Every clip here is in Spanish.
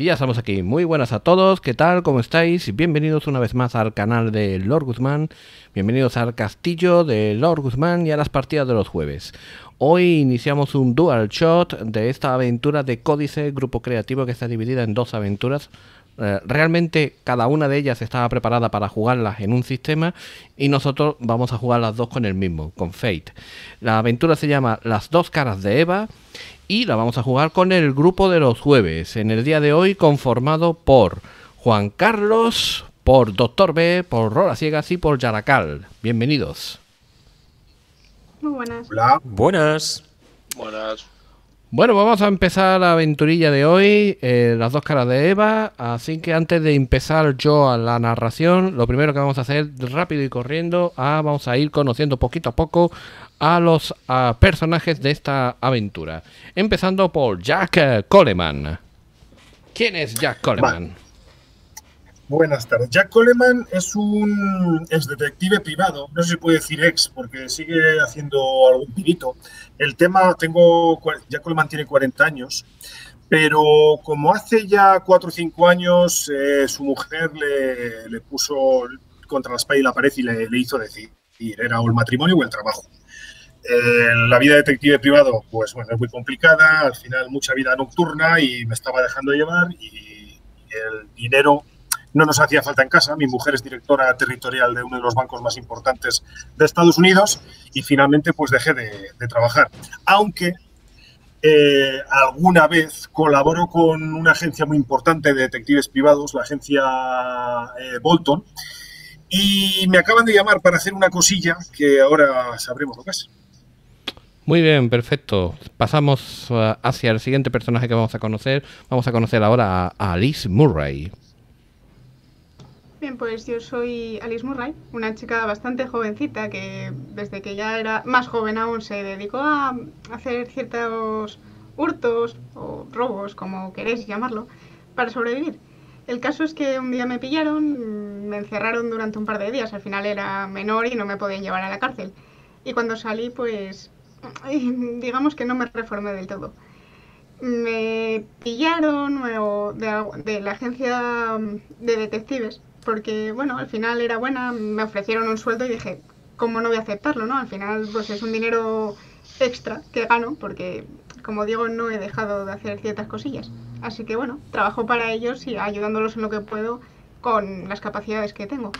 Y ya estamos aquí. Muy buenas a todos, ¿qué tal? ¿Cómo estáis? Bienvenidos una vez más al canal de Lord Guzmán. Bienvenidos al castillo de Lord Guzmán y a las partidas de los jueves. Hoy iniciamos un dual shot de esta aventura de Códice, grupo creativo que está dividida en dos aventuras. Eh, realmente cada una de ellas estaba preparada para jugarlas en un sistema y nosotros vamos a jugar las dos con el mismo, con Fate. La aventura se llama Las dos caras de Eva y la vamos a jugar con el grupo de los jueves, en el día de hoy conformado por Juan Carlos, por Doctor B, por Rora Ciegas y por Yaracal. Bienvenidos. Muy buenas. Hola. Buenas. Buenas. Bueno, vamos a empezar la aventurilla de hoy, eh, las dos caras de Eva, así que antes de empezar yo a la narración, lo primero que vamos a hacer rápido y corriendo, ah, vamos a ir conociendo poquito a poco a los personajes de esta aventura, empezando por Jack Coleman. ¿Quién es Jack Coleman? Buenas tardes. Jack Coleman es un detective privado, no sé si puede decir ex, porque sigue haciendo algún tirito. El tema, tengo, Jack Coleman tiene 40 años, pero como hace ya 4 o 5 años eh, su mujer le, puso contra la espalda y la pared y le, hizo decir, era o el matrimonio o el trabajo. Eh, la vida de detective privado, pues bueno, es muy complicada, al final mucha vida nocturna y me estaba dejando llevar y el dinero no nos hacía falta en casa. Mi mujer es directora territorial de uno de los bancos más importantes de Estados Unidos y finalmente pues dejé de, trabajar. Aunque eh, alguna vez colaboro con una agencia muy importante de detectives privados, la agencia eh, Bolton, y me acaban de llamar para hacer una cosilla que ahora sabremos lo que es. Muy bien, perfecto. Pasamos eh, hacia el siguiente personaje que vamos a conocer. Vamos a conocer ahora a Alice Murray. Bien, pues yo soy Alice Murray, una chica bastante jovencita que desde que ya era más joven aún se dedicó a hacer ciertos hurtos o robos, como queréis llamarlo, para sobrevivir. El caso es que un día me pillaron, me encerraron durante un par de días, al final era menor y no me podían llevar a la cárcel. Y cuando salí, pues digamos que no me reformé del todo. Me pillaron de la agencia de detectives porque, bueno, al final era buena, me ofrecieron un sueldo y dije, ¿cómo no voy a aceptarlo, no? Al final, pues es un dinero extra que gano, porque, como digo, no he dejado de hacer ciertas cosillas. Así que, bueno, trabajo para ellos y ayudándolos en lo que puedo con las capacidades que tengo.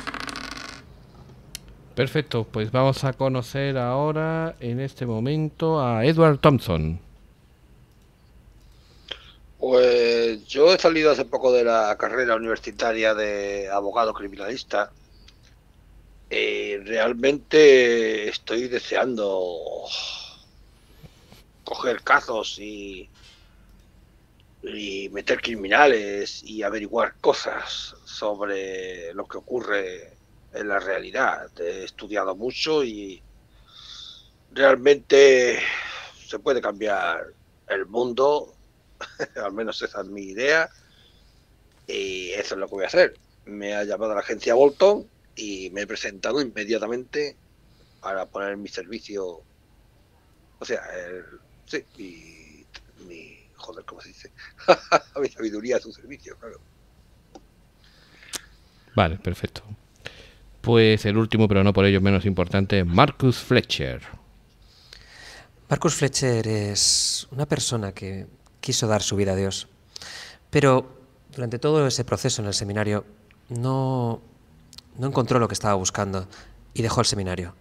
Perfecto, pues vamos a conocer ahora, en este momento, a Edward Thompson. Pues yo he salido hace poco de la carrera universitaria de abogado criminalista. realmente estoy deseando coger casos y meter criminales y averiguar cosas sobre lo que ocurre en la realidad. He estudiado mucho y realmente se puede cambiar el mundo al menos esa es mi idea, y eso es lo que voy a hacer. Me ha llamado la agencia Bolton y me he presentado inmediatamente para poner mi servicio, o sea, sí, mi, joder, ¿cómo se dice? mi sabiduría a su servicio, claro. Vale, perfecto. Pues el último, pero no por ello menos importante, Marcus Fletcher. Marcus Fletcher es una persona que quiso dar su vida a Dios. Pero durante todo ese proceso en el seminario no, no encontró lo que estaba buscando y dejó el seminario.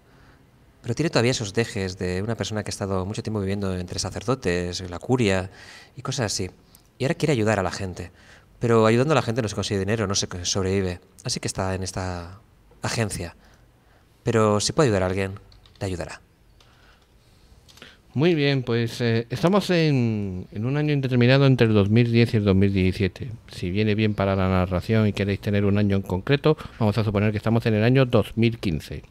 Pero tiene todavía esos dejes de una persona que ha estado mucho tiempo viviendo entre sacerdotes, la curia y cosas así. Y ahora quiere ayudar a la gente. Pero ayudando a la gente no se consigue dinero, no se sobrevive. Así que está en esta agencia. Pero si puede ayudar a alguien, le ayudará. Muy bien, pues eh, estamos en, un año indeterminado entre el 2010 y el 2017. Si viene bien para la narración y queréis tener un año en concreto, vamos a suponer que estamos en el año 2015.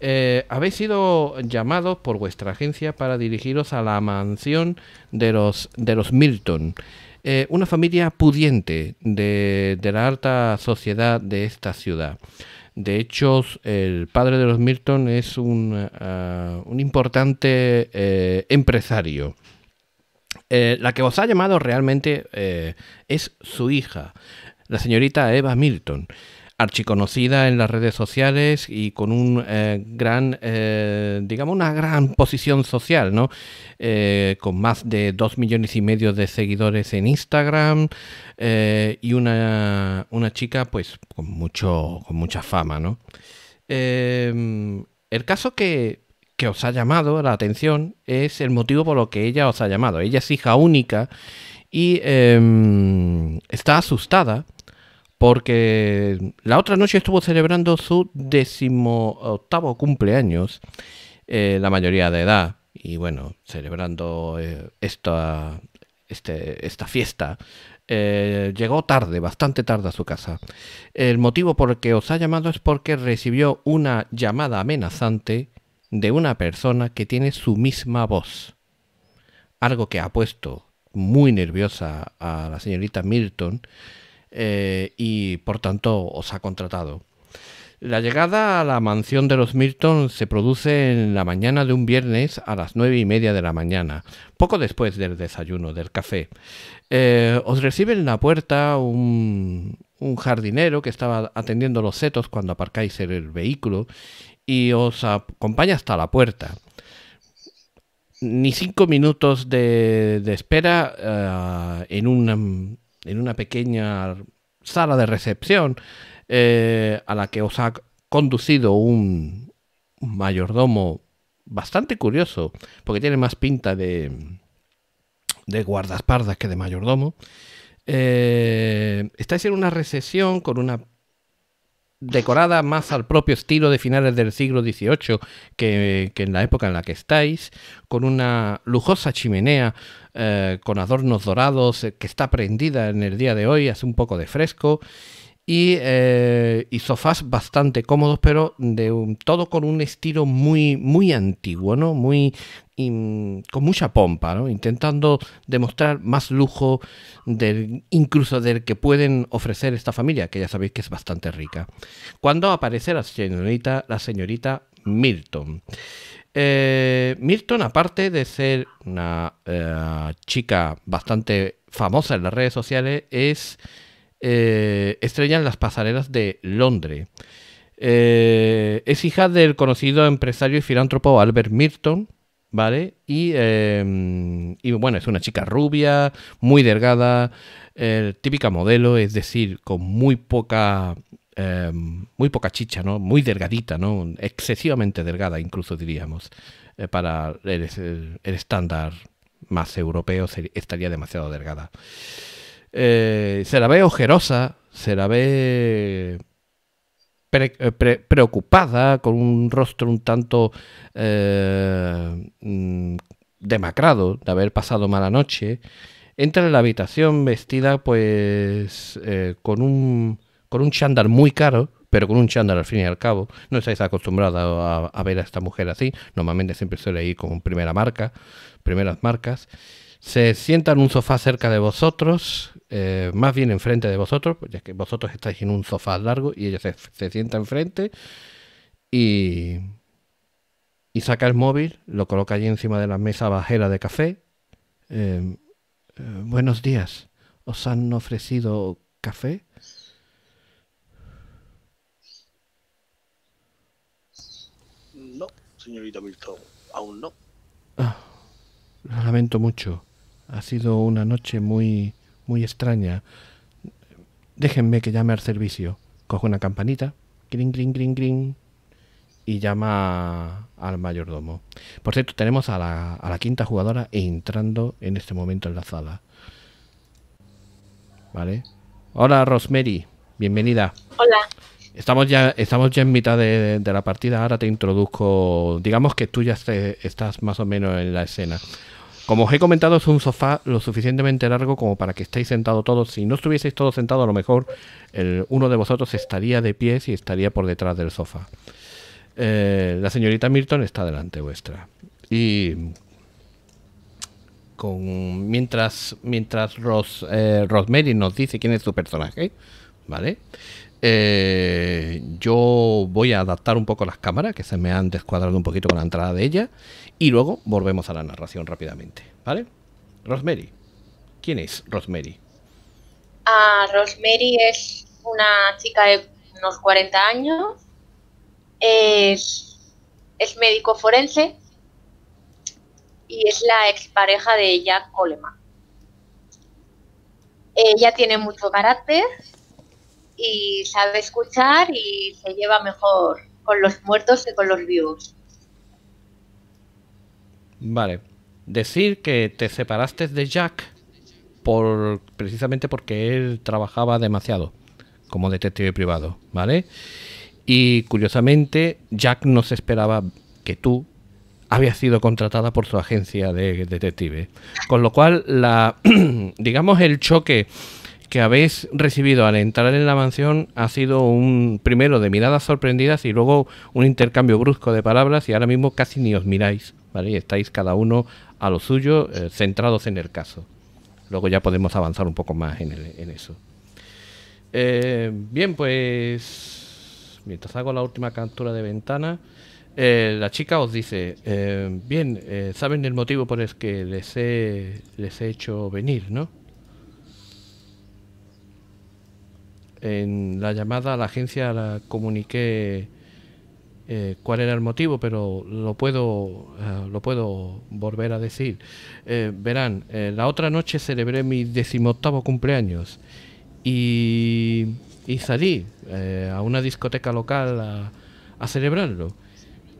Eh, habéis sido llamados por vuestra agencia para dirigiros a la mansión de los, de los Milton, eh, una familia pudiente de, de la alta sociedad de esta ciudad. De hecho, el padre de los Milton es un, eh, un importante eh, empresario. Eh, la que os ha llamado realmente es su hija, la señorita Eva Milton archiconocida en las redes sociales y con un eh, gran, eh, digamos, una gran posición social, eh, con más de dos millones y medio de seguidores en Instagram y una, chica, pues, con, mucho, con mucha fama, el caso que, que os ha llamado la atención es el motivo por lo que ella os ha llamado. Ella es hija única y em, está asustada porque la otra noche estuvo celebrando su decimoctavo cumpleaños, eh, la mayoría de edad, y bueno, celebrando eh, esta, este, esta fiesta. Eh, llegó tarde, bastante tarde a su casa. El motivo por el que os ha llamado es porque recibió una llamada amenazante de una persona que tiene su misma voz. Algo que ha puesto muy nerviosa a la señorita Milton, eh, y por tanto os ha contratado. La llegada a la mansión de los Milton se produce en la mañana de un viernes a las nueve y media de la mañana, poco después del desayuno, del café. Eh, os recibe en la puerta un, jardinero que estaba atendiendo los setos cuando aparcáis el vehículo y os acompaña hasta la puerta ni cinco minutos de, espera eh, en un en una pequeña sala de recepción eh, a la que os ha conducido un mayordomo bastante curioso, porque tiene más pinta de, de guardaespaldas que de mayordomo. Eh, estáis en una recesión con una decorada más al propio estilo de finales del siglo XVIII que en la época en la que estáis, con una lujosa chimenea eh, con adornos dorados, eh, que está prendida en el día de hoy, hace un poco de fresco. Eh, y, sofás bastante cómodos, pero de un, todo con un estilo muy, muy antiguo, ¿no? Muy con mucha pompa, ¿no? Intentando demostrar más lujo del, incluso del que pueden ofrecer esta familia, que ya sabéis que es bastante rica. Cuando aparece la señorita, la señorita Milton. Eh, Milton, aparte de ser una eh, chica bastante famosa en las redes sociales, es eh, estrella en las pasarelas de Londres. es hija del conocido empresario y filántropo Albert Milton, ¿vale? Y, y bueno, es una chica rubia, muy delgada, típica modelo, es decir, con muy poca Em, muy poca chicha, ¿no? Muy delgadita, ¿no? Excesivamente delgada, incluso diríamos. Eh, para el, estándar más europeo estaría demasiado delgada. Eh, se la ve ojerosa, se la ve eh, preocupada, con un rostro un tanto mm, demacrado de haber pasado mala noche. Entra en la habitación vestida pues con un con un chándal muy caro, pero con un chándal al fin y al cabo. No estáis acostumbrados a, ver a esta mujer así. Normalmente siempre suele ir con primera marca, primeras marcas. Se sienta en un sofá cerca de vosotros, eh, más bien enfrente de vosotros, ya que vosotros estáis en un sofá largo y ella se, sienta enfrente y, saca el móvil, lo coloca allí encima de la mesa bajera de café. Eh, eh, buenos días, ¿os han ofrecido café? señorita Milton, aún no. Ah, lo lamento mucho. Ha sido una noche muy, muy extraña. Déjenme que llame al servicio. Coge una campanita, gring, gring, gring, gring, y llama al mayordomo. Por cierto, tenemos a la, a la quinta jugadora entrando en este momento en la sala. ¿Vale? Hola, Rosemary. Bienvenida. Hola. Estamos ya, estamos ya en mitad de, la partida, ahora te introduzco, digamos que tú ya estás más o menos en la escena. Como os he comentado, es un sofá lo suficientemente largo como para que estéis sentados todos. Si no estuvieseis todos sentados, a lo mejor uno de vosotros estaría de pies y estaría por detrás del sofá. Eh, la señorita Milton está delante vuestra. Y con, mientras, mientras eh, Rosemary nos dice quién es su personaje, ¿vale? Eh, yo voy a adaptar un poco las cámaras que se me han descuadrado un poquito con la entrada de ella y luego volvemos a la narración rápidamente, ¿vale? Rosemary, ¿quién es Rosemary? Ah, Rosemary es una chica de unos 40 años, es, es médico forense y es la expareja de Jack Coleman. Ella tiene mucho carácter, y sabe escuchar y se lleva mejor con los muertos que con los vivos. Vale. Decir que te separaste de Jack por precisamente porque él trabajaba demasiado como detective privado, ¿vale? Y curiosamente, Jack no se esperaba que tú habías sido contratada por su agencia de detective. Con lo cual, la, digamos, el choque que habéis recibido al entrar en la mansión ha sido un primero de miradas sorprendidas y luego un intercambio brusco de palabras y ahora mismo casi ni os miráis, ¿vale? Y estáis cada uno a lo suyo, eh, centrados en el caso. Luego ya podemos avanzar un poco más en, eso. Eh, bien, pues mientras hago la última captura de ventana, eh, la chica os dice, bien, saben el motivo por el que les he, les he hecho venir, ¿no? en la llamada a la agencia la comuniqué eh, cuál era el motivo, pero lo puedo, eh, lo puedo volver a decir. Eh, verán, la otra noche celebré mi decimoctavo cumpleaños y, salí a una discoteca local a, celebrarlo.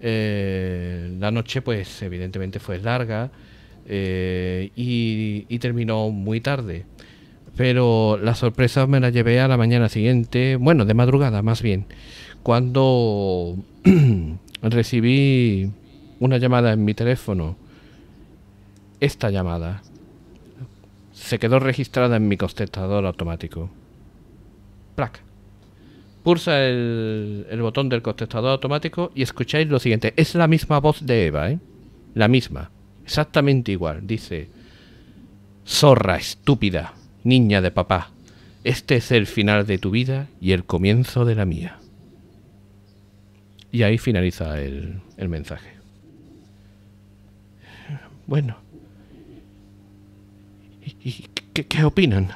la noche, pues, evidentemente fue larga y terminó muy tarde. Pero la sorpresa me la llevé a la mañana siguiente, bueno, de madrugada más bien, cuando recibí una llamada en mi teléfono. Esta llamada se quedó registrada en mi contestador automático. Plac Pulsa el, el, botón del contestador automático y escucháis lo siguiente. Es la misma voz de Eva, ¿eh? La misma. Exactamente igual. Dice, zorra estúpida niña de papá, este es el final de tu vida y el comienzo de la mía. Y ahí finaliza el, mensaje. Bueno. ¿Y, qué, opinan?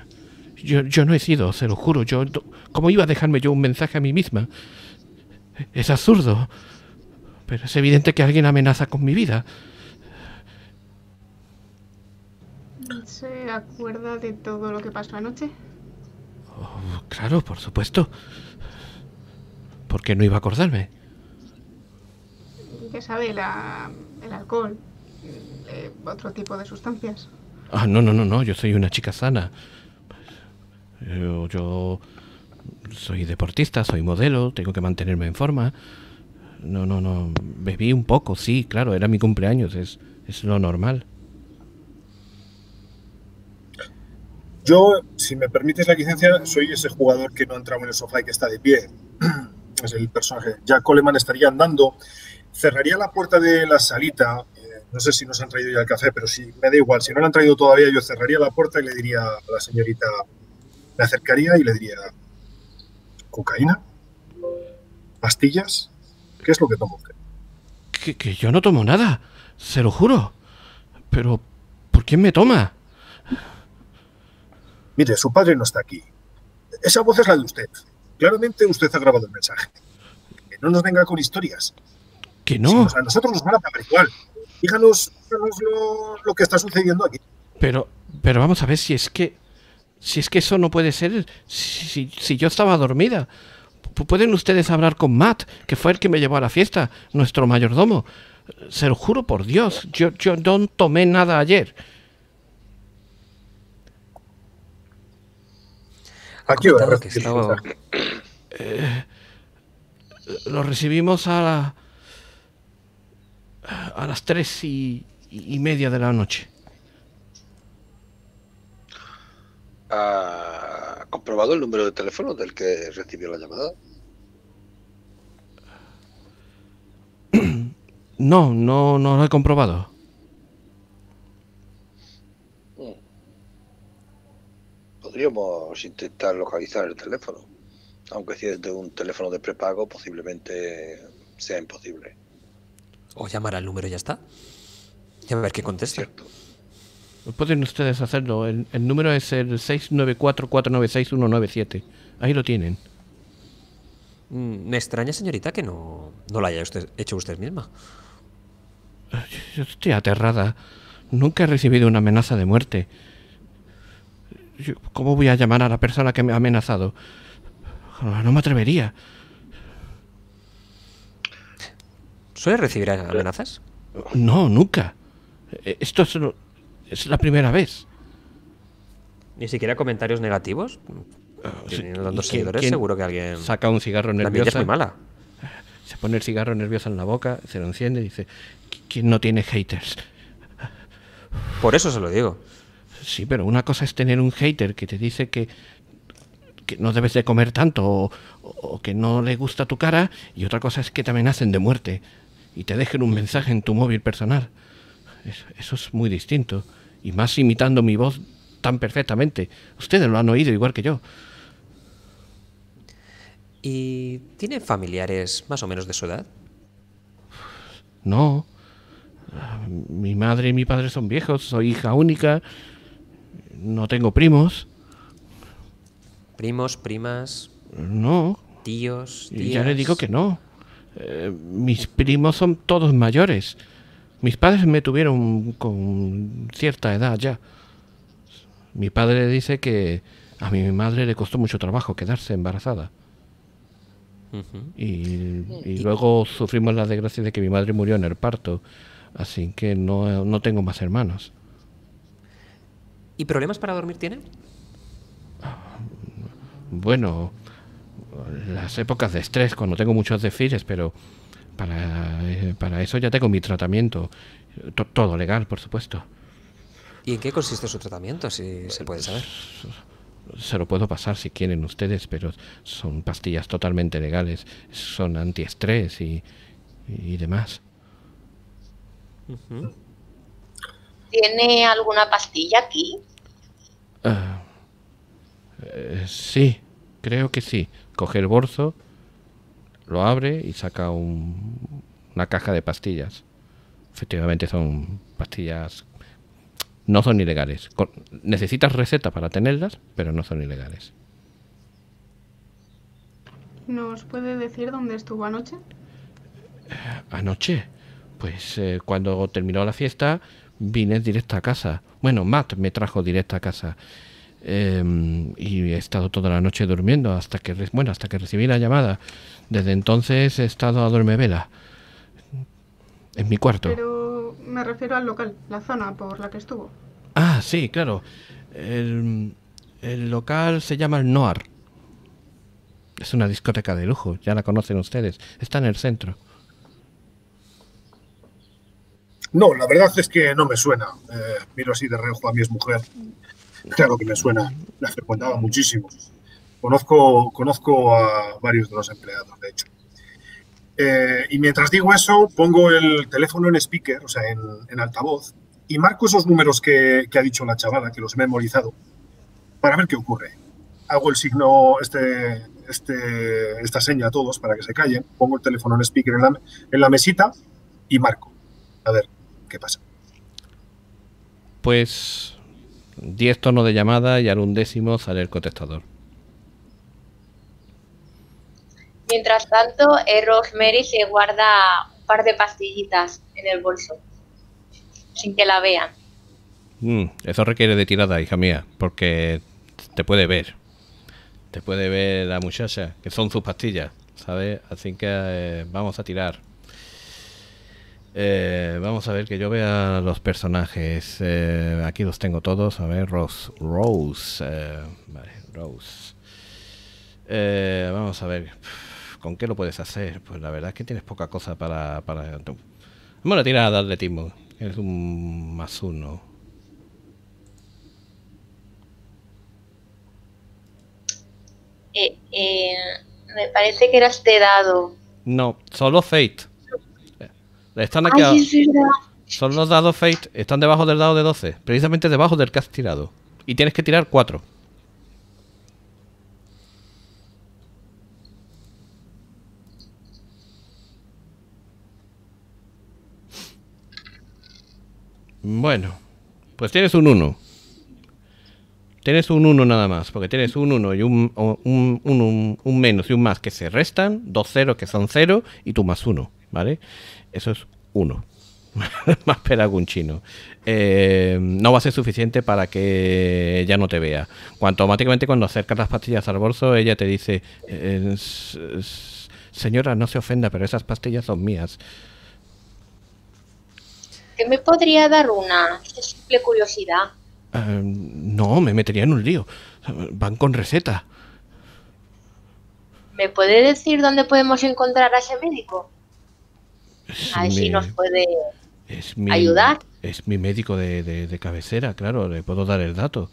Yo, no he sido, se lo juro. ¿Cómo iba a dejarme yo un mensaje a mí misma? Es absurdo. Pero es evidente que alguien amenaza con mi vida. acuerda de todo lo que pasó anoche? Oh, claro, por supuesto. ¿Por qué no iba a acordarme? ¿Qué sabe, el alcohol, eh, otro tipo de sustancias. Ah, no, no, no, no, yo soy una chica sana. Yo, eh, yo soy deportista, soy modelo, tengo que mantenerme en forma. No, no, no, bebí un poco, sí, claro, era mi cumpleaños, es, es lo normal. Yo, si me permites la licencia, soy ese jugador que no ha entrado en el sofá y que está de pie. Es el personaje. Ya Coleman estaría andando. Cerraría la puerta de la salita. Eh, no sé si nos han traído ya el café, pero si me da igual. Si no lo han traído todavía, yo cerraría la puerta y le diría a la señorita, me acercaría y le diría, ¿cocaína? ¿Pastillas? ¿Qué es lo que tomo? usted? Que, que yo no tomo nada, se lo juro. Pero, ¿por quién me toma? Mire, su padre no está aquí. Esa voz es la de usted. Claramente usted ha grabado el mensaje. Que no nos venga con historias. Que no. a nosotros nos van a pagar igual. Díganos, lo, que está sucediendo aquí. Pero, pero vamos a ver si es que. Si es que eso no puede ser. Si, si yo estaba dormida. Pueden ustedes hablar con Matt, que fue el que me llevó a la fiesta, nuestro mayordomo. Se lo juro por Dios, yo, yo no tomé nada ayer. Aquí va, eh, lo recibimos a a las tres y, media de la noche. ¿Ha comprobado el número de teléfono del que recibió la llamada? No, no, no lo he comprobado. podríamos intentar localizar el teléfono. Aunque si es de un teléfono de prepago, posiblemente sea imposible. O llamar al número y ya está. Y a ver qué contesta. Cierto. Pueden ustedes hacerlo. El, número es el 694-496-197. Ahí lo tienen. Mm, me extraña, señorita, que no, no lo haya hecho usted misma. Yo estoy aterrada. Nunca he recibido una amenaza de muerte. ¿Cómo voy a llamar a la persona que me ha amenazado? Ah, no me atrevería. ¿Suele recibir amenazas? No, nunca. E, esto es, la primera vez. ¿Ni siquiera comentarios negativos? Ah, Teniendo seguidores, seguro que alguien. Saca un cigarro nervioso. es muy mala. Se pone el cigarro nervioso en la boca, se lo enciende y dice: ¿Quién no tiene haters? Por eso se lo digo. Sí, pero una cosa es tener un hater que te dice que, no debes de comer tanto o, que no le gusta tu cara y otra cosa es que te amenacen de muerte y te dejen un mensaje en tu móvil personal. Eso, es muy distinto. Y más imitando mi voz tan perfectamente. Ustedes lo han oído igual que yo. ¿Y tiene familiares más o menos de su edad? No. Mi madre y mi padre son viejos, soy hija única no tengo primos. Primos, primas. No. Tíos, Y ya le digo que no. Eh, mis primos son todos mayores. Mis padres me tuvieron con cierta edad ya. Mi padre dice que a mi madre le costó mucho trabajo quedarse embarazada. Eh, y, y, luego sufrimos la desgracia de que mi madre murió en el parto, así que no, no tengo más hermanos. ¿Y problemas para dormir tiene? Bueno, las épocas de estrés, cuando tengo muchos desfiles, pero eh, para, eso ya tengo mi tratamiento. todo legal, por supuesto. ¿Y en qué consiste su tratamiento, si se puede saber? Se lo puedo pasar si quieren ustedes, pero son pastillas totalmente legales, son antiestrés y, demás. ¿Tiene alguna pastilla aquí? Ah, eh, sí, creo que sí. Coge el bolso, lo abre y saca un, una caja de pastillas. Efectivamente son pastillas... No son ilegales. necesitas receta para tenerlas, pero no son ilegales. ¿Nos puede decir dónde estuvo anoche? Eh, anoche. Pues eh, cuando terminó la fiesta, vine directa a casa. Bueno, Matt me trajo directa a casa. Em, y he estado toda la noche durmiendo hasta que bueno hasta que recibí la llamada desde entonces he estado a dormir vela en mi cuarto pero me refiero al local la zona por la que estuvo ah sí claro el, el local se llama el Noir es una discoteca de lujo ya la conocen ustedes está en el centro no, la verdad es que no me suena. Eh, miro así de reojo a mi exmujer. Claro que me suena. La frecuentaba muchísimo. Conozco, conozco a varios de los empleados, de hecho. Eh, y mientras digo eso, pongo el teléfono en speaker, o sea, en, altavoz, y marco esos números que, ha dicho la chavala, que los he memorizado, para ver qué ocurre. Hago el signo, este, este, esta seña a todos para que se callen, pongo el teléfono en speaker en la, en la mesita y marco. A ver, pasa. Pues 10 tonos de llamada y al undécimo sale el contestador. Mientras tanto, eh, Rosemary se guarda un par de pastillitas en el bolso, sin que la vean. Mm, eso requiere de tirada, hija mía, porque te puede ver. Te puede ver la muchacha, que son sus pastillas, ¿sabes? Así que eh, vamos a tirar. Eh, vamos a ver que yo vea los personajes. Eh, aquí los tengo todos. A ver, Rose. Rose. Eh, vale, Rose. vamos a ver. ¿Con qué lo puedes hacer? Pues la verdad es que tienes poca cosa para. para... Vamos a tirar timo. Es un más uno. me parece que eras te dado. No, solo Fate. Están aquí. son los dados Fate. Están debajo del dado de 12. Precisamente debajo del que has tirado. Y tienes que tirar 4. Bueno, pues tienes un 1. Tienes un 1 nada más, porque tienes un 1 y un, un, menos y un más que se restan, dos ceros que son 0 y tú más 1, ¿vale? Eso es uno. más pelagunchino chino. Eh, no va a ser suficiente para que ya no te vea. Cuando automáticamente cuando acercas las pastillas al bolso, ella te dice, eh, señora, no se ofenda, pero esas pastillas son mías. ¿Que me podría dar una? Es simple curiosidad. Eh, no, me metería en un lío. Van con receta. ¿Me puede decir dónde podemos encontrar a ese médico? a ver si nos puede ayudar. Es mi médico de, cabecera, claro, le puedo dar el dato.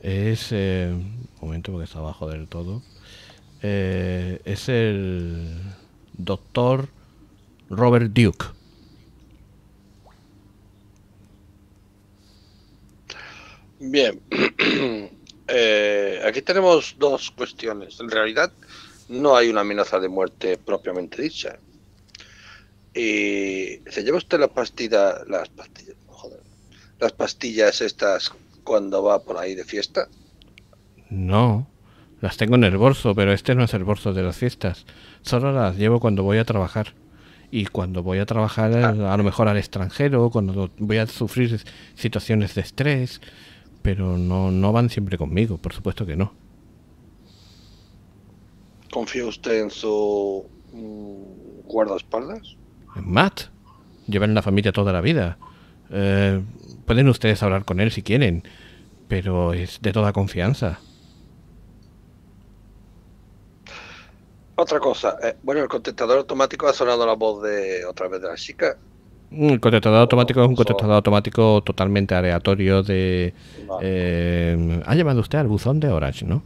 Es, eh, un momento porque está abajo del todo, eh, es el doctor Robert Duke. Bien, eh, aquí tenemos dos cuestiones. En realidad no hay una amenaza de muerte propiamente dicha. Y se lleva usted la pastilla, las pastillas, joder, las pastillas estas cuando va por ahí de fiesta. No, las tengo en el bolso, pero este no es el bolso de las fiestas. Solo las llevo cuando voy a trabajar. Y cuando voy a trabajar, ah. a lo mejor al extranjero, cuando voy a sufrir situaciones de estrés, pero no, no van siempre conmigo, por supuesto que no. ¿Confía usted en su mm, guardaespaldas? Matt. Llevan la familia toda la vida. Eh, pueden ustedes hablar con él si quieren, pero es de toda confianza. Otra cosa, eh, bueno, el contestador automático ha sonado la voz de otra vez de la chica. Mm, el contestador automático es un contestador automático totalmente aleatorio de... Eh, ha llamado usted al buzón de Orange, ¿no?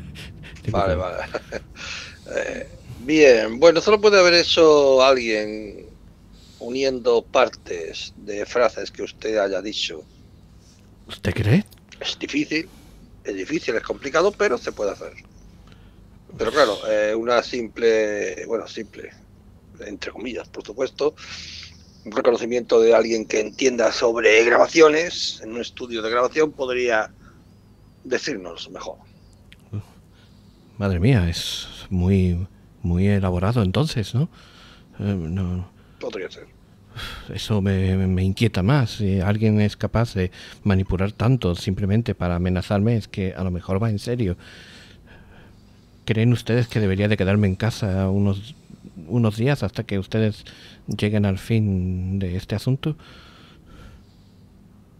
vale, vale. eh, Bien, bueno, solo puede haber hecho alguien uniendo partes de frases que usted haya dicho. ¿Usted cree? Es difícil, es difícil, es complicado, pero se puede hacer. Pero claro, eh, una simple, bueno, simple, entre comillas, por supuesto, un reconocimiento de alguien que entienda sobre grabaciones, en un estudio de grabación, podría decirnos mejor. Madre mía, es muy muy elaborado entonces, ¿no? Eh, Podría ser. Eso me, inquieta más. Si alguien es capaz de manipular tanto simplemente para amenazarme, es que a lo mejor va en serio. ¿Creen ustedes que debería de quedarme en casa unos, unos días hasta que ustedes lleguen al fin de este asunto?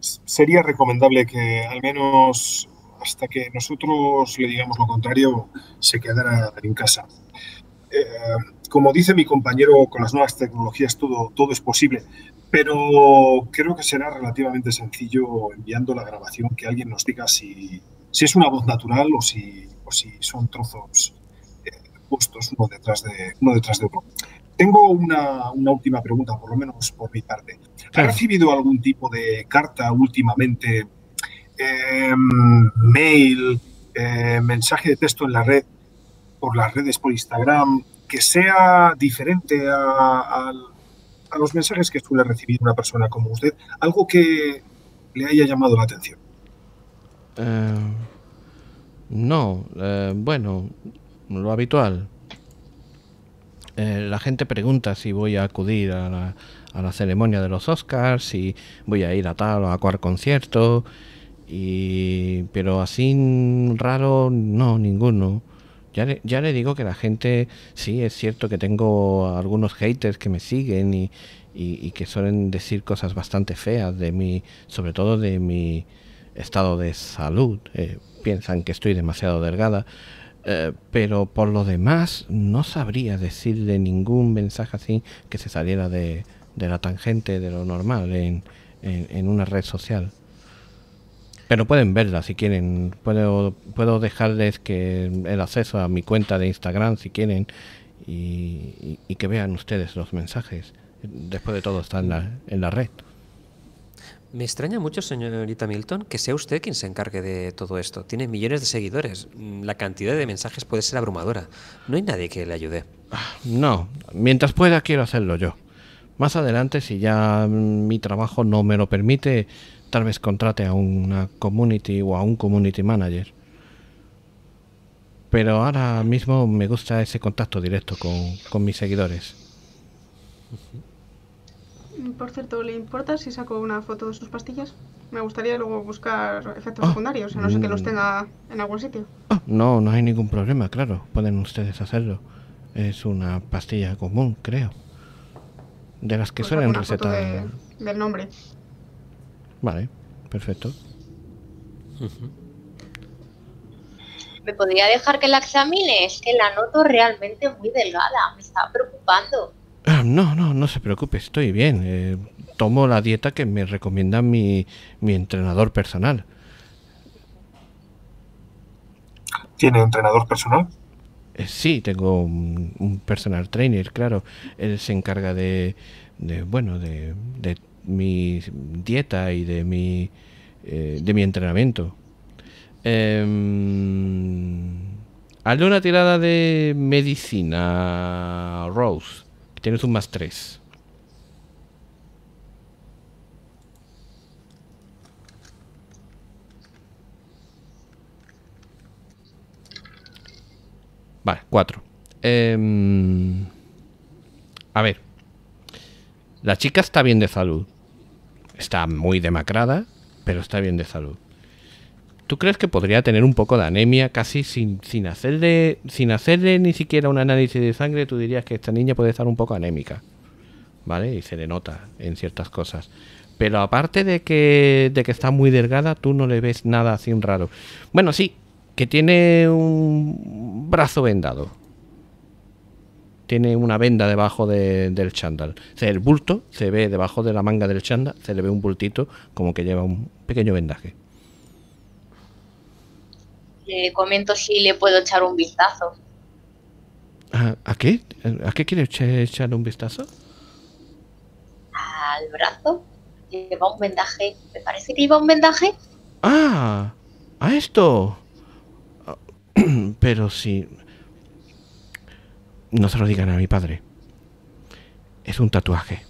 Sería recomendable que al menos hasta que nosotros le digamos lo contrario, se quedara en casa. Eh, como dice mi compañero, con las nuevas tecnologías todo, todo es posible, pero creo que será relativamente sencillo enviando la grabación que alguien nos diga si, es una voz natural o si, si son trozos eh, puestos uno detrás de, uno detrás de otro. Tengo una, última pregunta, por lo menos por mi parte. ¿Ha recibido algún tipo de carta últimamente, em, mail, eh, mensaje de texto en la red por las redes, por Instagram, que sea diferente a, los mensajes que suele recibir una persona como usted? Algo que le haya llamado la atención. Eh, no, eh, bueno, lo habitual. Eh, la gente pregunta si voy a acudir a la, ceremonia de los Oscars, si voy a ir a tal o a cual concierto, y, pero así raro, no, ninguno. Ya le, digo que la gente, sí, es cierto que tengo algunos haters que me siguen y, que suelen decir cosas bastante feas de mí, sobre todo de mi estado de salud. Eh, piensan que estoy demasiado delgada. Eh, pero por lo demás no sabría decirle ningún mensaje así que se saliera de, la tangente de lo normal en una red social. Pero pueden verla si quieren. Puedo, puedo dejarles que el acceso a mi cuenta de Instagram si quieren y, que vean ustedes los mensajes. Después de todo está en la, en la red. Me extraña mucho, señorita Milton, que sea usted quien se encargue de todo esto. Tiene millones de seguidores. Mm, la cantidad de mensajes puede ser abrumadora. No hay nadie que le ayude. Ah, no, mientras pueda quiero hacerlo yo. Más adelante, si ya mm, mi trabajo no me lo permite, tal vez contrate a una community o a un community manager. Pero ahora mismo me gusta ese contacto directo con, mis seguidores. Por cierto, ¿le importa si saco una foto de sus pastillas? Me gustaría luego buscar efectos ah. secundarios, a no ser que los mm. tenga en algún sitio. Ah, no, no hay ningún problema, claro. Pueden ustedes hacerlo. Es una pastilla común, creo. De las que pues suelen recetar. del nombre. Vale, perfecto. ¿Me podría dejar que la examine? Es que la noto realmente muy delgada. Me está preocupando. Ah, no, no, no se preocupe, estoy bien. Eh, tomo la dieta que me recomienda mi, entrenador personal. ¿Tiene entrenador personal? Eh, sí, tengo un, personal trainer, claro. Él se encarga de, bueno, de mi dieta y de mi, eh, de mi entrenamiento. Eh, hazle una tirada de medicina, Rose. tienes un más 3. Vale, 4. Eh, em, a ver. La chica está bien de salud está muy demacrada, pero está bien de salud. ¿Tú crees que podría tener un poco de anemia casi sin, sin, hacerle, sin hacerle ni siquiera un análisis de sangre? Tú dirías que esta niña puede estar un poco anémica, ¿vale? Y se le nota en ciertas cosas. Pero aparte de que, de que está muy delgada, tú no le ves nada así un raro. Bueno, sí, que tiene un brazo vendado, tiene una venda debajo del chándal. O sea, el bulto se ve debajo de la manga del chándal, se le ve un bultito como que lleva un pequeño vendaje. Le comento si le puedo echar un vistazo. Ah, ¿A, qué? ¿A qué quiere echar un vistazo? Al brazo. Lleva un vendaje. Me parece que iba un vendaje. Ah, a esto. Ah, pero si... No se lo digan a mi padre. Es un tatuaje.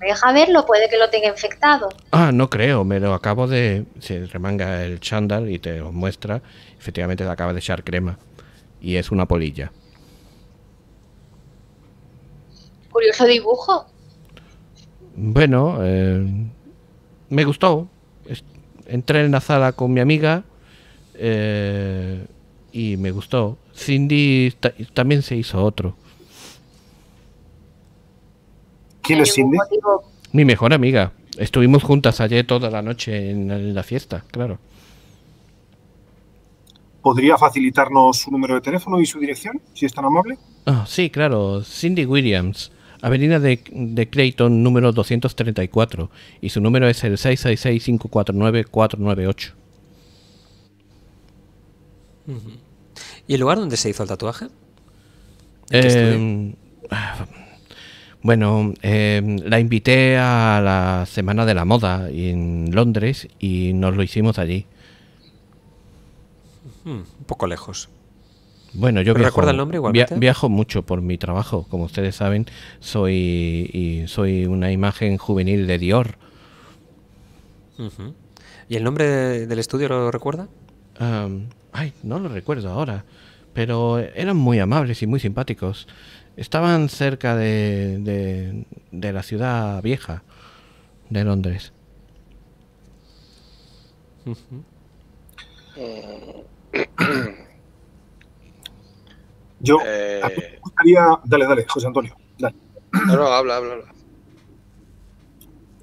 deja verlo? Puede que lo tenga infectado. Ah, no creo. Me lo acabo de... Se remanga el chándal y te lo muestra. Efectivamente le acaba de echar crema. Y es una polilla. Curioso dibujo. Bueno, eh, me gustó. Entré en la sala con mi amiga. Eh, y me gustó. Cindy también se hizo otro. ¿Quién es Cindy? Mi mejor amiga. Estuvimos juntas ayer toda la noche en la fiesta, claro. ¿Podría facilitarnos su número de teléfono y su dirección, si es tan amable? Ah, sí, claro. Cindy Williams, Avenida de, de, Clayton, número 234. Y su número es el 666-549-498. ¿Y el lugar donde se hizo el tatuaje? Eh, ah, bueno, em, la invité a la Semana de la Moda en Londres y nos lo hicimos allí. Hmm, un poco lejos. Bueno, yo viajo, recuerda el nombre viajo mucho por mi trabajo. Como ustedes saben, soy, y soy una imagen juvenil de Dior. ¿Y el nombre del estudio lo recuerda? Ay, no lo recuerdo ahora. Pero eran muy amables y muy simpáticos. Estaban cerca de, de, la ciudad vieja de Londres. Yo eh, a me gustaría. Dale, dale, José Antonio. Dale. No, no, habla, habla, habla.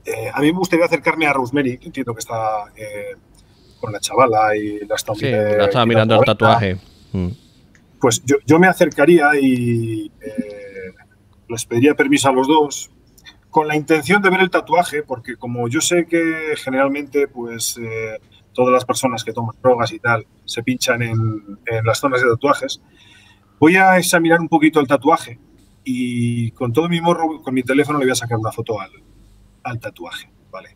Eh, a mí me gustaría acercarme a Rosemary, entiendo que está eh, la chavala y la estaba, mirando el tatuaje. Mm. Pues yo, yo, me acercaría y eh, les pediría permiso a los dos con la intención de ver el tatuaje, porque como yo sé que generalmente pues eh, todas las personas que toman drogas y tal se pinchan en, las zonas de tatuajes, voy a examinar un poquito el tatuaje y con todo mi morro, con mi teléfono le voy a sacar una foto al, al tatuaje, ¿vale?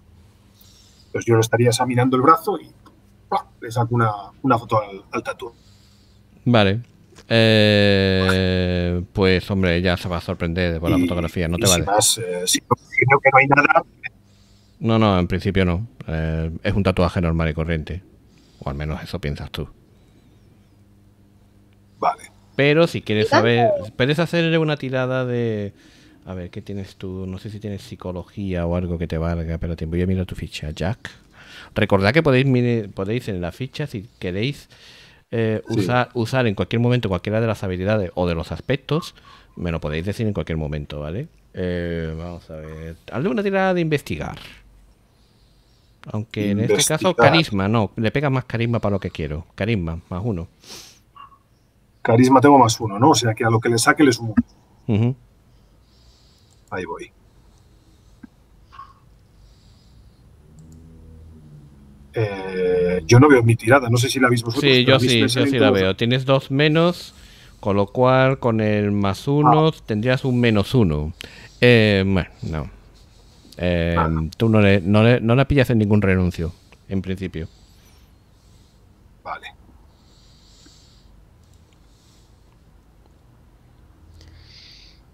Pues yo lo estaría examinando el brazo y le saco una, foto al, tatu. Vale. Eh, pues hombre, ya se va a sorprender de la fotografía, no te vale. no No, en principio no. Eh, es un tatuaje normal y corriente. O al menos eso piensas tú. Vale. Pero si quieres saber, puedes hacerle una tirada de... A ver, ¿qué tienes tú? No sé si tienes psicología o algo que te valga, pero te voy a mirar tu ficha, Jack. Recordad que podéis, podéis en la ficha, si queréis eh, usar, usar en cualquier momento cualquiera de las habilidades o de los aspectos, me lo podéis decir en cualquier momento, ¿vale? Eh, vamos a ver. Hazle una tirada de investigar. Aunque en este caso, carisma, no. Le pega más carisma para lo que quiero. Carisma, más uno. Carisma tengo más uno, ¿no? O sea que a lo que le saque le sumo. Ahí voy. Eh, yo no veo mi tirada, no sé si la habéis vosotros. Sí, yo sí, sí la veo. Tienes dos menos, con lo cual con el más uno ah. tendrías un menos uno. Eh, bueno, no. Eh, ah. Tú no, le, no, la pillas en ningún renuncio, en principio. Vale.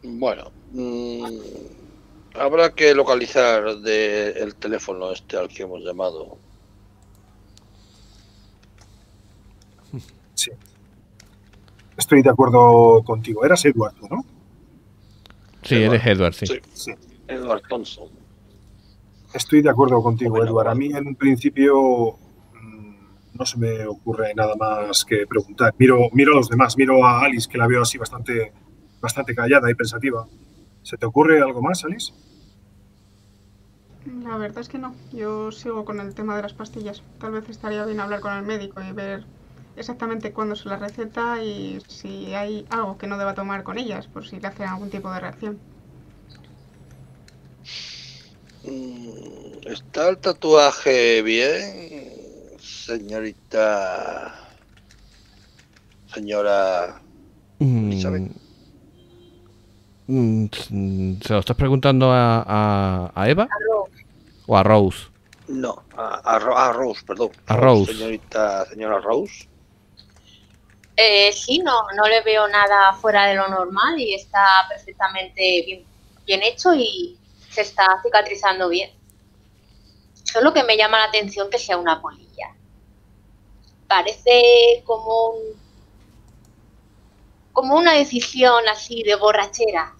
Bueno, mm, habrá que localizar de el teléfono este al que hemos llamado Sí. Estoy de acuerdo contigo. Eras Eduardo, ¿no? Sí, eres Edward, sí. sí. Edward Estoy de acuerdo contigo, Eduardo. A mí en un principio mm, no se me ocurre nada más que preguntar. Miro, miro a los demás, miro a Alice, que la veo así bastante, bastante callada y pensativa. ¿Se te ocurre algo más, Alice? La verdad es que no. Yo sigo con el tema de las pastillas. Tal vez estaría bien hablar con el médico y ver exactamente cuándo son la receta y si hay algo que no deba tomar con ellas, por si le hacen algún tipo de reacción. Mm, ¿Está el tatuaje bien, señorita... señora... Mm, Isabel? Mm, ¿Se lo estás preguntando a, Eva? ¿O a Rose? No, a, a, Rose, perdón. A Rose. Señorita, señora Rose. Eh, sí, no, no le veo nada fuera de lo normal y está perfectamente bien, hecho y se está cicatrizando bien. Solo que me llama la atención que sea una polilla. Parece como como una decisión así de borrachera.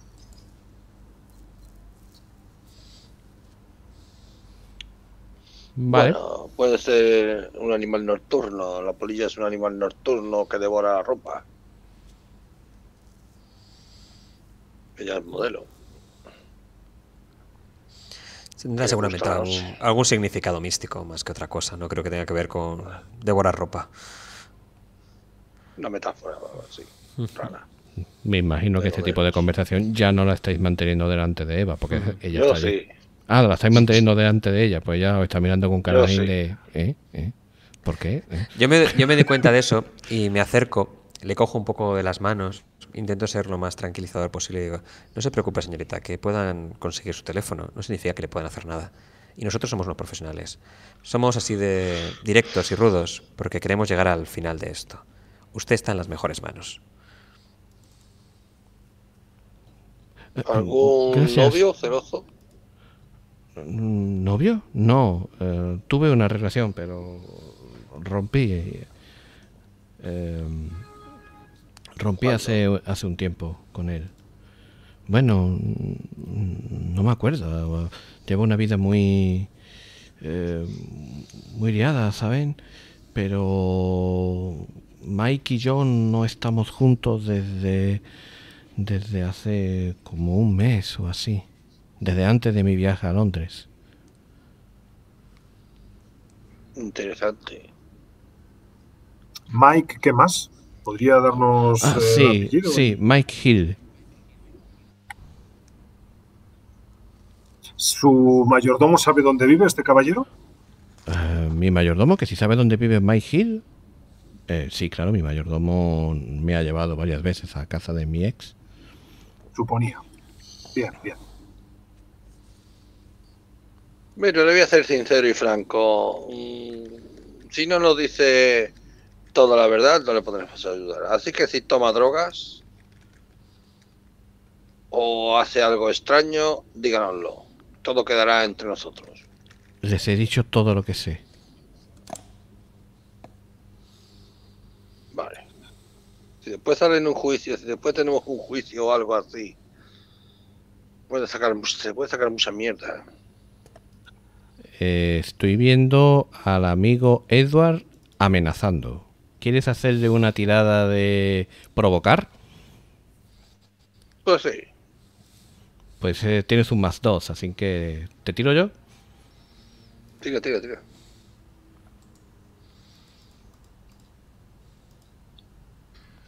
Vale puede ser un animal nocturno. La polilla es un animal nocturno que devora ropa. Ella es modelo. Tendrá seguramente algún, significado místico más que otra cosa. No creo que tenga que ver con devorar ropa. Una metáfora, sí. Me imagino que este tipo de conversación ya no la estáis manteniendo delante de Eva, porque ella está Ah, la estáis manteniendo delante de ella, pues ya os está mirando con cara de... ¿Eh? ¿Eh? ¿Por qué? ¿Eh? Yo, me, yo me di cuenta de eso y me acerco, le cojo un poco de las manos, intento ser lo más tranquilizador posible y digo, no se preocupe señorita, que puedan conseguir su teléfono, no significa que le puedan hacer nada. Y nosotros somos los profesionales. Somos así de directos y rudos porque queremos llegar al final de esto. Usted está en las mejores manos. ¿Algún Gracias. novio celoso? ¿Novio? No, eh, tuve una relación, pero rompí. Eh, rompí hace, hace un tiempo con él. Bueno, no me acuerdo. Llevo una vida muy. Eh, muy liada, ¿saben? Pero. Mike y yo no estamos juntos desde. desde hace como un mes o así desde antes de mi viaje a Londres. Interesante. Mike, ¿qué más? ¿Podría darnos ah, eh, sí, Sí, Mike Hill. ¿Su mayordomo sabe dónde vive este caballero? Eh, mi mayordomo, que si sabe dónde vive Mike Hill. Eh, sí, claro, mi mayordomo me ha llevado varias veces a casa de mi ex. Suponía. Bien, bien. Mira, le voy a ser sincero y franco. Mm, si no nos dice toda la verdad, no le podremos ayudar. Así que si toma drogas o hace algo extraño, díganoslo. Todo quedará entre nosotros. Les he dicho todo lo que sé. Vale. Si después sale en un juicio, si después tenemos un juicio o algo así, puede sacar, se puede sacar mucha mierda. Eh, estoy viendo al amigo Edward amenazando. ¿Quieres hacerle una tirada de provocar? Pues sí. Pues eh, tienes un más dos, así que. ¿Te tiro yo? Tira, tira, tira.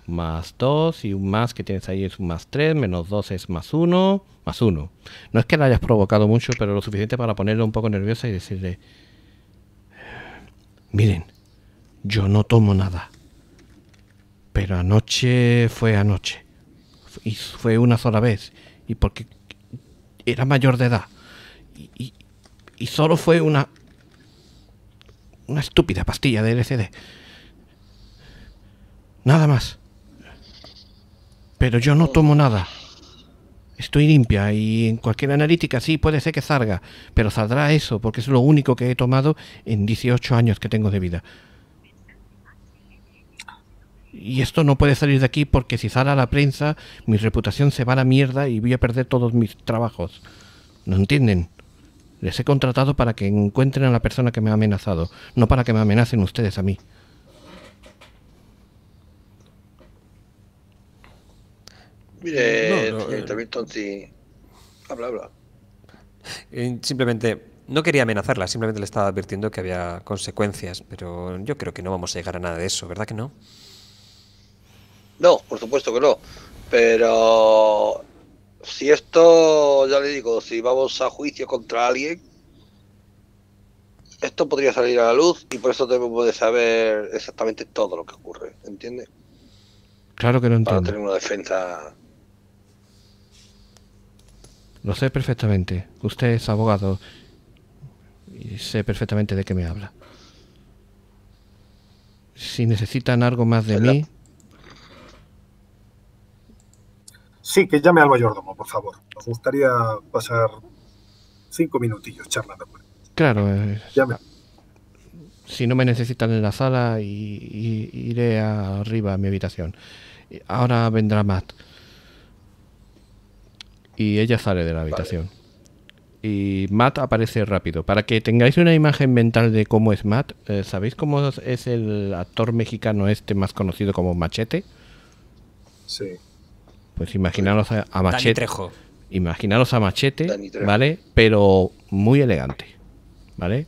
más 2 y un más que tienes ahí es un más 3, menos 2 es más 1, más 1. No es que la hayas provocado mucho, pero lo suficiente para ponerle un poco nerviosa y decirle, miren, yo no tomo nada, pero anoche fue anoche, y fue una sola vez, y porque era mayor de edad, y, y solo fue una... Una estúpida pastilla de LCD. Nada más. Pero yo no tomo nada. Estoy limpia y en cualquier analítica sí puede ser que salga, pero saldrá eso porque es lo único que he tomado en 18 años que tengo de vida. Y esto no puede salir de aquí porque si sale a la prensa mi reputación se va a la mierda y voy a perder todos mis trabajos. ¿No entienden? Les he contratado para que encuentren a la persona que me ha amenazado, no para que me amenacen ustedes a mí. Mire, no, eh, eh, Simplemente, no quería amenazarla, simplemente le estaba advirtiendo que había consecuencias, pero yo creo que no vamos a llegar a nada de eso, ¿verdad que no? No, por supuesto que no. Pero si esto, ya le digo, si vamos a juicio contra alguien, esto podría salir a la luz y por eso debemos de saber exactamente todo lo que ocurre, entiende Claro que no entiendo. Para tener una defensa lo sé perfectamente. Usted es abogado y sé perfectamente de qué me habla. Si necesitan algo más de mí... Sí, que llame al mayordomo, por favor. Nos gustaría pasar cinco minutillos charlando Claro. Eh, llame. Si no me necesitan en la sala, iré arriba a mi habitación. Ahora vendrá Matt y ella sale de la habitación. Y Matt aparece rápido. Para que tengáis una imagen mental de cómo es Matt, eh, ¿sabéis cómo es el actor mexicano este más conocido como Machete? Sí. Pues imaginaros a, Machete. Imaginaros a Machete, ¿vale? Pero muy elegante, ¿vale?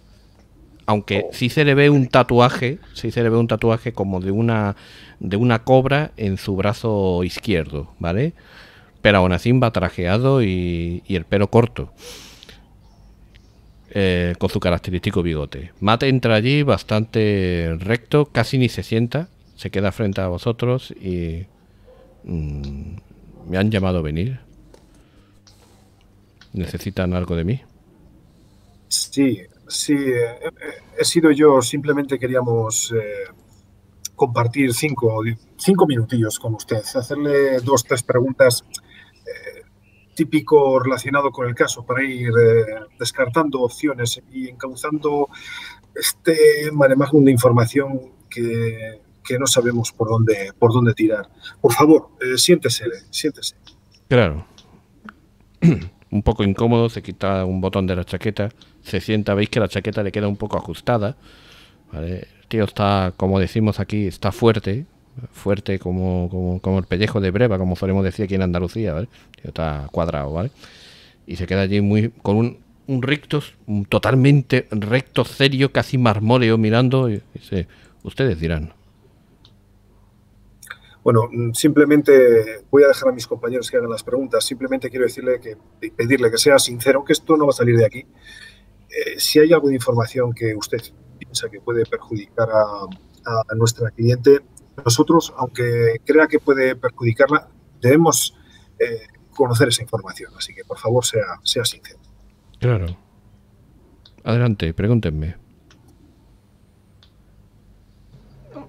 Aunque oh. sí se le ve un tatuaje, sí se le ve un tatuaje como de una de una cobra en su brazo izquierdo, ¿vale? pero aún así va trajeado y, el pelo corto. Eh, con su característico bigote. Mate entra allí bastante recto, casi ni se sienta, se queda frente a vosotros y mm, me han llamado a venir. ¿Necesitan algo de mí? Sí, sí, eh, he sido yo, simplemente queríamos eh, compartir cinco, cinco minutillos con usted, hacerle dos, tres preguntas típico relacionado con el caso para ir eh, descartando opciones y encauzando este manejo de información que, no sabemos por dónde, por dónde tirar. Por favor, eh, siéntese, siéntese. Claro. un poco incómodo, se quita un botón de la chaqueta, se sienta, veis que la chaqueta le queda un poco ajustada. El tío está, como decimos aquí, está fuerte, fuerte como, el pellejo de breva, como solemos decir aquí en Andalucía, ¿vale? Está cuadrado, ¿vale? Y se queda allí muy con un, un recto, totalmente recto, serio, casi marmóreo, mirando. ustedes dirán. Bueno, mm, simplemente voy a dejar a mis compañeros que hagan las preguntas. Simplemente quiero decirle que pedirle que sea sincero, que esto no va a salir de aquí. Eh, si hay alguna información que usted piensa que puede perjudicar a, a nuestra cliente, nosotros, aunque crea que puede perjudicarla, debemos eh, conocer esa información. Así que, por favor, sea, sea sincero. Claro. Adelante, pregúntenme.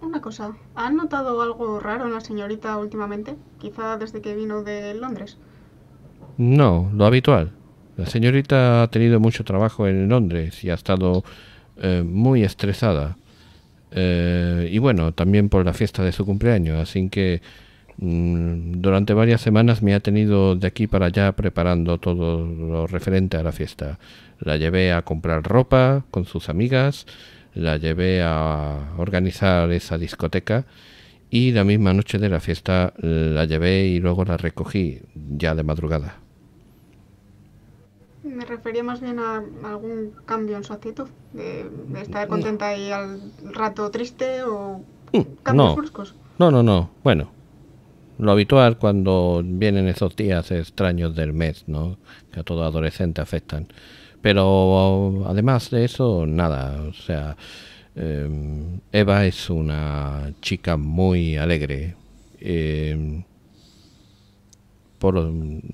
Una cosa, ¿Ha notado algo raro en la señorita últimamente? Quizá desde que vino de Londres. No, lo habitual. La señorita ha tenido mucho trabajo en Londres y ha estado eh, muy estresada. Eh, y bueno, también por la fiesta de su cumpleaños. Así que mm, durante varias semanas me ha tenido de aquí para allá preparando todo lo referente a la fiesta. La llevé a comprar ropa con sus amigas, la llevé a organizar esa discoteca y la misma noche de la fiesta la llevé y luego la recogí ya de madrugada. Me refería más bien a algún cambio en su actitud, de, estar contenta y al rato triste o mm, cambios bruscos. No, no, no. Bueno, lo habitual cuando vienen esos días extraños del mes, ¿no? Que a todo adolescente afectan. Pero además de eso, nada. O sea, em, Eva es una chica muy alegre. Em, por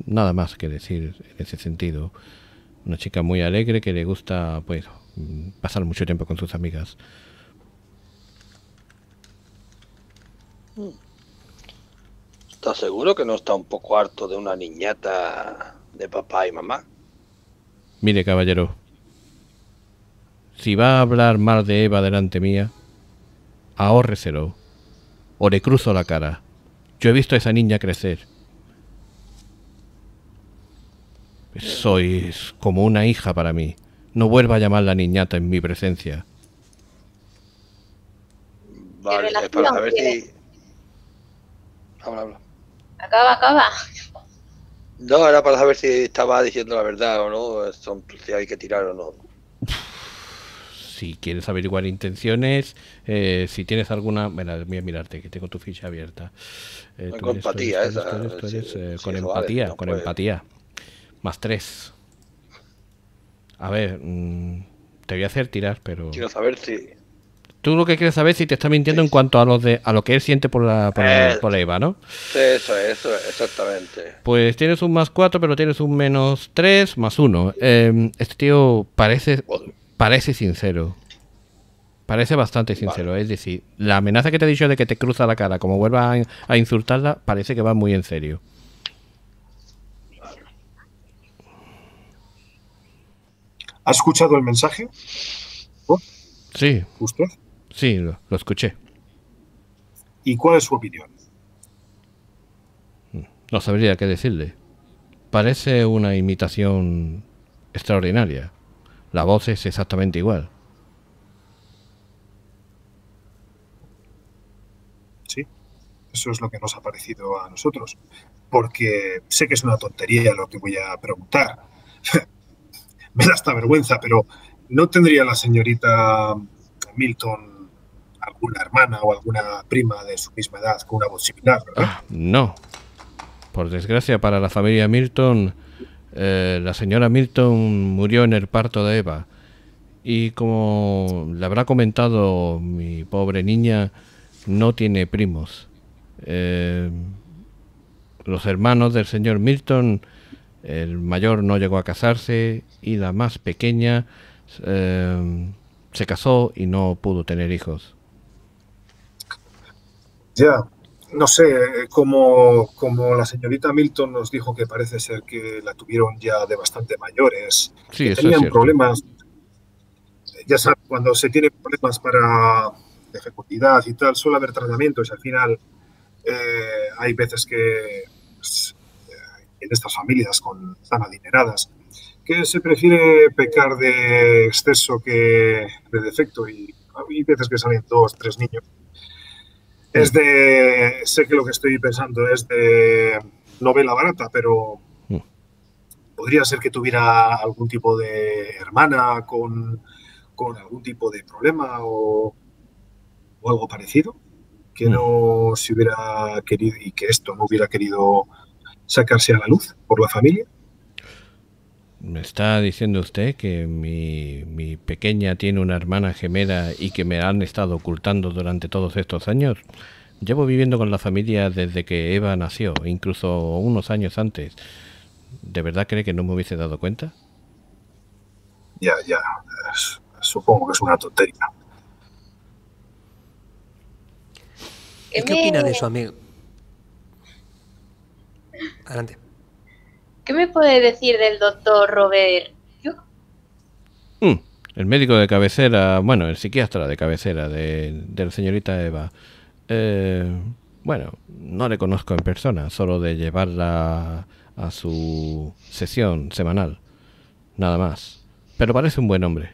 nada más que decir en ese sentido una chica muy alegre que le gusta pues pasar mucho tiempo con sus amigas. ¿Estás seguro que no está un poco harto de una niñata de papá y mamá? Mire, caballero, si va a hablar mal de Eva delante mía, ahórreselo o le cruzo la cara. Yo he visto a esa niña crecer Sois como una hija para mí. No vuelva a llamar la niñata en mi presencia. Vale, para saber si... Acaba, acaba. No, era para saber si estaba diciendo la verdad o no, Son, si hay que tirar o no. Si quieres averiguar intenciones, eh, si tienes alguna... Mira, mirarte, que tengo tu ficha abierta. Eh, con empatía, con empatía, con empatía. Más 3. A ver, mm, te voy a hacer tirar, pero... Quiero saber si... Tú lo que quieres saber es si te está mintiendo en cuanto a, lo de, a lo que él siente por la, por, eh, ¿no? Eso, eso, exactamente. Pues tienes un más 4, pero tienes un menos 3, más 1. Em, este tío parece, parece sincero. Parece bastante sincero. Es decir, la amenaza que te he dicho de que te cruza la cara como vuelva a insultarla, parece que va muy en serio. ¿Ha escuchado el mensaje? ¿Oh? Sí. ¿Usted? Sí, lo, escuché. ¿Y cuál es su opinión? Mm, no sabría qué decirle. Parece una imitación extraordinaria. La voz es exactamente igual. Sí, eso es lo que nos ha parecido a nosotros. Porque sé que es una tontería lo que voy a preguntar, me da hasta vergüenza, pero ¿no tendría la señorita Milton alguna hermana o alguna prima de su misma edad con una voz similar, ah, no. Por desgracia para la familia Milton, eh, la señora Milton murió en el parto de Eva. Y como le habrá comentado mi pobre niña, no tiene primos. Eh, los hermanos del señor Milton el mayor no llegó a casarse y la más pequeña eh, se casó y no pudo tener hijos. Ya, no sé, como, la señorita Milton nos dijo que parece ser que la tuvieron ya de bastante mayores, sí, tenían problemas, ya sabes, cuando se tienen problemas para de fecundidad y tal, suele haber tratamientos y al final eh, hay veces que pues, en estas familias con, tan adineradas, que se prefiere pecar de exceso que de defecto y hay veces que salen dos, tres niños. Es de, sé que lo que estoy pensando es de novela barata, pero mm. podría ser que tuviera algún tipo de hermana con, con algún tipo de problema o, o algo parecido, que mm. no se hubiera querido y que esto no hubiera querido sacarse a la luz por la familia? Me está diciendo usted que mi, pequeña tiene una hermana gemela y que me han estado ocultando durante todos estos años. Llevo viviendo con la familia desde que Eva nació, incluso unos años antes. ¿De verdad cree que no me hubiese dado cuenta? Ya, ya. supongo que es una tontería. qué opina de su amigo? Adelante. ¿Qué me puede decir del doctor Robert mm, el médico de cabecera, bueno, el psiquiatra de cabecera de, la señorita Eva. Eh, bueno, no le conozco en persona, solo de llevarla a su sesión semanal. Nada más. Pero parece un buen hombre.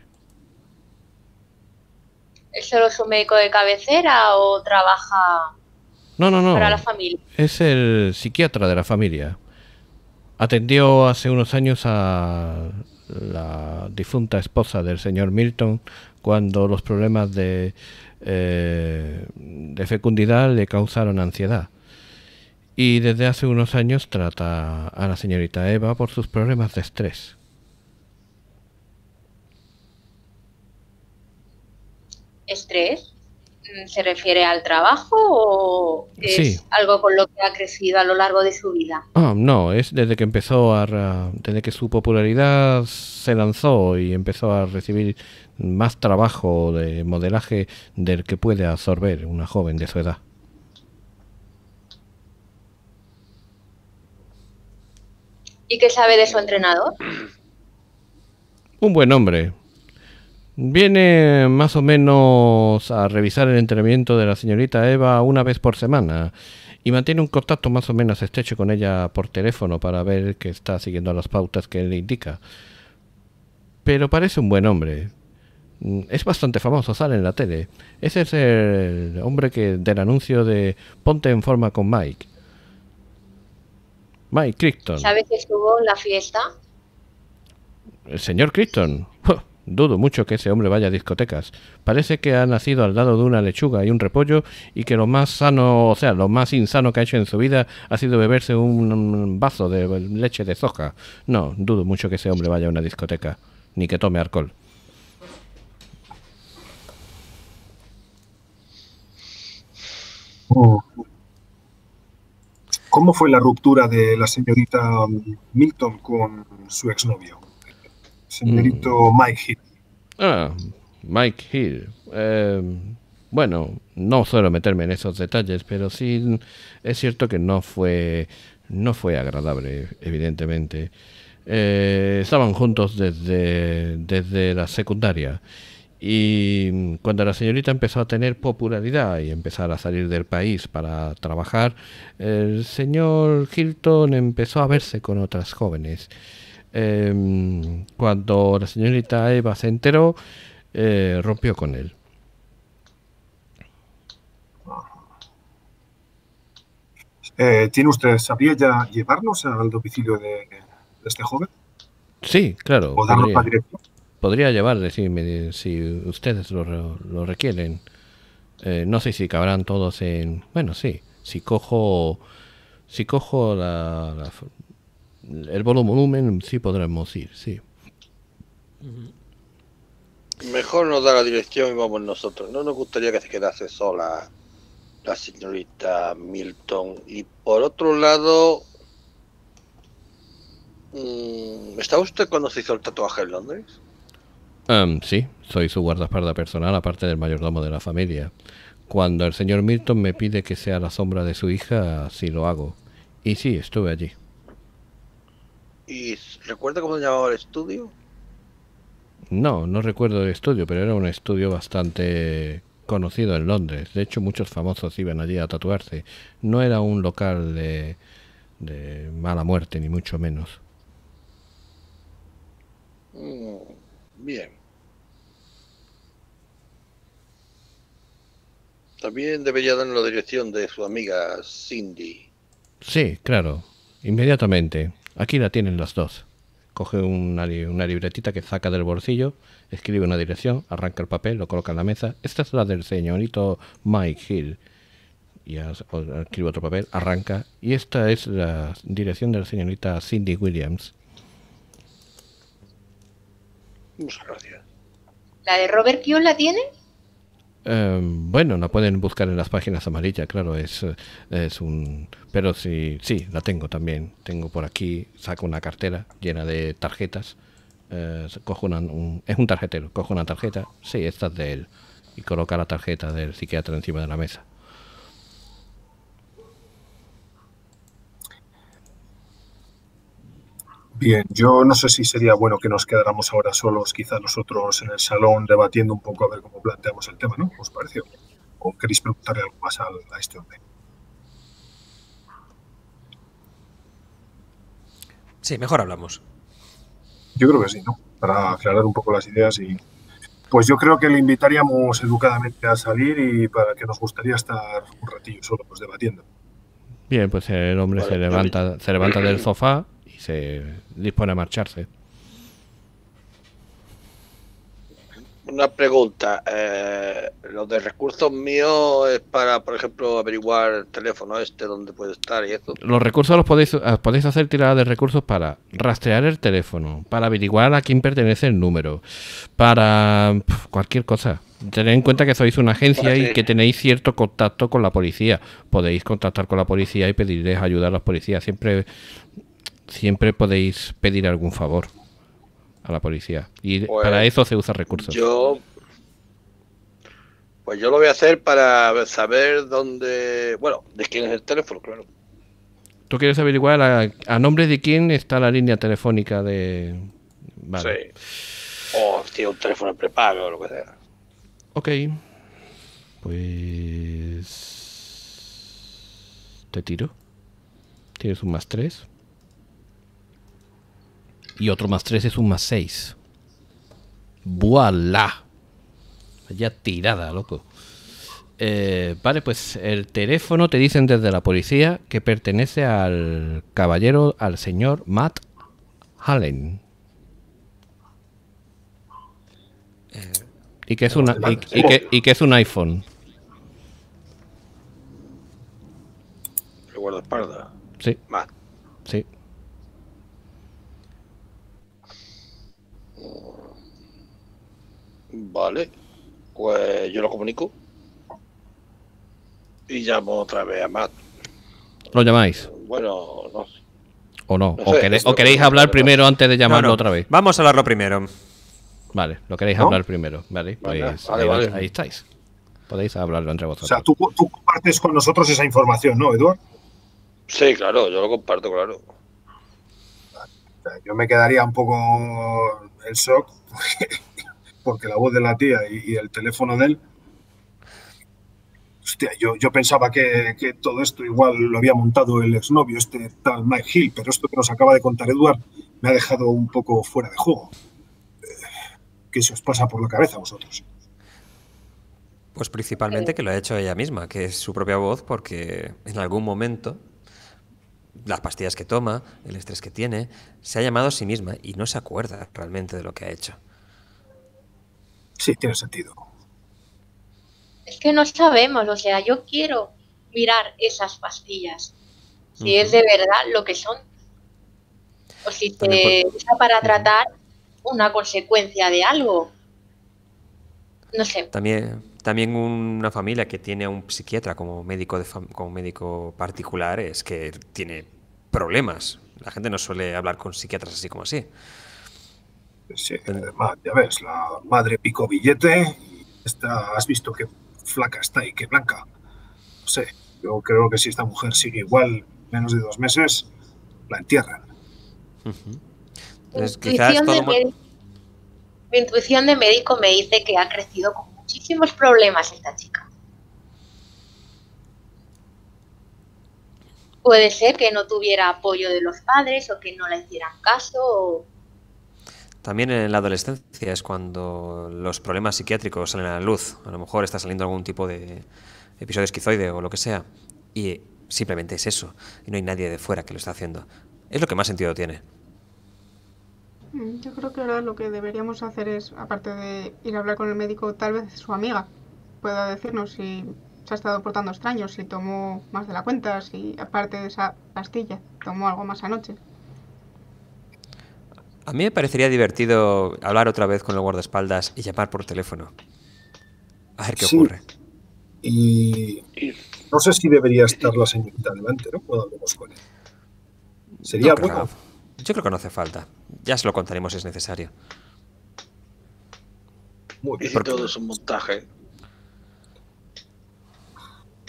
¿Es solo su médico de cabecera o trabaja no, no, no. Es el psiquiatra de la familia. Atendió hace unos años a la difunta esposa del señor Milton cuando los problemas de, eh, de fecundidad le causaron ansiedad. Y desde hace unos años trata a la señorita Eva por sus problemas de estrés. ¿Estrés? se refiere al trabajo o es algo con lo que ha crecido a lo largo de su vida? Ah, no, es desde que empezó a, desde que su popularidad se lanzó y empezó a recibir más trabajo de modelaje del que puede absorber una joven de su edad. ¿Y qué sabe de su entrenador? Un buen hombre, Viene más o menos a revisar el entrenamiento de la señorita Eva una vez por semana y mantiene un contacto más o menos estrecho con ella por teléfono para ver que está siguiendo las pautas que le indica. Pero parece un buen hombre. Mm, es bastante famoso, sale en la tele. Ese es el hombre que del anuncio de Ponte en forma con Mike. Mike Crichton. ¿Sabes que estuvo en la fiesta? El señor Crichton. Dudo mucho que ese hombre vaya a discotecas. Parece que ha nacido al lado de una lechuga y un repollo y que lo más sano, o sea, lo más insano que ha hecho en su vida ha sido beberse un vaso de leche de soja. No, dudo mucho que ese hombre vaya a una discoteca, ni que tome alcohol. ¿Cómo fue la ruptura de la señorita Milton con su exnovio? Señorito mm. Mike Hill. Ah, Mike Hill. Eh, bueno, no suelo meterme en esos detalles, pero sí es cierto que no fue, no fue agradable, evidentemente. Eh, estaban juntos desde, desde la secundaria. Y cuando la señorita empezó a tener popularidad y empezar a salir del país para trabajar, el señor Hilton empezó a verse con otras jóvenes. Em, cuando la señorita Eva se enteró, eh, rompió con él. Eh, ¿Tiene usted, sabía ya llevarnos al domicilio de, este joven? Sí, claro. Podría llevarle, si ustedes lo, requieren. Eh, no sé si cabrán todos en... Bueno, sí, si cojo... Si cojo la, el volumen sí podremos ir, sí. Mejor nos da la dirección y vamos nosotros. No nos gustaría que se quedase sola la señorita Milton. Y por otro lado, mm, ¿está usted cuando se hizo el tatuaje en Londres? Em, sí, soy su guardaespaldas personal, aparte del mayordomo de la familia. Cuando el señor Milton me pide que sea la sombra de su hija, sí lo hago. Y sí, estuve allí. ¿Y recuerda cómo se llamaba el estudio? No, no recuerdo el estudio, pero era un estudio bastante conocido en Londres. De hecho, muchos famosos iban allí a tatuarse. No era un local de, mala muerte, ni mucho menos. Mm, bien. También debería dar la dirección de su amiga Cindy. Sí, claro, inmediatamente. Aquí la tienen las dos. Coge una, libretita que saca del bolsillo, escribe una dirección, arranca el papel, lo coloca en la mesa. Esta es la del señorito Mike Hill. Y escribe otro papel, arranca. Y esta es la dirección de la señorita Cindy Williams. Muchas gracias. ¿La de Robert Kion la tiene? Em, bueno, la pueden buscar en las páginas amarillas, claro, es, es un... Pero sí, sí, la tengo también. Tengo por aquí, saco una cartera llena de tarjetas. Eh, cojo es un tarjetero, cojo una tarjeta, sí, esta es de él, y coloca la tarjeta del psiquiatra encima de la mesa. Bien, yo no sé si sería bueno que nos quedáramos ahora solos, quizá nosotros en el salón, debatiendo un poco a ver cómo planteamos el tema, ¿no? ¿Os pareció? ¿O queréis preguntarle algo más a, este hombre? Sí, mejor hablamos. Yo creo que sí, ¿no? Para aclarar un poco las ideas y... Pues yo creo que le invitaríamos educadamente a salir y para que nos gustaría estar un ratillo solos pues, debatiendo. Bien, pues el hombre se levanta, se levanta del sofá se dispone a marcharse. Una pregunta. Eh, ¿Lo de recursos míos es para, por ejemplo, averiguar el teléfono este, dónde puede estar y eso? Los recursos los podéis, eh, podéis hacer tirada de recursos para rastrear el teléfono, para averiguar a quién pertenece el número, para cualquier cosa. Tened en cuenta que sois una agencia y que tenéis cierto contacto con la policía. Podéis contactar con la policía y pedirles ayuda a los policías. Siempre siempre podéis pedir algún favor a la policía. Y para pues, eso se usa recursos. Yo, pues yo lo voy a hacer para saber dónde, bueno, de quién es el teléfono, claro. Tú quieres averiguar a, a nombre de quién está la línea telefónica de... O si un teléfono prepago o lo que sea. Ok. Pues... Te tiro. Tienes un más tres. Y otro más 3 es un más 6. ¡Voilà! Ya tirada, loco. Eh, vale, pues el teléfono te dicen desde la policía que pertenece al caballero, al señor Matt Allen. Eh, y que es una y, que, y que es un iPhone. El guardaespaldas. Sí. Matt. Sí. Vale, pues yo lo comunico. Y llamo otra vez a Matt. ¿Lo llamáis? Bueno, no ¿O no? ¿O, queréis hablar primero antes de llamarlo otra vez? Vamos a hablarlo primero. Vale, lo queréis hablar primero. Pues vale, ahí, estáis. Podéis hablarlo entre vosotros. O sea, tú, compartes con nosotros esa información, ¿no, Eduard? Sí, claro, yo lo comparto, claro. yo me quedaría un poco en shock porque la voz de la tía y, el teléfono de él. Hostia, yo, pensaba que, todo esto igual lo había montado el exnovio, este tal Mike Hill, pero esto que nos acaba de contar Eduard me ha dejado un poco fuera de juego. Eh, ¿Qué se os pasa por la cabeza a vosotros? Pues principalmente que lo ha hecho ella misma, que es su propia voz, porque en algún momento las pastillas que toma, el estrés que tiene, se ha llamado a sí misma y no se acuerda realmente de lo que ha hecho sí tiene sentido. Es que no sabemos, o sea, yo quiero mirar esas pastillas, si es de verdad lo que son, o si te usa pues. para tratar una consecuencia de algo. No sé. También, también una familia que tiene a un psiquiatra como médico, de como médico particular es que tiene problemas. La gente no suele hablar con psiquiatras así como así. Sí, eh. además, ya ves, la madre pico billete. Esta, has visto qué flaca está y qué blanca. No sé, yo creo que si esta mujer sigue igual menos de dos meses, la entierran. Mi intuición de médico me dice que ha crecido con muchísimos problemas esta chica. Puede ser que no tuviera apoyo de los padres o que no le hicieran caso o también en la adolescencia es cuando los problemas psiquiátricos salen a la luz. A lo mejor está saliendo algún tipo de episodio esquizoide o lo que sea. Y simplemente es eso. Y no hay nadie de fuera que lo está haciendo. Es lo que más sentido tiene. Yo creo que ahora lo que deberíamos hacer es, aparte de ir a hablar con el médico, tal vez su amiga pueda decirnos si se ha estado portando extraño, si tomó más de la cuenta, si aparte de esa pastilla tomó algo más anoche. A mí me parecería divertido hablar otra vez con el guardaespaldas y llamar por teléfono. A ver qué ocurre. Y no sé si debería estar la señorita delante, ¿no? Cuando hablemos con él. Sería bueno. Yo creo que no hace falta. Ya se lo contaremos si es necesario. Muy bien. Y todo es un montaje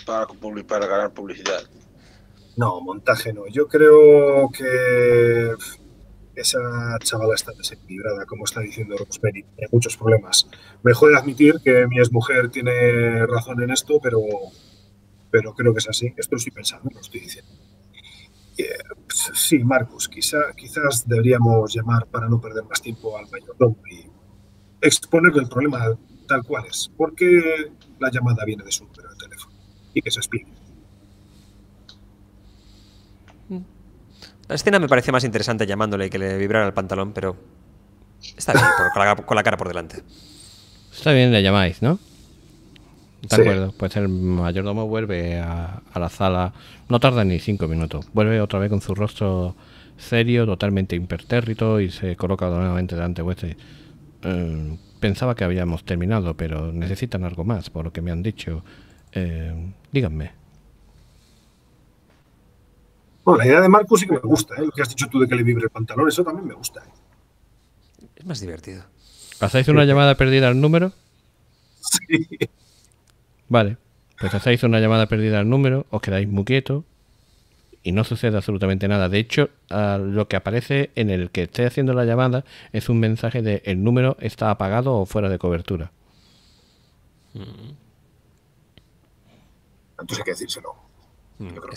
para, para ganar publicidad. No, montaje no. Yo creo que esa chavala está desequilibrada, como está diciendo Benny. tiene muchos problemas. Me jode admitir que mi exmujer tiene razón en esto, pero, pero creo que es así. Esto lo estoy pensando, lo estoy diciendo. Eh, pues, sí, Marcus, quizá, quizás deberíamos llamar para no perder más tiempo al mayordomo y exponerle el problema tal cual es. ¿Por qué la llamada viene de su número de teléfono? Y que se explique. La escena me parece más interesante llamándole y que le vibrara el pantalón, pero está bien, con, la, cara por delante. Está bien, le llamáis, ¿no? De acuerdo, pues el mayordomo vuelve a, la sala, no tarda ni cinco minutos, vuelve otra vez con su rostro serio, totalmente impertérrito y se coloca nuevamente delante vuestro. Eh, pensaba que habíamos terminado, pero necesitan algo más, por lo que me han dicho. Eh, díganme. Bueno, la idea de Marcus sí que me gusta, ¿eh? lo que has dicho tú de que le vibre el pantalón, eso también me gusta. ¿eh? Es más divertido. ¿Hacéis una llamada perdida al número? Sí. Vale, pues hacéis una llamada perdida al número, os quedáis muy quietos y no sucede absolutamente nada. De hecho, lo que aparece en el que esté haciendo la llamada es un mensaje de el número está apagado o fuera de cobertura. Mm. Entonces hay que decírselo. Yo creo que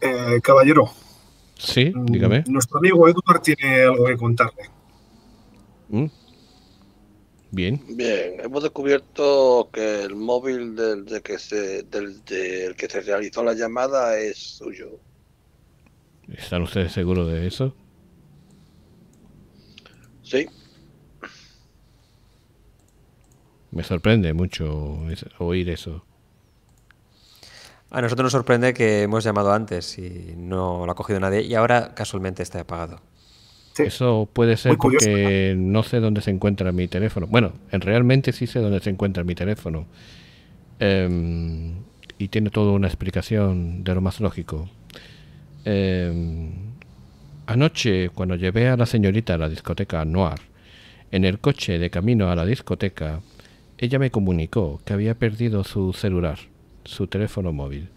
eh, caballero. Sí, mm, dígame. Nuestro amigo Edward tiene algo que contarle. Mm. Bien. Bien, hemos descubierto que el móvil del, de que, se, del que se realizó la llamada es suyo. ¿Están ustedes seguros de eso? Sí. Me sorprende mucho oír eso. A nosotros nos sorprende que hemos llamado antes y no lo ha cogido nadie y ahora casualmente está apagado. Eso puede ser porque ¿no? sé dónde se encuentra mi teléfono. Bueno, realmente sí sé dónde se encuentra mi teléfono. Em, y tiene toda una explicación de lo más lógico. Em, anoche, cuando llevé a la señorita a la discoteca Noir, en el coche de camino a la discoteca, ella me comunicó que había perdido su celular su teléfono móvil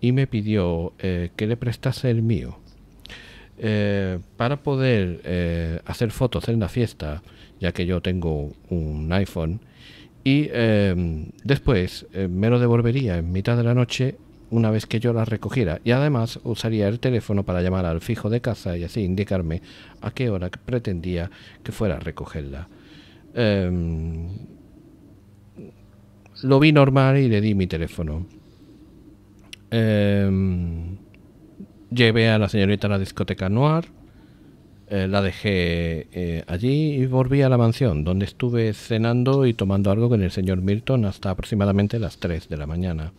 y me pidió eh, que le prestase el mío eh, para poder eh, hacer fotos en la fiesta, ya que yo tengo un iPhone, y después me lo devolvería en mitad de la noche una vez que yo la recogiera y además usaría el teléfono para llamar al fijo de casa y así indicarme a qué hora pretendía que fuera a recogerla. Em, lo vi normal y le di mi teléfono. Em, llevé a la señorita a la discoteca Noir, eh, la dejé eh, allí y volví a la mansión, donde estuve cenando y tomando algo con el señor Milton hasta aproximadamente las 3 de la mañana.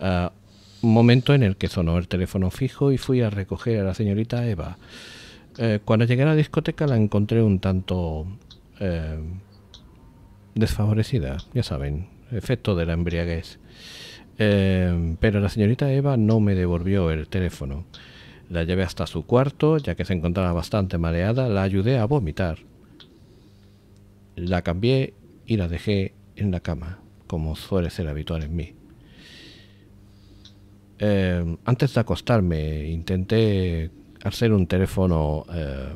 Ah, un momento en el que sonó el teléfono fijo y fui a recoger a la señorita Eva. Eh, cuando llegué a la discoteca la encontré un tanto desfavorecida, ya saben, efecto de la embriaguez. Em, pero la señorita Eva no me devolvió el teléfono. La llevé hasta su cuarto, ya que se encontraba bastante mareada, la ayudé a vomitar. La cambié y la dejé en la cama, como suele ser habitual en mí. Em, antes de acostarme intenté hacer un teléfono eh,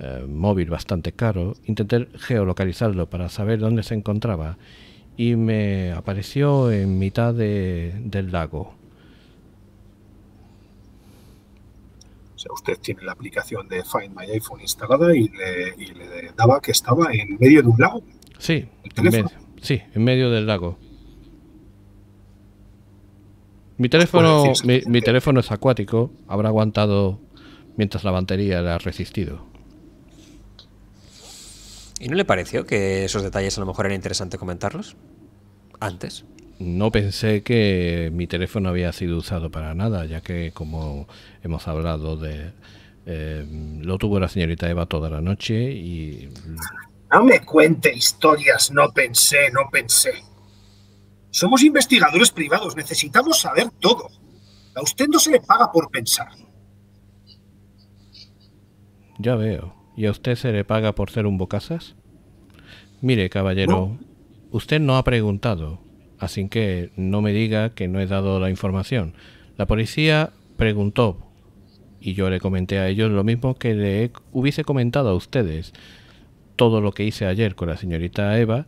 eh, móvil bastante caro, intenté geolocalizarlo para saber dónde se encontraba y me apareció en mitad de, del lago. O sea, usted tiene la aplicación de Find My iPhone instalada y le, daba que estaba en medio de un lago. Sí, en medio, sí, en medio del lago. Mi pues teléfono, teléfono es acuático, habrá aguantado mientras la batería la ha resistido. ¿Y no le pareció que esos detalles a lo mejor era interesante comentarlos? Antes. No pensé que mi teléfono había sido usado para nada, ya que como hemos hablado de... Em, lo tuvo la señorita Eva toda la noche y... No me cuente historias, no pensé, no pensé. Somos investigadores privados, necesitamos saber todo. A usted no se le paga por pensar. Ya veo. ¿Y a usted se le paga por ser un bocazas? Mire, caballero, usted no ha preguntado, así que no me diga que no he dado la información. La policía preguntó y yo le comenté a ellos lo mismo que le hubiese comentado a ustedes. Todo lo que hice ayer con la señorita Eva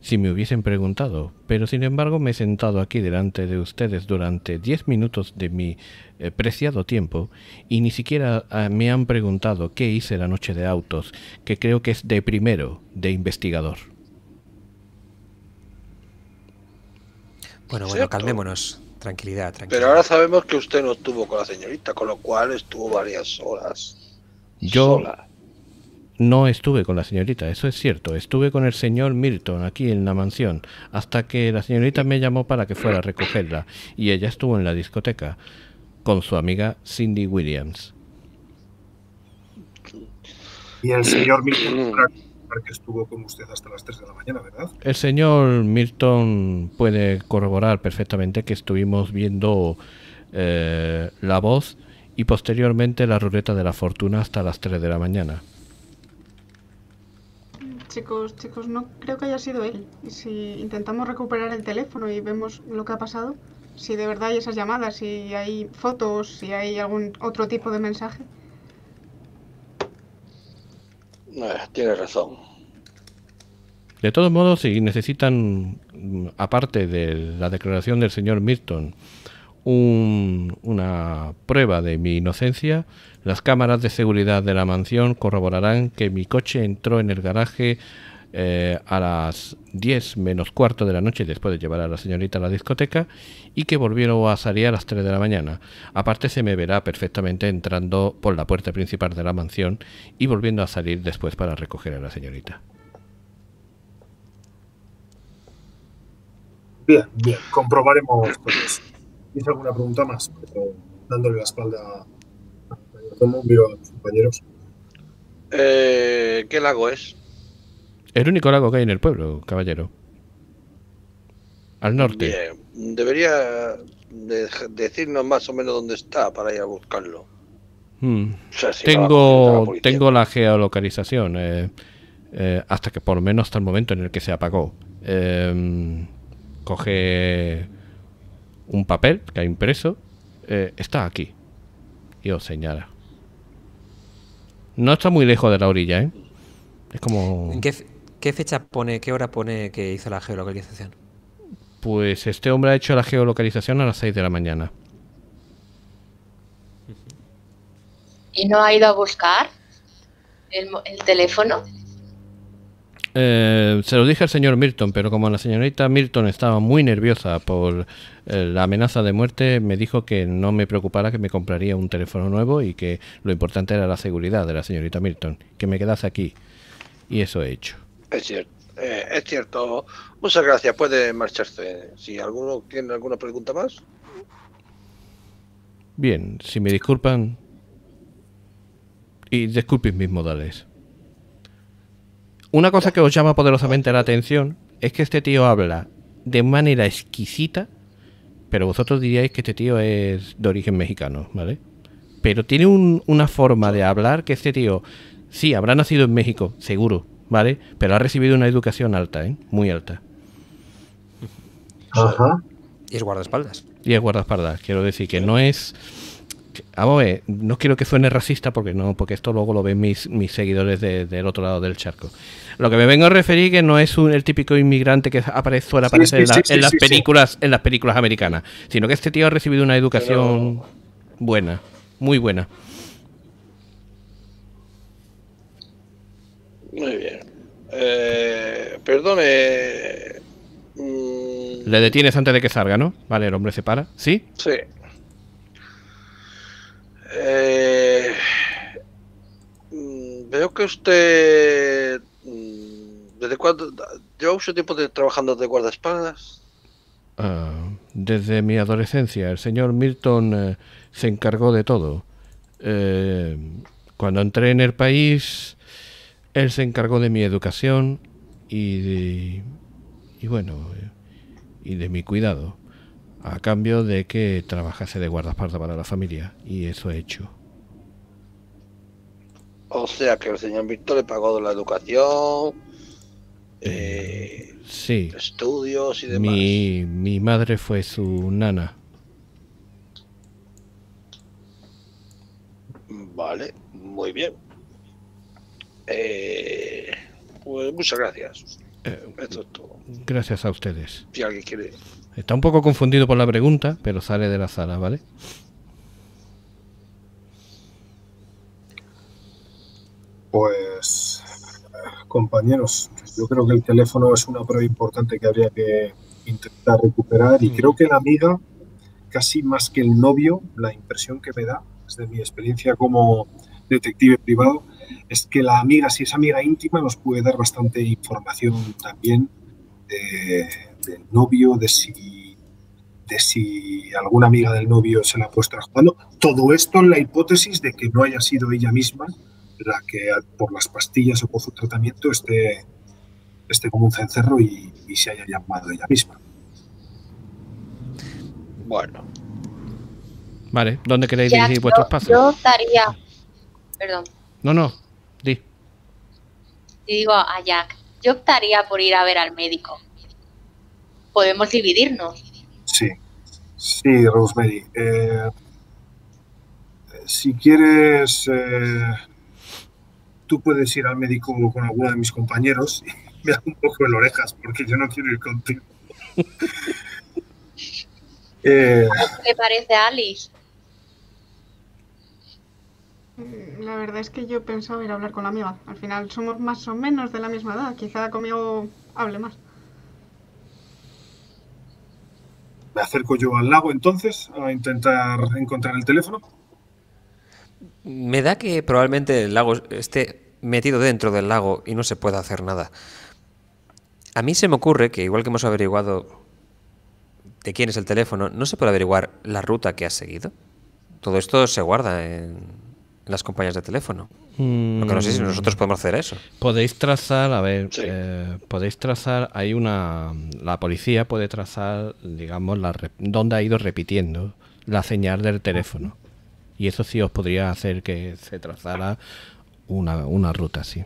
si me hubiesen preguntado, pero sin embargo me he sentado aquí delante de ustedes durante 10 minutos de mi eh, preciado tiempo y ni siquiera ah, me han preguntado qué hice la noche de autos, que creo que es de primero de investigador. Bueno, bueno, calmémonos. Tranquilidad, tranquilidad. Pero ahora sabemos que usted no estuvo con la señorita, con lo cual estuvo varias horas. Yo no estuve con la señorita, eso es cierto. Estuve con el señor Milton aquí en la mansión hasta que la señorita me llamó para que fuera a recogerla y ella estuvo en la discoteca con su amiga Cindy Williams. Y el señor Milton que estuvo con usted hasta las 3 de la mañana, ¿verdad? El señor Milton puede corroborar perfectamente que estuvimos viendo eh, La Voz y posteriormente La Ruleta de la Fortuna hasta las 3 de la mañana chicos, chicos, no creo que haya sido él. si intentamos recuperar el teléfono y vemos lo que ha pasado, si de verdad hay esas llamadas, si hay fotos, si hay algún otro tipo de mensaje. Eh, tiene razón. De todos modos, si necesitan, mm, aparte de la declaración del señor Milton, una prueba de mi inocencia, las cámaras de seguridad de la mansión corroborarán que mi coche entró en el garaje eh, a las 10 menos cuarto de la noche después de llevar a la señorita a la discoteca y que volvieron a salir a las 3 de la mañana. Aparte se me verá perfectamente entrando por la puerta principal de la mansión y volviendo a salir después para recoger a la señorita. Bien, bien, comprobaremos con hice alguna pregunta más, dándole la espalda a los compañeros. Eh, ¿Qué lago es? El único lago que hay en el pueblo, caballero. Al norte. debería decirnos más o menos dónde está para ir a buscarlo. Hmm. tengo, la, tengo la geolocalización, eh, eh, hasta que por lo menos hasta el momento en el que se apagó. coge un papel que ha impreso, eh, está aquí. Y os señala. No está muy lejos de la orilla, ¿eh? Es como... ¿En qué, fecha pone, qué hora pone que hizo la geolocalización? Pues este hombre ha hecho la geolocalización a las 6 de la mañana. ¿Y no ha ido a buscar el, el teléfono? Eh, se lo dije al señor Milton, pero como la señorita Milton estaba muy nerviosa por eh, la amenaza de muerte, me dijo que no me preocupara, que me compraría un teléfono nuevo y que lo importante era la seguridad de la señorita Milton, que me quedase aquí. Y eso he hecho. Es cierto. Eh, es cierto. Muchas gracias. Puede marcharse. Si alguno tiene alguna pregunta más. Bien, si me disculpan. Y disculpen mis modales. Una cosa que os llama poderosamente la atención es que este tío habla de manera exquisita, pero vosotros diríais que este tío es de origen mexicano, ¿vale? Pero tiene una forma de hablar que este tío, sí, habrá nacido en México, seguro, ¿vale? Pero ha recibido una educación alta, ¿eh? Muy alta. Ajá. Y es guardaespaldas. Y es guardaespaldas, quiero decir que no es no quiero que suene racista porque no, porque esto luego lo ven mis, mis seguidores del otro lado del charco. Lo que me vengo a referir que no es un, el típico inmigrante que suele aparecer en, las películas, en las películas americanas, sino que este tío ha recibido una educación buena, muy buena. Muy bien. Eh, perdone. Mm. Le detienes antes de que salga, ¿no? Vale, el hombre se para. ¿Sí? Sí. Eh, mm, veo que usted. Mm, ¿Desde cuándo? ¿Lleva mucho tiempo de, trabajando de guardaespaldas? Ah, desde mi adolescencia. El señor Milton eh, se encargó de todo. Eh, cuando entré en el país, él se encargó de mi educación y Y bueno, y de mi cuidado a cambio de que trabajase de guardaespaldas para la familia, y eso he hecho. O sea que el señor Víctor le pagó la educación, eh, eh sí. estudios y demás. Mi, mi madre fue su nana. Vale, muy bien. Eh, pues muchas gracias. Eh, es todo. Gracias a ustedes. Si alguien quiere Está un poco confundido por la pregunta, pero sale de la sala, ¿vale? Pues, compañeros, yo creo que el teléfono es una prueba importante que habría que intentar recuperar y mm. creo que la amiga, casi más que el novio, la impresión que me da desde mi experiencia como detective privado, es que la amiga, si es amiga íntima, nos puede dar bastante información también de, eh, del novio, de si, de si alguna amiga del novio se la ha puesto a Todo esto en la hipótesis de que no haya sido ella misma la que por las pastillas o por su tratamiento esté, esté como un cencerro y, se haya llamado ella misma. Bueno. Vale, ¿dónde queréis dirigir vuestros pasos? Yo optaría Perdón. No, no, di. digo a Jack, yo optaría por ir a ver al médico podemos dividirnos. Sí, sí, Rosemary. Eh, si quieres, eh, tú puedes ir al médico con alguno de mis compañeros me hago un poco las orejas porque yo no quiero ir contigo. eh, ¿Qué parece Alice? La verdad es que yo pensaba ir a hablar con la amiga. Al final somos más o menos de la misma edad. Quizá conmigo hable más. me acerco yo al lago entonces a intentar encontrar el teléfono. Me da que probablemente el lago esté metido dentro del lago y no se pueda hacer nada. A mí se me ocurre que igual que hemos averiguado de quién es el teléfono, no se puede averiguar la ruta que ha seguido. Todo esto se guarda en las compañías de teléfono. Mm. Lo no sé si nosotros podemos hacer eso. Podéis trazar, a ver, eh, podéis trazar, hay una, la policía puede trazar, digamos, la, dónde ha ido repitiendo la señal del teléfono. Y eso sí os podría hacer que se trazara una, ruta así.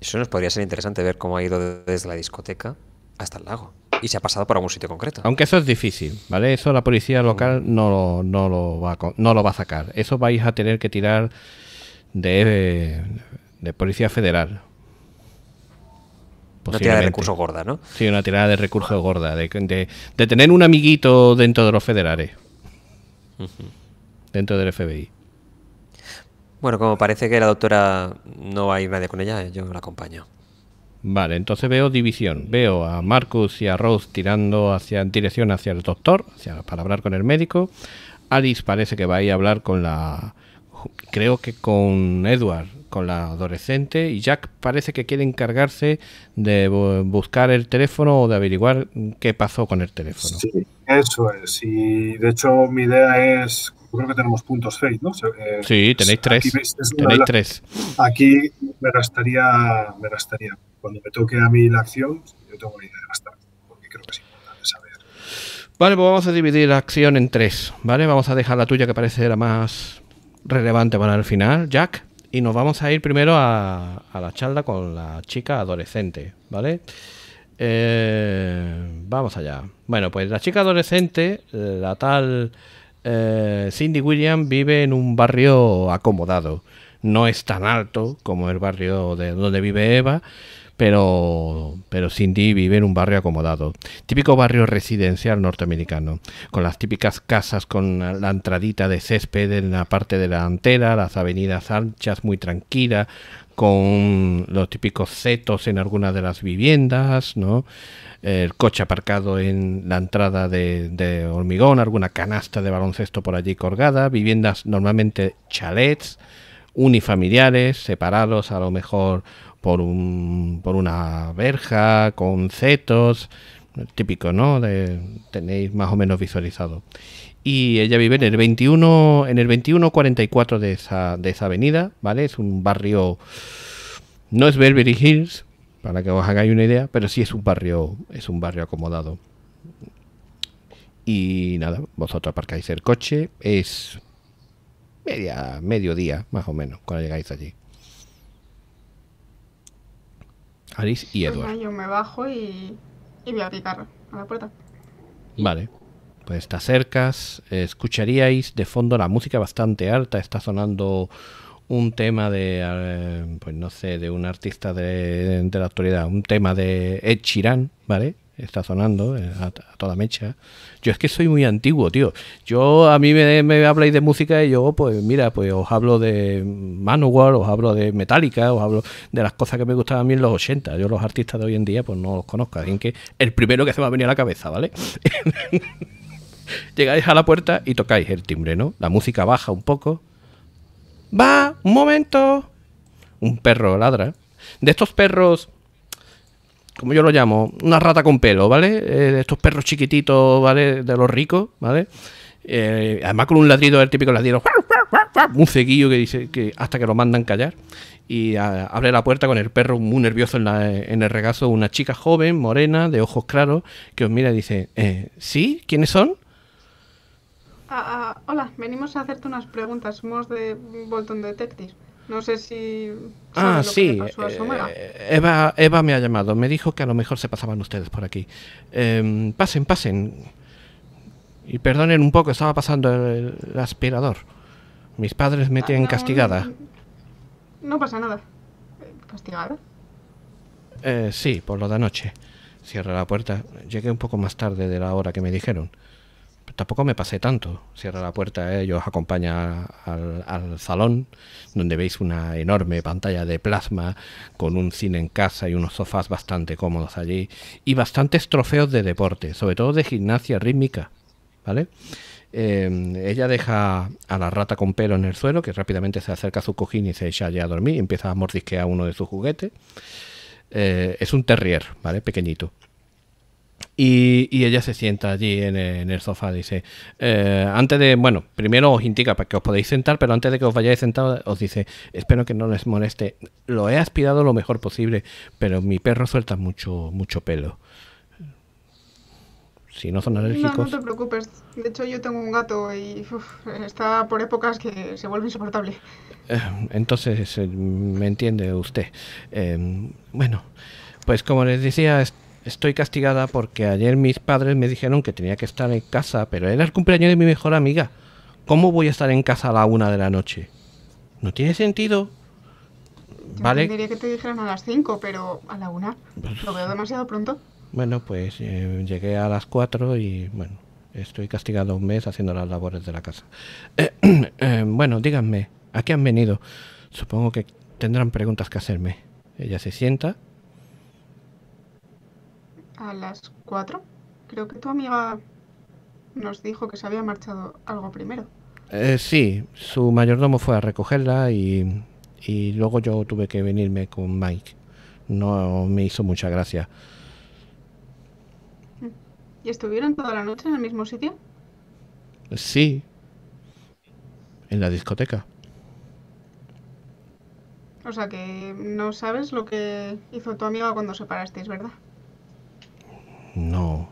Eso nos podría ser interesante ver cómo ha ido desde la discoteca hasta el lago. Y se ha pasado por algún sitio concreto. Aunque eso es difícil, ¿vale? Eso la policía local mm. no, lo, va, no lo va a sacar. Eso vais a tener que tirar de, Policía Federal. Una tirada de recursos gorda, ¿no? Sí, una tirada de recursos gorda, de, de, tener un amiguito dentro de los federales. Dentro del FBI. Bueno, como parece que la doctora no va a ir nadie con ella, yo la acompaño. Vale, entonces veo división. Veo a Marcus y a Rose tirando hacia, en dirección hacia el doctor, hacia, para hablar con el médico. Alice parece que va a ir a hablar con la, creo que con Edward, con la adolescente, y Jack parece que quiere encargarse de buscar el teléfono o de averiguar qué pasó con el teléfono. Sí, eso es. Y de hecho mi idea es, creo que tenemos puntos seis ¿no? Eh, sí, tenéis tres. Aquí, tenéis tres. aquí me gastaría, Cuando me toque a mí la acción, yo tengo la idea de gastar, porque creo que es importante saber. Vale, pues vamos a dividir la acción en tres, ¿vale? Vamos a dejar la tuya que parece la más relevante para el final, Jack. Y nos vamos a ir primero a, la charla con la chica adolescente, ¿vale? Eh, vamos allá. Bueno, pues la chica adolescente, la tal eh, Cindy Williams, vive en un barrio acomodado. No es tan alto como el barrio de donde vive Eva, pero, pero Cindy vive en un barrio acomodado, típico barrio residencial norteamericano, con las típicas casas con la entradita de césped en la parte delantera, las avenidas anchas muy tranquila, con los típicos setos en algunas de las viviendas, ¿no? el coche aparcado en la entrada de, de hormigón, alguna canasta de baloncesto por allí colgada, viviendas normalmente chalets, unifamiliares, separados a lo mejor por, un, por una verja, con cetos, típico, ¿no? De, tenéis más o menos visualizado. Y ella vive en el 21, en el 2144 de esa, de esa avenida, ¿vale? Es un barrio, no es Beverly Hills, para que os hagáis una idea, pero sí es un barrio, es un barrio acomodado. Y nada, vosotros aparcáis el coche, es media, mediodía más o menos cuando llegáis allí. Aris y Edward. yo me bajo y, voy a picar a la puerta. Vale. Pues te cerca, escucharíais de fondo la música bastante alta, está sonando un tema de, eh, pues no sé, de un artista de, de la actualidad, un tema de Ed Sheeran, ¿vale? está sonando eh, a, toda mecha. Yo es que soy muy antiguo, tío. Yo a mí me, habláis de música y yo, pues mira, pues os hablo de Manowar, os hablo de Metallica, os hablo de las cosas que me gustaban a mí en los 80. Yo los artistas de hoy en día, pues no los conozco. Así que el primero que se me ha venido a la cabeza, ¿vale? Llegáis a la puerta y tocáis el timbre, ¿no? La música baja un poco. ¡Va! ¡Un momento! Un perro ladra. De estos perros como yo lo llamo, una rata con pelo, ¿vale? Eh, de estos perros chiquititos, ¿vale? De los ricos, ¿vale? Eh, además con un ladrido, el típico ladrido, un ceguillo que dice que hasta que lo mandan callar. Y ah, abre la puerta con el perro muy nervioso en, el regazo, una chica joven, morena, de ojos claros, que os mira y dice, eh, ¿sí? ¿Quiénes son? Ah, ah, hola, venimos a hacerte unas preguntas. Somos de Bolton Detectives. No sé si. Ah, sí. Eh, Eva, Eva me ha llamado. Me dijo que a lo mejor se pasaban ustedes por aquí. Em, pasen, pasen. Y perdonen un poco, estaba pasando el, aspirador. Mis padres me ah, tienen castigada. No, pasa nada. ¿Castigada? Eh, sí, por lo de anoche. Cierra la puerta. Llegué un poco más tarde de la hora que me dijeron tampoco me pasé tanto. Cierra la puerta, ellos eh, os acompaña al, salón, donde veis una enorme pantalla de plasma con un cine en casa y unos sofás bastante cómodos allí y bastantes trofeos de deporte, sobre todo de gimnasia rítmica. ¿Vale? Eh, ella deja a la rata con pelo en el suelo, que rápidamente se acerca a su cojín y se echa ya a dormir y empieza a mordisquear uno de sus juguetes. Eh, es un terrier, ¿vale? Pequeñito. Y, ella se sienta allí en, el sofá. Dice, eh, antes de, bueno, primero os indica para que os podéis sentar, pero antes de que os vayáis sentados, os dice, espero que no les moleste. Lo he aspirado lo mejor posible, pero mi perro suelta mucho, mucho pelo. Si no son alérgicos. No, te preocupes. De hecho, yo tengo un gato y está por épocas que se vuelve insoportable. Eh, entonces, eh, me entiende usted. bueno, pues como les decía, Estoy castigada porque ayer mis padres me dijeron que tenía que estar en casa, pero era el cumpleaños de mi mejor amiga. ¿Cómo voy a estar en casa a la una de la noche? No tiene sentido. Yo vale. Diría que te dijeran a las cinco, pero a la una. Pues, Lo veo demasiado pronto. Bueno, pues eh, llegué a las cuatro y bueno, estoy castigado un mes haciendo las labores de la casa. Eh, eh, bueno, díganme, ¿a qué han venido? Supongo que tendrán preguntas que hacerme. Ella se sienta a las 4. Creo que tu amiga nos dijo que se había marchado algo primero. Eh, sí, su mayordomo fue a recogerla y, y, luego yo tuve que venirme con Mike. No me hizo mucha gracia. ¿Y estuvieron toda la noche en el mismo sitio? Sí, en la discoteca. O sea que no sabes lo que hizo tu amiga cuando se separasteis, ¿verdad? No.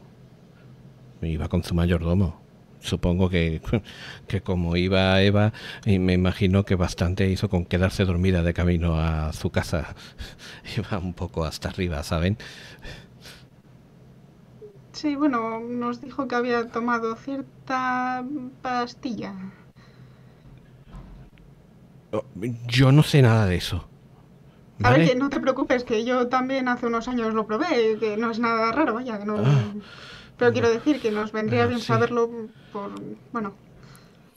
Iba con su mayordomo. Supongo que, que como iba Eva, y me imagino que bastante hizo con quedarse dormida de camino a su casa. Iba un poco hasta arriba, ¿saben? Sí, bueno, nos dijo que había tomado cierta pastilla. Oh, yo no sé nada de eso. A ver, que no te preocupes, que yo también hace unos años lo probé, que no es nada raro, vaya, ah. Pero quiero decir que nos vendría bien saberlo por... bueno.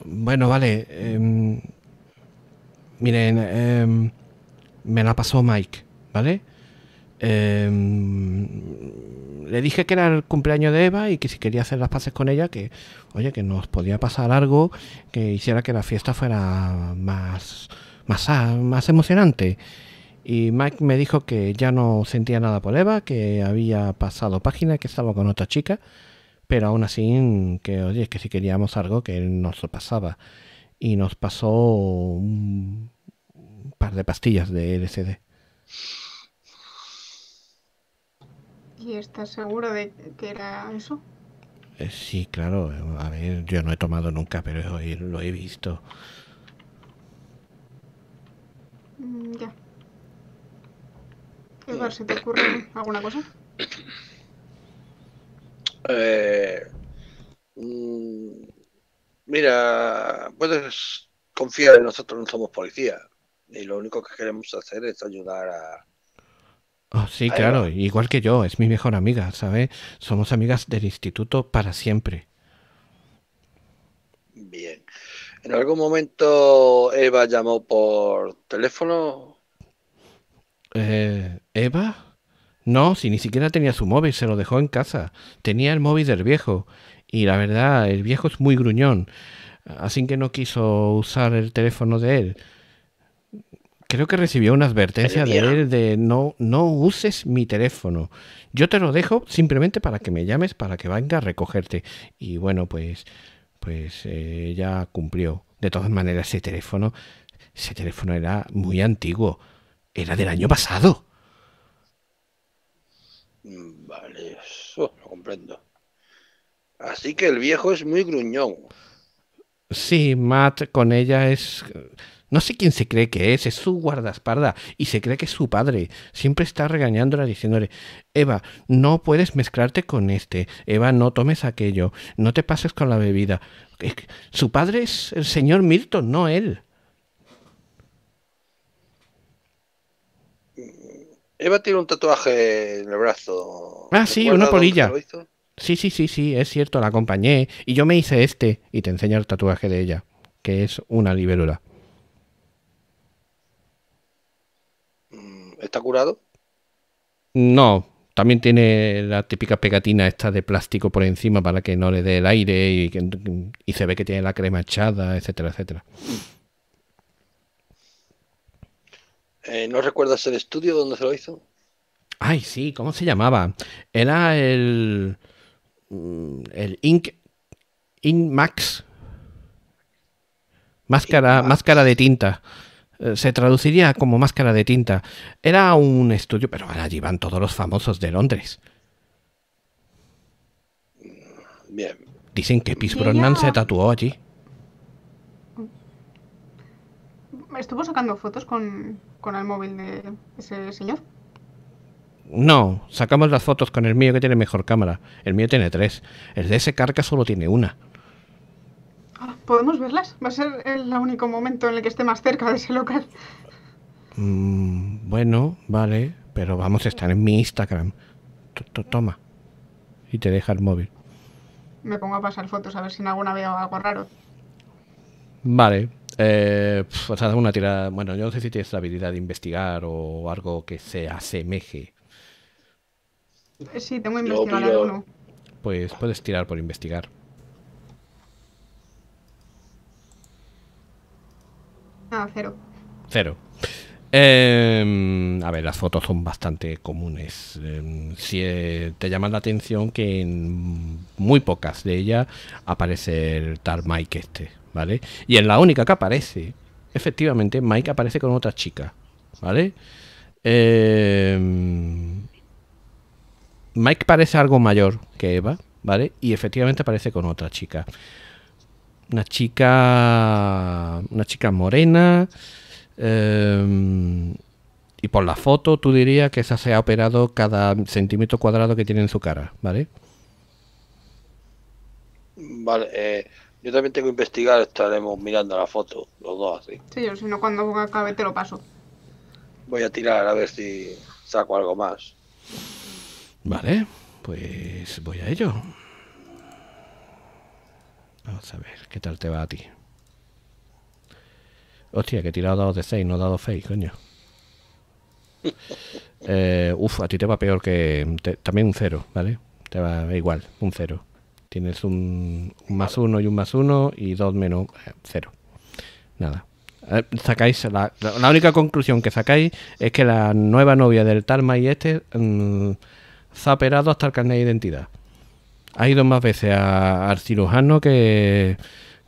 Bueno, vale. Em, miren, em, me la pasó Mike, ¿vale? Em, le dije que era el cumpleaños de Eva y que si quería hacer las paces con ella, que, oye, que nos podía pasar algo que hiciera que la fiesta fuera más, más, más emocionante. Y Mike me dijo que ya no sentía nada por Eva, que había pasado página, que estaba con otra chica, pero aún así que, oye, que si queríamos algo que nos pasaba. Y nos pasó un par de pastillas de LSD. ¿Y estás seguro de que era eso? Eh, sí, claro. A ver, yo no he tomado nunca, pero hoy lo he visto. Mm, ya te ocurre alguna cosa? Eh, mm, mira, puedes confiar en nosotros, no somos policía. Y lo único que queremos hacer es ayudar a. Ah, sí, claro, igual que yo, es mi mejor amiga, ¿sabes? Somos amigas del instituto para siempre. Bien. ¿En algún momento Eva llamó por teléfono? Eh, ¿Eva? No, si ni siquiera tenía su móvil, se lo dejó en casa. Tenía el móvil del viejo. Y la verdad, el viejo es muy gruñón. Así que no quiso usar el teléfono de él. Creo que recibió una advertencia de él de no, no uses mi teléfono. Yo te lo dejo simplemente para que me llames, para que venga a recogerte. Y bueno, pues, pues eh, ya cumplió. De todas maneras, ese teléfono, ese teléfono era muy antiguo. Era del año pasado. Vale, eso lo comprendo. Así que el viejo es muy gruñón. Sí, Matt con ella es... No sé quién se cree que es, es su guardaesparda. y se cree que es su padre. Siempre está regañándola diciéndole, Eva, no puedes mezclarte con este, Eva, no tomes aquello, no te pases con la bebida. Su padre es el señor Milton, no él. Eva tiene un tatuaje en el brazo. Ah, sí, una polilla. Sí, sí, sí, sí, es cierto, la acompañé. Y yo me hice este y te enseño el tatuaje de ella, que es una libélula. ¿Está curado? No, también tiene la típica pegatina esta de plástico por encima para que no le dé el aire y, y se ve que tiene la crema echada, etcétera, etcétera. Eh, ¿No recuerdas el estudio donde se lo hizo? Ay, sí, ¿cómo se llamaba? Era el. Mm, el Ink Ink Max. Máscara, máscara de tinta. Eh, se traduciría como máscara de tinta. Era un estudio, pero ahora allí van todos los famosos de Londres. Dicen que Piss se tatuó allí. estuvo sacando fotos con, con el móvil de ese señor. No, sacamos las fotos con el mío que tiene mejor cámara. El mío tiene tres. El de ese carca solo tiene una. Ah, ¿Podemos verlas? Va a ser el único momento en el que esté más cerca de ese local. Mm, bueno, vale, pero vamos a estar en mi Instagram. Toma. Y te deja el móvil. Me pongo a pasar fotos a ver si en alguna veo algo raro. Vale, eh, pues una tirada. Bueno, yo no sé si tienes la habilidad de investigar o algo que se asemeje. Sí, tengo investigar alguno. Pues puedes tirar por investigar. Ah, cero. Cero. Em, a ver, las fotos son bastante comunes. Em, si eh, te llama la atención que en muy pocas de ellas aparece el tal Mike este, ¿vale? Y en la única que aparece, efectivamente, Mike aparece con otra chica, ¿vale? Em, Mike parece algo mayor que Eva, ¿vale? Y efectivamente aparece con otra chica. Una chica. Una chica morena Em, y por la foto, tú dirías que esa se ha operado cada centímetro cuadrado que tiene en su cara, ¿vale? Vale, eh, yo también tengo que investigar, estaremos mirando la foto, los dos así. Sí, yo si no, cuando acabe te lo paso. Voy a tirar a ver si saco algo más. Vale, pues voy a ello. Vamos a ver, ¿qué tal te va a ti? Hostia, que he tirado dados de 6, no dado 6, coño. Eh, uf, a ti te va peor que. también un 0, ¿vale? Te va igual, un 0. Tienes un, más 1 y un más 1 y dos menos eh, cero. Nada. Eh, sacáis la, única conclusión que sacáis es que la nueva novia del Talma y este mm, se ha operado hasta el carnet de identidad. Ha ido más veces al cirujano que,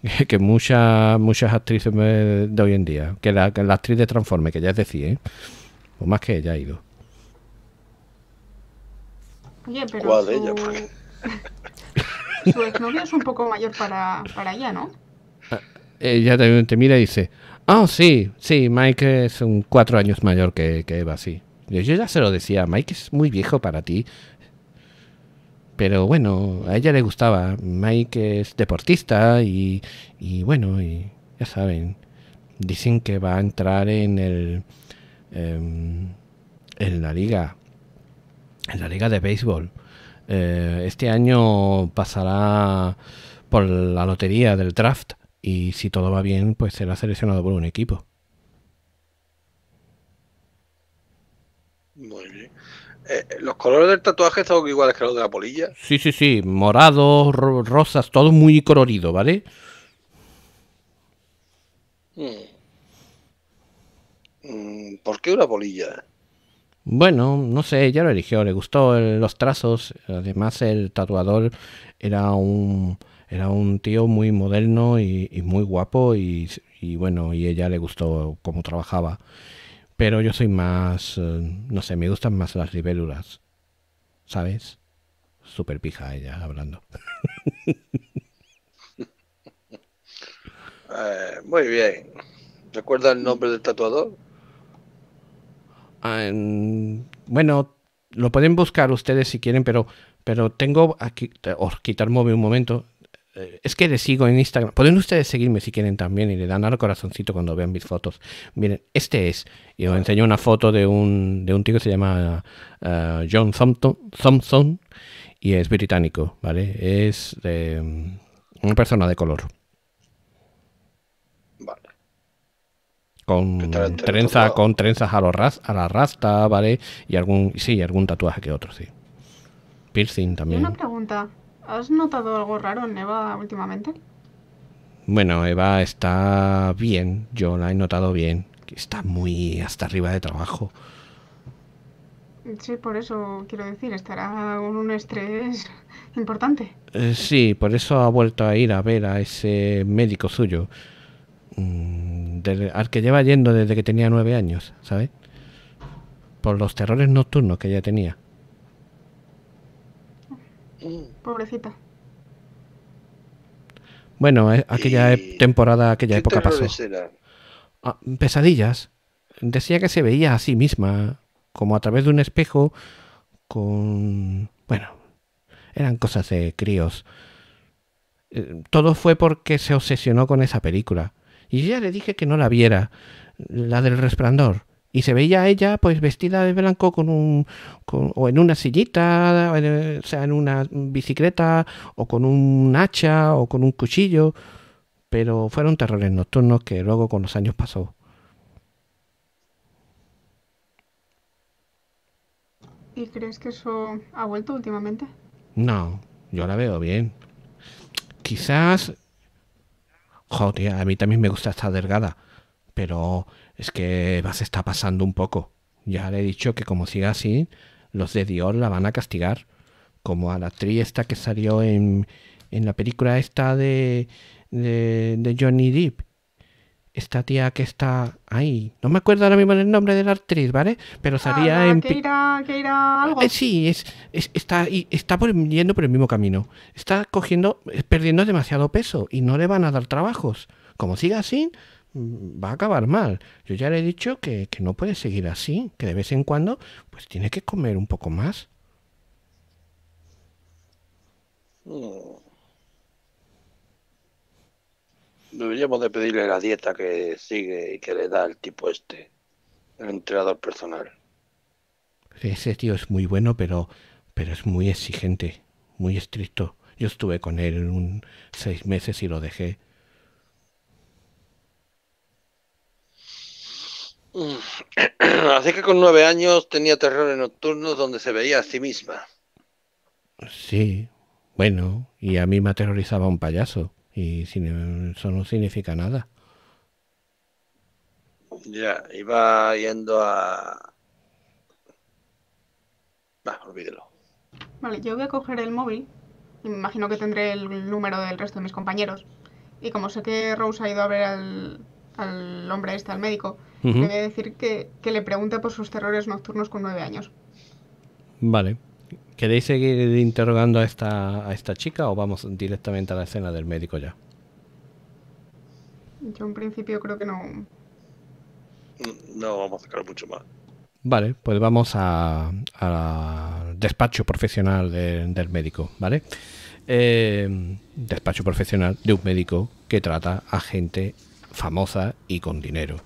que muchas muchas actrices de hoy en día, que la, actriz de Transforme, que ya es decir, o más que ella ha ido. pero su... exnovio es un poco mayor para, ella, ¿no? Ah, ella te, mira y dice, ah, oh, sí, sí, Mike es un cuatro años mayor que, que Eva, sí. Yo ya se lo decía, Mike es muy viejo para ti pero bueno, a ella le gustaba. Mike es deportista y, bueno, y ya saben, dicen que va a entrar en el em, en la liga, en la liga de béisbol. Eh, este año pasará por la lotería del draft y si todo va bien, pues será seleccionado por un equipo. Bueno. Eh, eh, los colores del tatuaje son iguales que los de la polilla. Sí, sí, sí. Morados, rosas, todo muy colorido, ¿vale? Mm. Mm, ¿Por qué una polilla? Bueno, no sé, ella lo eligió, le gustó los trazos. Además, el tatuador era un, era un tío muy moderno y, muy guapo y, bueno, y ella le gustó cómo trabajaba. Pero yo soy más, eh, no sé, me gustan más las libélulas, ¿sabes? Super pija ella hablando. Eh, muy bien. ¿Recuerda el nombre del tatuador? Ah, bueno, lo pueden buscar ustedes si quieren, pero, pero tengo aquí, os oh, quitar móvil un momento. Eh, es que le sigo en Instagram. Pueden ustedes seguirme si quieren también y le dan al corazoncito cuando vean mis fotos. Miren, este es y os enseño una foto de un, de un tío que se llama eh, John Thompson, y es británico, ¿vale? Es mm, una persona de color. Vale. Con trenza, con trenzas a, a la rasta, ¿vale? Y algún, algún tatuaje que otro, sí. Piercing también. una pregunta. ¿Has notado algo raro en Eva últimamente? Bueno, Eva está bien, yo la he notado bien está muy hasta arriba de trabajo. Sí, por eso quiero decir, estará con un estrés importante. Eh, sí, por eso ha vuelto a ir a ver a ese médico suyo, mm, al que lleva yendo desde que tenía nueve años, ¿sabes? Por los terrores nocturnos que ella tenía. Pobrecita. Bueno, eh, aquella e-, temporada, aquella época pasó. Ah, pesadillas. Decía que se veía a sí misma, como a través de un espejo, con... Bueno, eran cosas de críos. Eh, todo fue porque se obsesionó con esa película. Y ya le dije que no la viera, la del resplandor. Y se veía a ella pues vestida de blanco con un, o en una sillita, eh, o sea, en una bicicleta, o con un hacha, o con un cuchillo pero fueron terrores nocturnos que luego con los años pasó. ¿Y crees que eso ha vuelto últimamente? No, yo la veo bien. Quizás... Joder, a mí también me gusta estar delgada, pero es que vas está pasando un poco. Ya le he dicho que como siga así, los de Dior la van a castigar. Como a la actriz esta que salió en la película esta de de, Johnny Deep Esta tía que está ahí. No me acuerdo ahora mismo el nombre de la actriz, ¿vale? Pero ah, salía en. Que irá, algo. Eh, sí, es, está, y está yendo por el mismo camino. Está cogiendo, eh, perdiendo demasiado peso y no le van a dar trabajos. Como siga así, mm, va a acabar mal. Yo ya le he dicho que, que, no puede seguir así, que de vez en cuando pues tiene que comer un poco más. Mm. Deberíamos de pedirle la dieta que sigue y que le da el tipo este, el entrenador personal. Ese tío es muy bueno, pero, pero es muy exigente, muy estricto. Yo estuve con él un seis meses y lo dejé. Mm. Así que con nueve años tenía terrores nocturnos donde se veía a sí misma. Sí, bueno, y a mí me aterrorizaba un payaso y eso no significa nada. Ya, iba yendo a... Va, olvídelo. Vale, yo voy a coger el móvil me imagino que tendré el número del resto de mis compañeros. Y como sé que Rose ha ido a ver al, al hombre este, al médico, le voy a decir que, que le pregunte por sus terrores nocturnos con nueve años. Vale. ¿Queréis seguir interrogando a esta, chica o vamos directamente a la escena del médico ya? Yo en principio creo que no. No vamos a sacar mucho más. Vale, pues vamos al despacho profesional del médico, ¿vale? Eh, despacho profesional de un médico que trata a gente famosa y con dinero.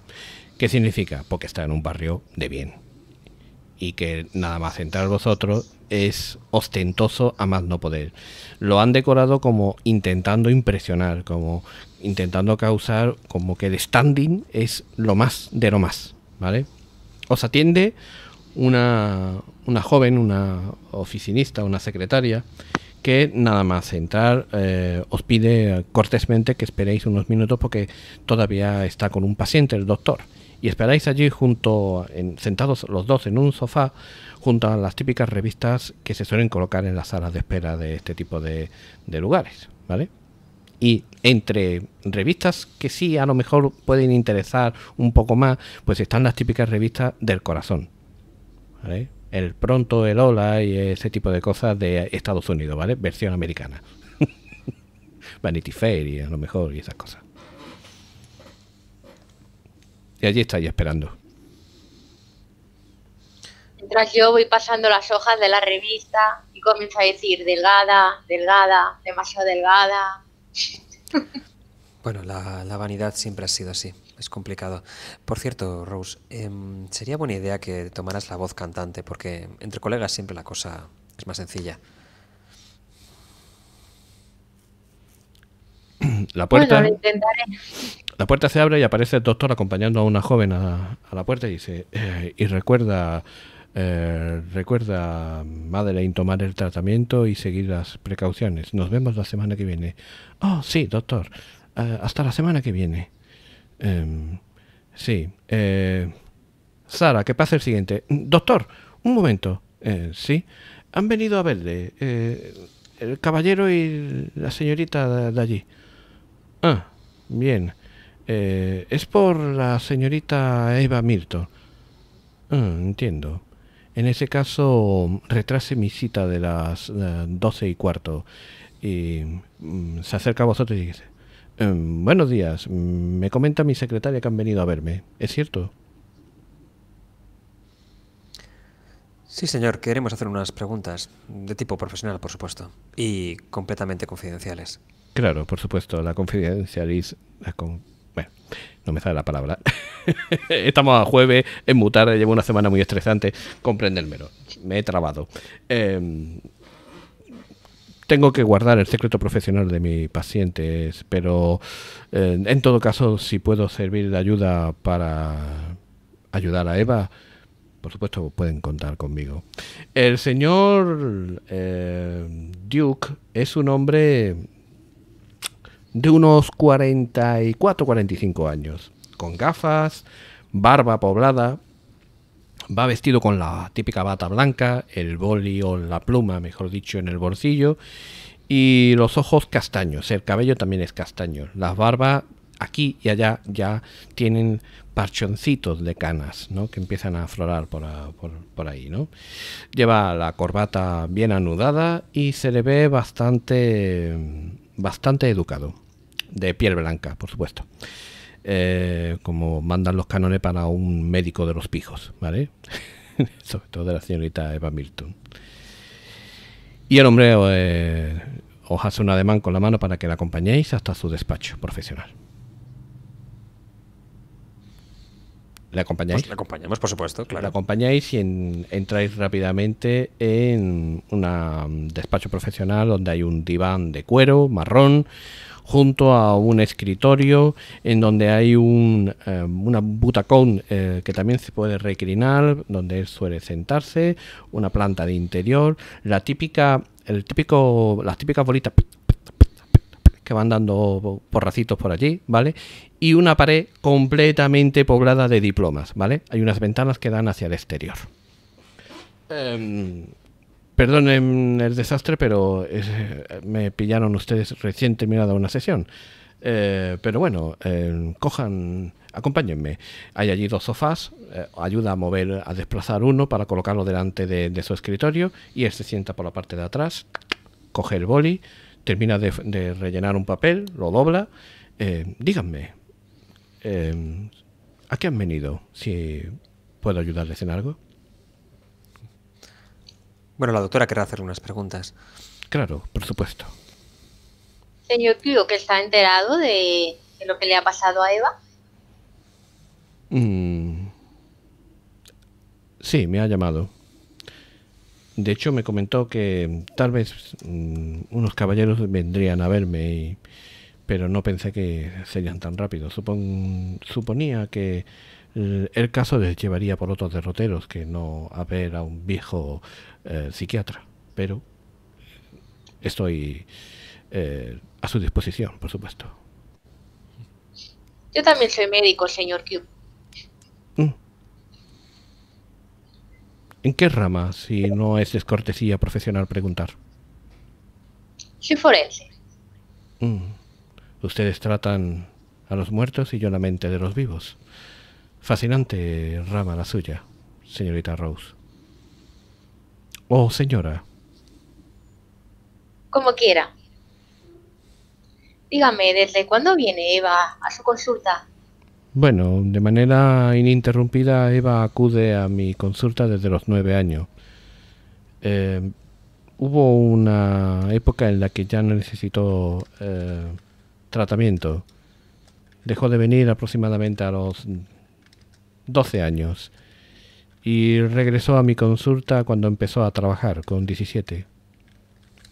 ¿Qué significa? Porque está en un barrio de bien. Y que nada más entrar vosotros es ostentoso a más no poder. Lo han decorado como intentando impresionar, como intentando causar como que el standing es lo más de lo más, ¿vale? Os atiende una, joven, una oficinista, una secretaria, que nada más entrar eh, os pide cortésmente que esperéis unos minutos porque todavía está con un paciente, el doctor. Y esperáis allí junto, sentados los dos en un sofá, junto las típicas revistas que se suelen colocar en las salas de espera de este tipo de, lugares, ¿vale? y entre revistas que sí a lo mejor pueden interesar un poco más, pues están las típicas revistas del corazón. El pronto, el hola y ese tipo de cosas de Estados Unidos, ¿vale? Versión americana. Vanity Fair y a lo mejor y esas cosas. Y allí estáis esperando mientras yo voy pasando las hojas de la revista y comienzo a decir delgada, delgada, demasiado delgada. Bueno, la, la vanidad siempre ha sido así, es complicado. Por cierto, Rose, em, sería buena idea que tomaras la voz cantante, porque entre colegas siempre la cosa es más sencilla. La puerta, la puerta se abre y aparece el doctor acompañando a una joven a, la puerta y dice, eh, y recuerda, eh, recuerda, Madeleine, tomar el tratamiento y seguir las precauciones. Nos vemos la semana que viene. Oh, sí, doctor. Eh, hasta la semana que viene. Em, sí. Eh, Sara, que pasa el siguiente. Doctor, un momento. sí. Han venido a verle. el caballero y la señorita de, allí. Ah, bien. es por la señorita Eva Milton. Ah, entiendo en ese caso retrase mi cita de las eh, doce y cuarto. Y mm, se acerca a vosotros y dice, em, buenos días, mm, me comenta mi secretaria que han venido a verme. ¿Es cierto? Sí, señor, queremos hacer unas preguntas, de tipo profesional, por supuesto, y completamente confidenciales. Claro, por supuesto, la confidencialidad... La con bueno, no me sale la palabra. Estamos a jueves, es muy tarde, llevo una semana muy estresante, Compréndenmelo, me he trabado. Em, tengo que guardar el secreto profesional de mis pacientes, pero en todo caso, si puedo servir de ayuda para ayudar a Eva, por supuesto pueden contar conmigo. El señor em, Duke es un hombre de unos 44, 45 años, con gafas, barba poblada, va vestido con la típica bata blanca, el boli o la pluma, mejor dicho, en el bolsillo, y los ojos castaños, el cabello también es castaño, las barbas aquí y allá ya tienen parchoncitos de canas, ¿no? Que empiezan a aflorar por, por, ahí, ¿no? Lleva la corbata bien anudada y se le ve bastante, bastante educado de piel blanca, por supuesto. Eh, como mandan los cánones para un médico de los pijos, ¿vale? Sobre todo de la señorita Eva Milton. Y el hombre eh, os hace un ademán con la mano para que la acompañéis hasta su despacho profesional. ¿Le acompañáis? Pues la acompañamos, por supuesto, claro. acompañáis y entráis rápidamente en un mm, despacho profesional donde hay un diván de cuero marrón, junto a un escritorio en donde hay un eh, una butacón eh, que también se puede reclinar, donde suele sentarse, una planta de interior, la típica, el típico, las típicas bolitas que van dando porracitos por allí, ¿vale? Y una pared completamente poblada de diplomas, ¿vale? Hay unas ventanas que dan hacia el exterior. Em, Perdonen el desastre, pero eh, me pillaron ustedes recién terminada una sesión. Eh, pero bueno, eh, cojan, acompáñenme. Hay allí dos sofás, ayuda a mover, a desplazar uno para colocarlo delante de, su escritorio y él se sienta por la parte de atrás, coge el boli, termina de, de rellenar un papel, lo dobla. díganme, ¿a qué han venido? Si puedo ayudarles en algo. Bueno, la doctora querrá hacerle unas preguntas. Claro, por supuesto. Señor Clio, que está enterado de, lo que le ha pasado a Eva. Mm. Sí, me ha llamado. De hecho, me comentó que tal vez mm, unos caballeros vendrían a verme, pero no pensé que serían tan rápidos. suponía que el, caso les llevaría por otros derroteros que no a ver a un viejo eh, psiquiatra, pero estoy eh, a su disposición, por supuesto. Yo también soy médico, señor Q. Mm. ¿En qué rama, si no es descortesía profesional preguntar? Soy forense. Mm. Ustedes tratan a los muertos y yo la mente de los vivos. Fascinante rama la suya, señorita Rose. Oh señora? Como quiera. Dígame, ¿desde cuándo viene Eva a su consulta? Bueno, de manera ininterrumpida, Eva acude a mi consulta desde los nueve años. Eh, hubo una época en la que ya no necesitó eh, tratamiento. Dejó de venir aproximadamente a los doce años y regresó a mi consulta cuando empezó a trabajar, con 17,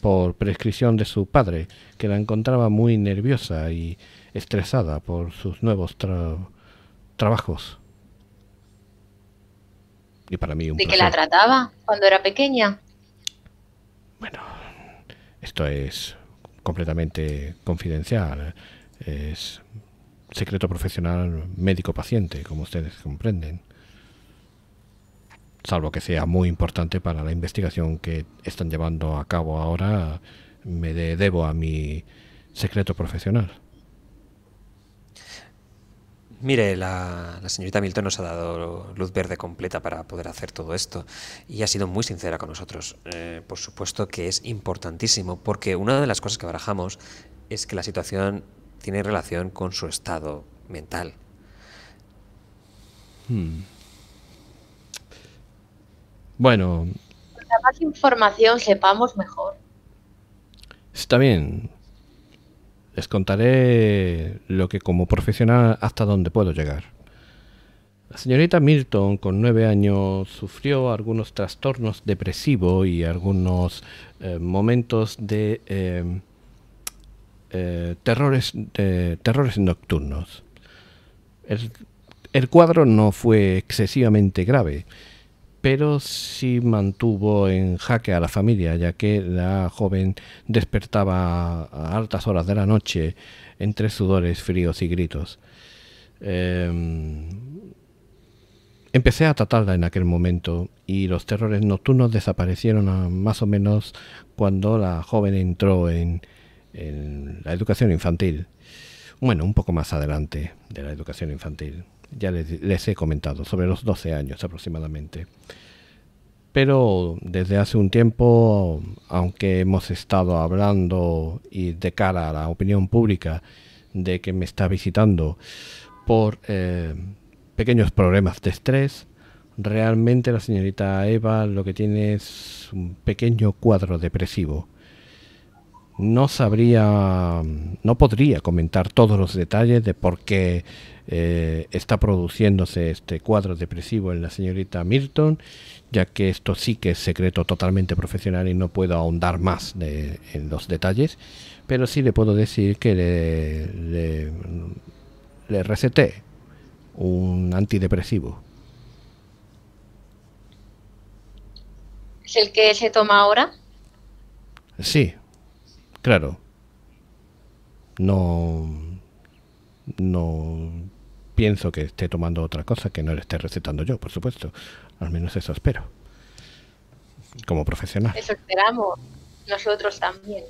por prescripción de su padre, que la encontraba muy nerviosa y estresada por sus nuevos trabajos. Y para mí ¿De que la trataba cuando era pequeña? Bueno, esto es completamente confidencial, es secreto profesional médico-paciente, como ustedes comprenden salvo que sea muy importante para la investigación que están llevando a cabo ahora, me debo a mi secreto profesional. Mire, la, señorita Milton nos ha dado luz verde completa para poder hacer todo esto y ha sido muy sincera con nosotros. Eh, por supuesto que es importantísimo porque una de las cosas que barajamos es que la situación tiene relación con su estado mental. Hmm. Bueno. Cuanta más información sepamos, mejor. Está bien. Les contaré lo que como profesional hasta dónde puedo llegar. La señorita Milton, con nueve años, sufrió algunos trastornos depresivos y algunos eh, momentos eh, eh, de terrores, nocturnos. el cuadro no fue excesivamente grave pero sí mantuvo en jaque a la familia, ya que la joven despertaba a altas horas de la noche entre sudores fríos y gritos. Em, empecé a tratarla en aquel momento y los terrores nocturnos desaparecieron más o menos cuando la joven entró en la educación infantil. Bueno, un poco más adelante de la educación infantil ya les, he comentado, sobre los 12 años aproximadamente. Pero desde hace un tiempo, aunque hemos estado hablando y de cara a la opinión pública de que me está visitando por eh, pequeños problemas de estrés, realmente la señorita Eva lo que tiene es un pequeño cuadro depresivo no sabría, no podría comentar todos los detalles de por qué eh, está produciéndose este cuadro depresivo en la señorita Milton, ya que esto sí que es secreto totalmente profesional y no puedo ahondar más en los detalles, pero sí le puedo decir que le, le, le receté un antidepresivo. ¿Es el que se toma ahora? Sí, Claro. No. No pienso que esté tomando otra cosa que no le esté recetando yo, por supuesto. Al menos eso espero. Como profesional. Eso esperamos. Nosotros también.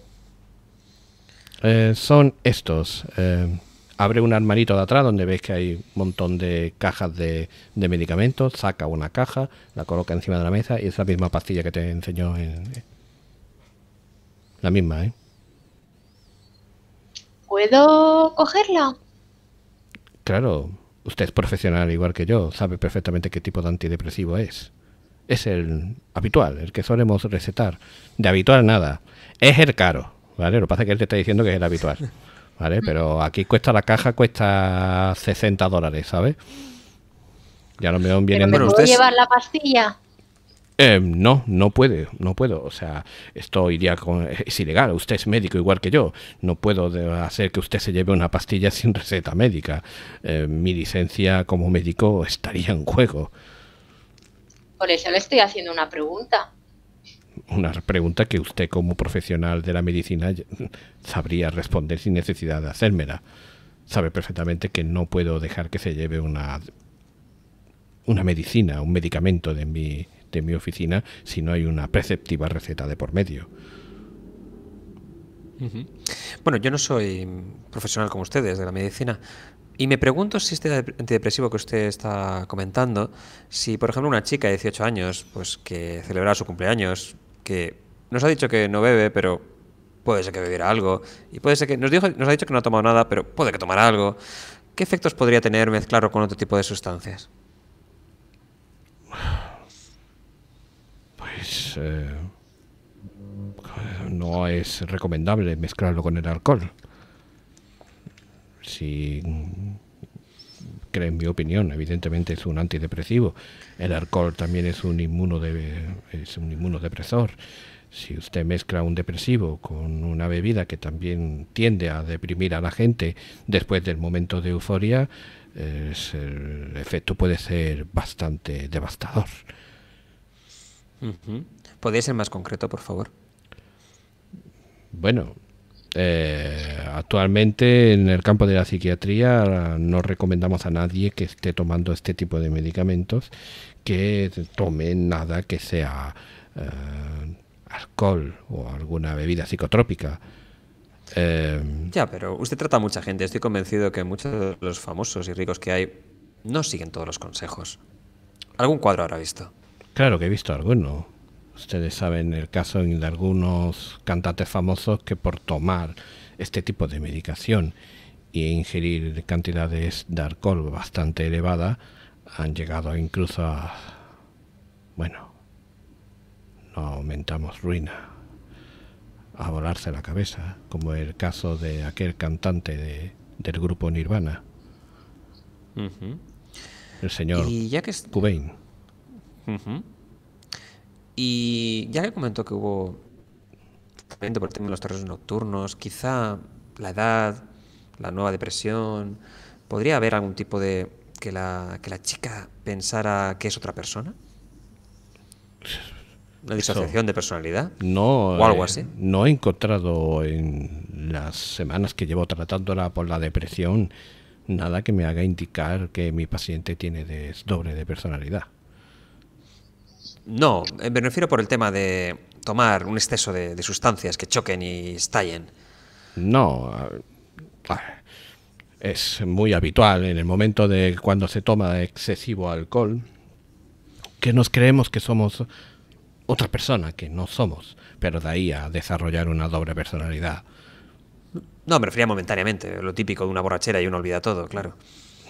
Eh, son estos. Eh, abre un armarito de atrás donde ves que hay un montón de cajas de, medicamentos. Saca una caja, la coloca encima de la mesa y es la misma pastilla que te enseñó. En, eh, la misma, ¿eh? ¿Puedo cogerla? Claro, usted es profesional igual que yo, sabe perfectamente qué tipo de antidepresivo es. Es el habitual, el que solemos recetar. De habitual nada, es el caro, ¿vale? Lo que pasa es que él te está diciendo que es el habitual, ¿vale? Pero aquí cuesta la caja, cuesta 60 dólares, ¿sabes? Ya no me vienen... ¿Pero puedo llevar la pastilla? Em, no, no puede, no puedo. O sea, esto iría con, eh, es ilegal. Usted es médico igual que yo. No puedo hacer que usted se lleve una pastilla sin receta médica. Em, mi licencia como médico estaría en juego. Por eso le estoy haciendo una pregunta. Una pregunta que usted como profesional de la medicina sabría responder sin necesidad de hacérmela. Sabe perfectamente que no puedo dejar que se lleve una una medicina, un medicamento de mi de mi oficina si no hay una preceptiva receta de por medio. Bueno, yo no soy profesional como ustedes de la medicina, y me pregunto si este antidepresivo que usted está comentando, si por ejemplo una chica de 18 años, pues que celebrará su cumpleaños, que nos ha dicho que no bebe, pero puede ser que bebiera algo, y puede ser que nos, nos ha dicho que no ha tomado nada, pero puede que tomara algo, ¿qué efectos podría tener mezclarlo con otro tipo de sustancias? Pues, eh, no es recomendable mezclarlo con el alcohol. Si creen mi opinión, evidentemente es un antidepresivo. El alcohol también es un inmuno, es un inmunodepresor. Si usted mezcla un depresivo con una bebida que también tiende a deprimir a la gente después del momento de euforia, el efecto puede ser bastante devastador. ¿Podría ser más concreto, por favor? Bueno, eh, actualmente en el campo de la psiquiatría no recomendamos a nadie que esté tomando este tipo de medicamentos que tome nada que sea eh, alcohol o alguna bebida psicotrópica. Eh, ya, pero usted trata a mucha gente. Estoy convencido que muchos de los famosos y ricos que hay no siguen todos los consejos. Algún cuadro habrá visto. Claro que he visto algunos. Ustedes saben el caso de algunos cantantes famosos que por tomar este tipo de medicación y ingerir cantidades de alcohol bastante elevadas han llegado incluso a... Bueno, no aumentamos ruina, a volarse la cabeza, como el caso de aquel cantante de, del grupo Nirvana. El señor y ya que y ya que comentó que hubo también por el tema de los terrores nocturnos, quizá la edad, la nueva depresión, podría haber algún tipo de que la, que la chica pensara que es otra persona. Una disociación de personalidad. No, o algo eh, así. no he encontrado en las semanas que llevo tratándola por la depresión nada que me haga indicar que mi paciente tiene desdobre de personalidad. No, eh, me refiero por el tema de tomar un exceso de, sustancias que choquen y estallen. No, ah, ah, es muy habitual en el momento de cuando se toma excesivo alcohol que nos creemos que somos otra persona que no somos, pero de ahí a desarrollar una doble personalidad. No, me refería momentáneamente, lo típico de una borrachera y uno olvida todo, claro.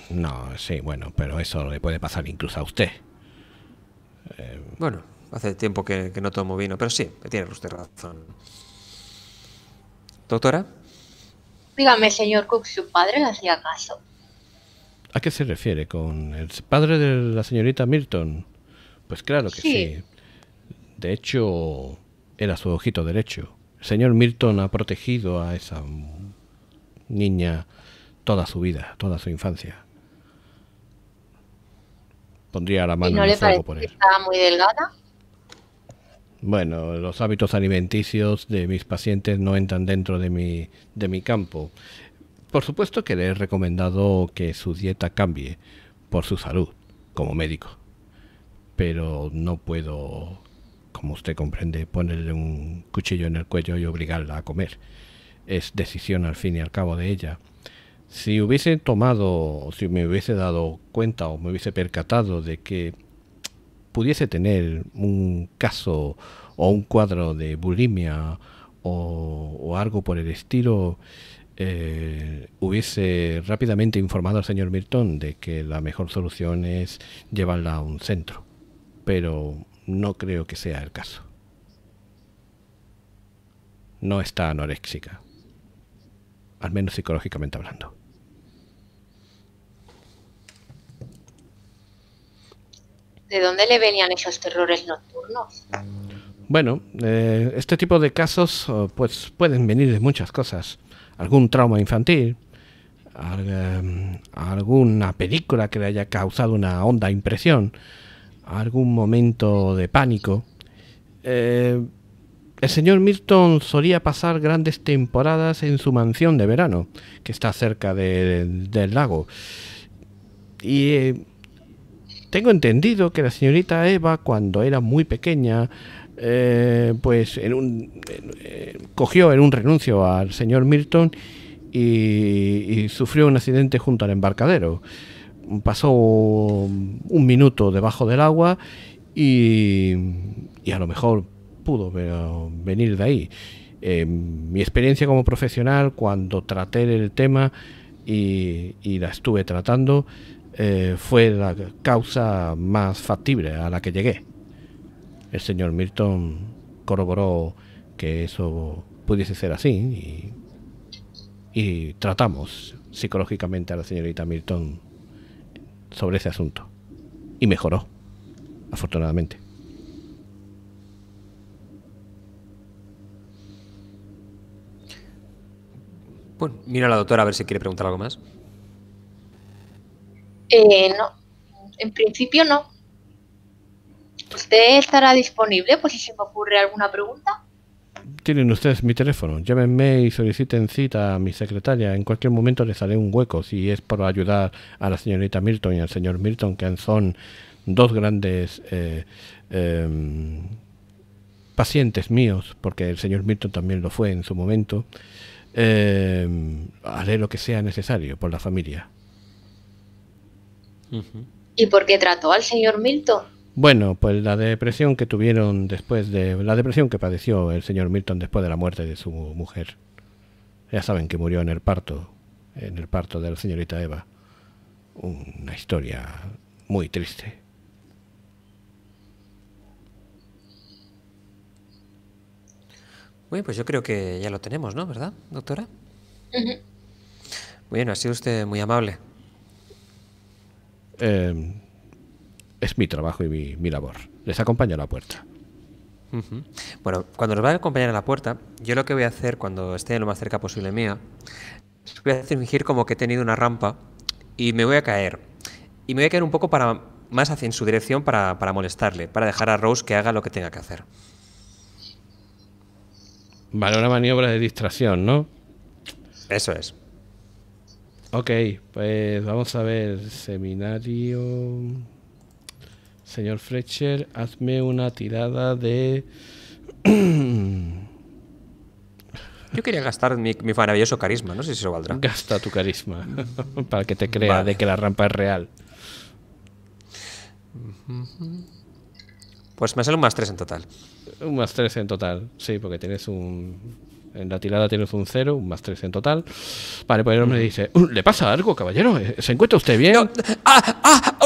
No, sí, bueno, pero eso le puede pasar incluso a usted. Eh, bueno, hace tiempo que, no tomo vino, pero sí, tiene usted razón. Doctora. Dígame, señor Cook, ¿su padre le hacía caso? ¿A qué se refiere? ¿Con el padre de la señorita Milton? Pues claro que sí. sí. De hecho, era su ojito derecho. El señor Milton ha protegido a esa niña toda su vida, toda su infancia. Pondría la mano en el por muy delgada? Bueno, los hábitos alimenticios de mis pacientes no entran dentro de mi, de mi campo. Por supuesto que le he recomendado que su dieta cambie por su salud, como médico. Pero no puedo, como usted comprende, ponerle un cuchillo en el cuello y obligarla a comer. Es decisión al fin y al cabo de ella. Si hubiese tomado, si me hubiese dado cuenta o me hubiese percatado de que pudiese tener un caso o un cuadro de bulimia o, algo por el estilo, eh, hubiese rápidamente informado al señor Milton de que la mejor solución es llevarla a un centro. Pero no creo que sea el caso. No está anoréxica al menos psicológicamente hablando. ¿De dónde le venían esos terrores nocturnos? Bueno, eh, este tipo de casos oh, pues pueden venir de muchas cosas. Algún trauma infantil, em, alguna película que le haya causado una honda impresión, algún momento de pánico. Eh, el señor Milton solía pasar grandes temporadas en su mansión de verano, que está cerca del lago. Y eh, tengo entendido que la señorita Eva, cuando era muy pequeña, eh, pues eh, cogió en un renuncio al señor Milton y, sufrió un accidente junto al embarcadero. Pasó un minuto debajo del agua y, y a lo mejor pudo venir de ahí. Eh, mi experiencia como profesional, cuando traté el tema y, la estuve tratando, eh, fue la causa más factible a la que llegué. El señor Milton corroboró que eso pudiese ser así y tratamos psicológicamente a la señorita Milton sobre ese asunto. Y mejoró, afortunadamente. Bueno, mira la doctora a ver si quiere preguntar algo más. Eh, no, en principio no. ¿Usted estará disponible por pues si se me ocurre alguna pregunta? Tienen ustedes mi teléfono. Llámenme y soliciten cita a mi secretaria. En cualquier momento les haré un hueco si es por ayudar a la señorita Milton y al señor Milton, que son dos grandes eh, em, pacientes míos, porque el señor Milton también lo fue en su momento. Eh, haré lo que sea necesario por la familia. ¿Y por qué trató al señor Milton? Bueno, pues la depresión que tuvieron después de... La depresión que padeció el señor Milton después de la muerte de su mujer. Ya saben que murió en el parto, en el parto de la señorita Eva. Una historia muy triste. Bueno, pues yo creo que ya lo tenemos, ¿no? ¿Verdad, doctora? Bueno, ha sido usted muy amable. Em, es mi trabajo y mi, labor. Les acompaño a la puerta. Bueno, cuando nos va a acompañar a la puerta, yo lo que voy a hacer cuando esté lo más cerca posible mía, voy a fingir como que he tenido una rampa y me voy a caer. Y me voy a caer un poco para, más hacia en su dirección para, para molestarle, para dejar a Rose que haga lo que tenga que hacer. Vale, una maniobra de distracción, ¿no? Eso es. Ok, pues vamos a ver. Seminario. Señor Fletcher, hazme una tirada de. Yo quería gastar mi, maravilloso carisma, no sé si eso valdrá. Gasta tu carisma para que te crea de que la rampa es real. Pues me sale un más tres en total. Un más 3 en total. Sí, porque tienes un. En la tirada tienes un 0, un más 3 en total. Vale, pues el hombre dice: uh, ¿Le pasa algo, caballero? Eh, ¿Se encuentra usted bien? ¡Ah! ¡Ah!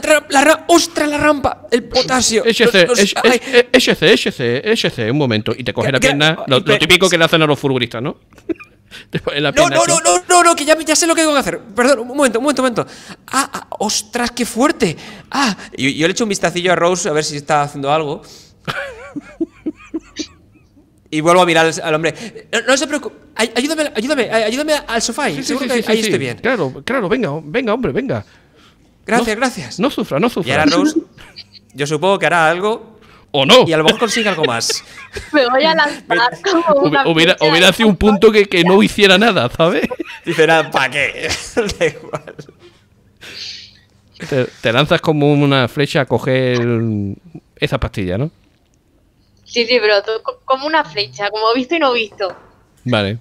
La, la, ¡Ostra la rampa! ¡El potasio! HC, los, HC, un momento. Y te coge la pierna. Ah, lo, típico que le hacen a los futbolistas, ¿no? no, no, no, no, no, no, que ya, sé lo que tengo que hacer. Perdón, un momento, un momento, un momento. Ah, ah ostras, qué fuerte. Ah, yo, yo, le echo un vistacillo a Rose a ver si está haciendo algo. Y vuelvo a mirar al, hombre. No, se preocupe. Ayúdame, ayúdame, ayúdame al sofá. Sí, Seguro que ahí estoy bien. Claro, claro, venga, venga, hombre, venga. Gracias, gracias. No sufra, no sufra. Y ahora Rose, yo supongo que hará algo. O no. Y a lo mejor consigue algo más. Me voy a lanzar como una hubiera, hubiera sido un punto que, no hiciera nada, ¿sabes? Dice ¿para qué? te lanzas como una flecha a coger esa pastilla, ¿no? Sí, sí, pero como una flecha, como visto y no visto. Vale.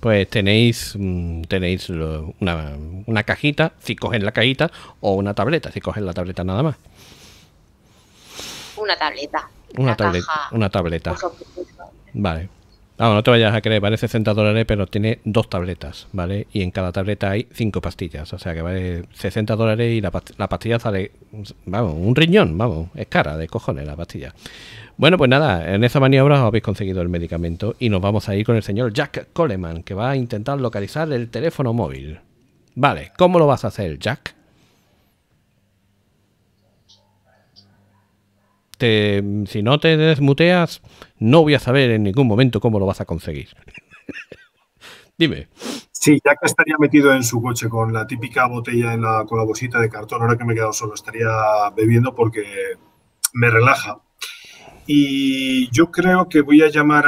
Pues tenéis, mm, tenéis una, cajita, si cogen la cajita, o una tableta, si cogen la tableta nada más. Una tableta. Una, tableta. Una tableta. Vale. vamos, ah, no te vayas a creer, vale 60 dólares, pero tiene dos tabletas, ¿vale? Y en cada tableta hay cinco pastillas, o sea que vale 60 dólares y la, la pastilla sale, vamos, un riñón, vamos, es cara de cojones la pastilla. Bueno, pues nada, en esa maniobra habéis conseguido el medicamento y nos vamos a ir con el señor Jack Coleman, que va a intentar localizar el teléfono móvil. Vale, ¿cómo lo vas a hacer, Jack? Te, si no te desmuteas, no voy a saber en ningún momento cómo lo vas a conseguir. Dime. Sí, ya que estaría metido en su coche con la típica botella en la, con la bolsita de cartón, ahora que me he quedado solo, estaría bebiendo porque me relaja. Y yo creo que voy a llamar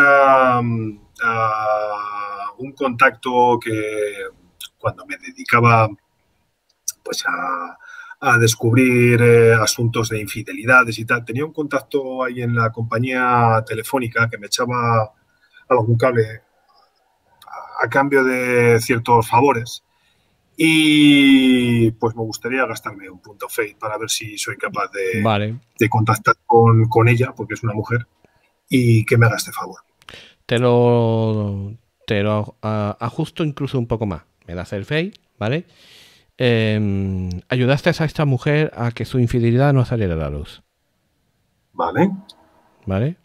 mm, a, un contacto que cuando me dedicaba pues a, descubrir eh, asuntos de infidelidades y tal. Tenía un contacto ahí en la compañía telefónica que me echaba algún cable a cambio de ciertos favores. Y pues me gustaría gastarme un punto fe para ver si soy capaz de, de contactar con, ella, porque es una mujer, y que me hagas este favor. Te lo, te lo ajusto incluso un poco más. Me das el fe, ¿vale? Em, ayudaste a esta mujer a que su infidelidad no saliera a la luz. Vale. Vale.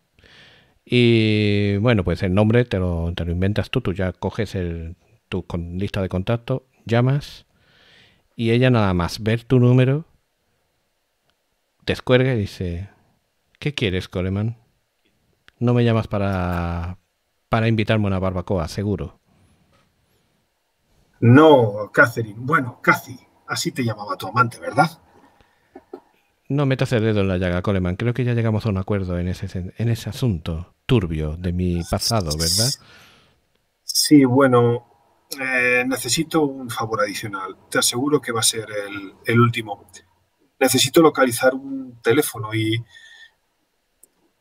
Y bueno, pues el nombre te lo, te lo inventas tú, tú ya coges tu lista de contacto llamas y ella nada más ver tu número, te escuerga y dice, ¿qué quieres, Coleman? No me llamas para, para invitarme a una barbacoa, seguro. No, Catherine. Bueno, Cathy, así te llamaba tu amante, ¿verdad? No metas el dedo en la llaga, Coleman. Creo que ya llegamos a un acuerdo en ese, en ese asunto turbio de mi pasado, ¿verdad? Sí, bueno, eh, necesito un favor adicional. Te aseguro que va a ser el, último. Necesito localizar un teléfono y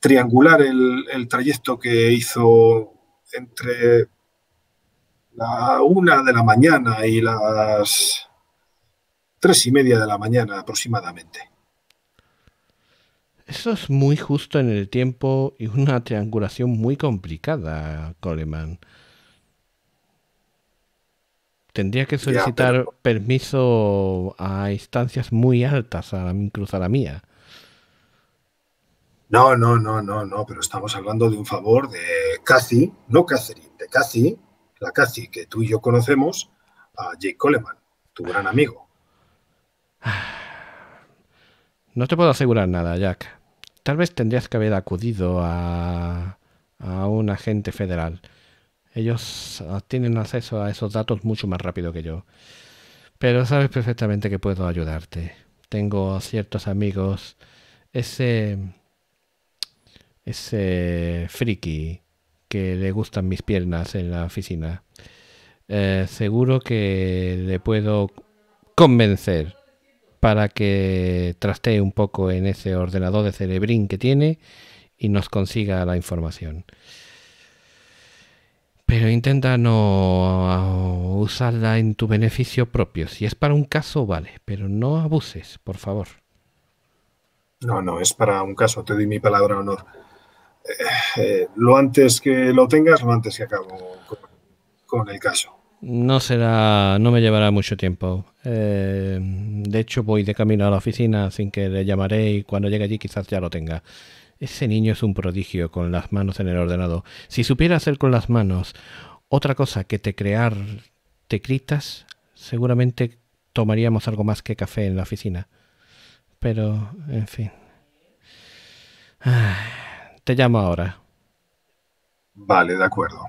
triangular el, el, trayecto que hizo entre la una de la mañana y las tres y media de la mañana aproximadamente. Eso es muy justo en el tiempo y una triangulación muy complicada, Coleman. Tendría que solicitar permiso a instancias muy altas, a, incluso a la mía. No, no, no, no, no, pero estamos hablando de un favor de Cassie, no Catherine, de Cassie, la Cassie que tú y yo conocemos, a Jake Coleman, tu gran amigo. No te puedo asegurar nada, Jack. Tal vez tendrías que haber acudido a, a un agente federal. Ellos ah, tienen acceso a esos datos mucho más rápido que yo. Pero sabes perfectamente que puedo ayudarte. Tengo ciertos amigos. Ese. Ese friki que le gustan mis piernas en la oficina. Eh, seguro que le puedo convencer para que trastee un poco en ese ordenador de cerebrín que tiene y nos consiga la información pero intenta no ah, usarla en tu beneficio propio. Si es para un caso, vale, pero no abuses, por favor. No, no, es para un caso, te doy mi palabra de honor. Eh, eh, lo antes que lo tengas, lo antes que acabo con, el caso. No será, no me llevará mucho tiempo. Eh, de hecho, voy de camino a la oficina, sin que le llamaré y cuando llegue allí quizás ya lo tenga. Ese niño es un prodigio con las manos en el ordenador. Si supiera hacer con las manos otra cosa que te crear tecritas, seguramente tomaríamos algo más que café en la oficina. Pero, en fin. Ah, te llamo ahora. Vale, de acuerdo.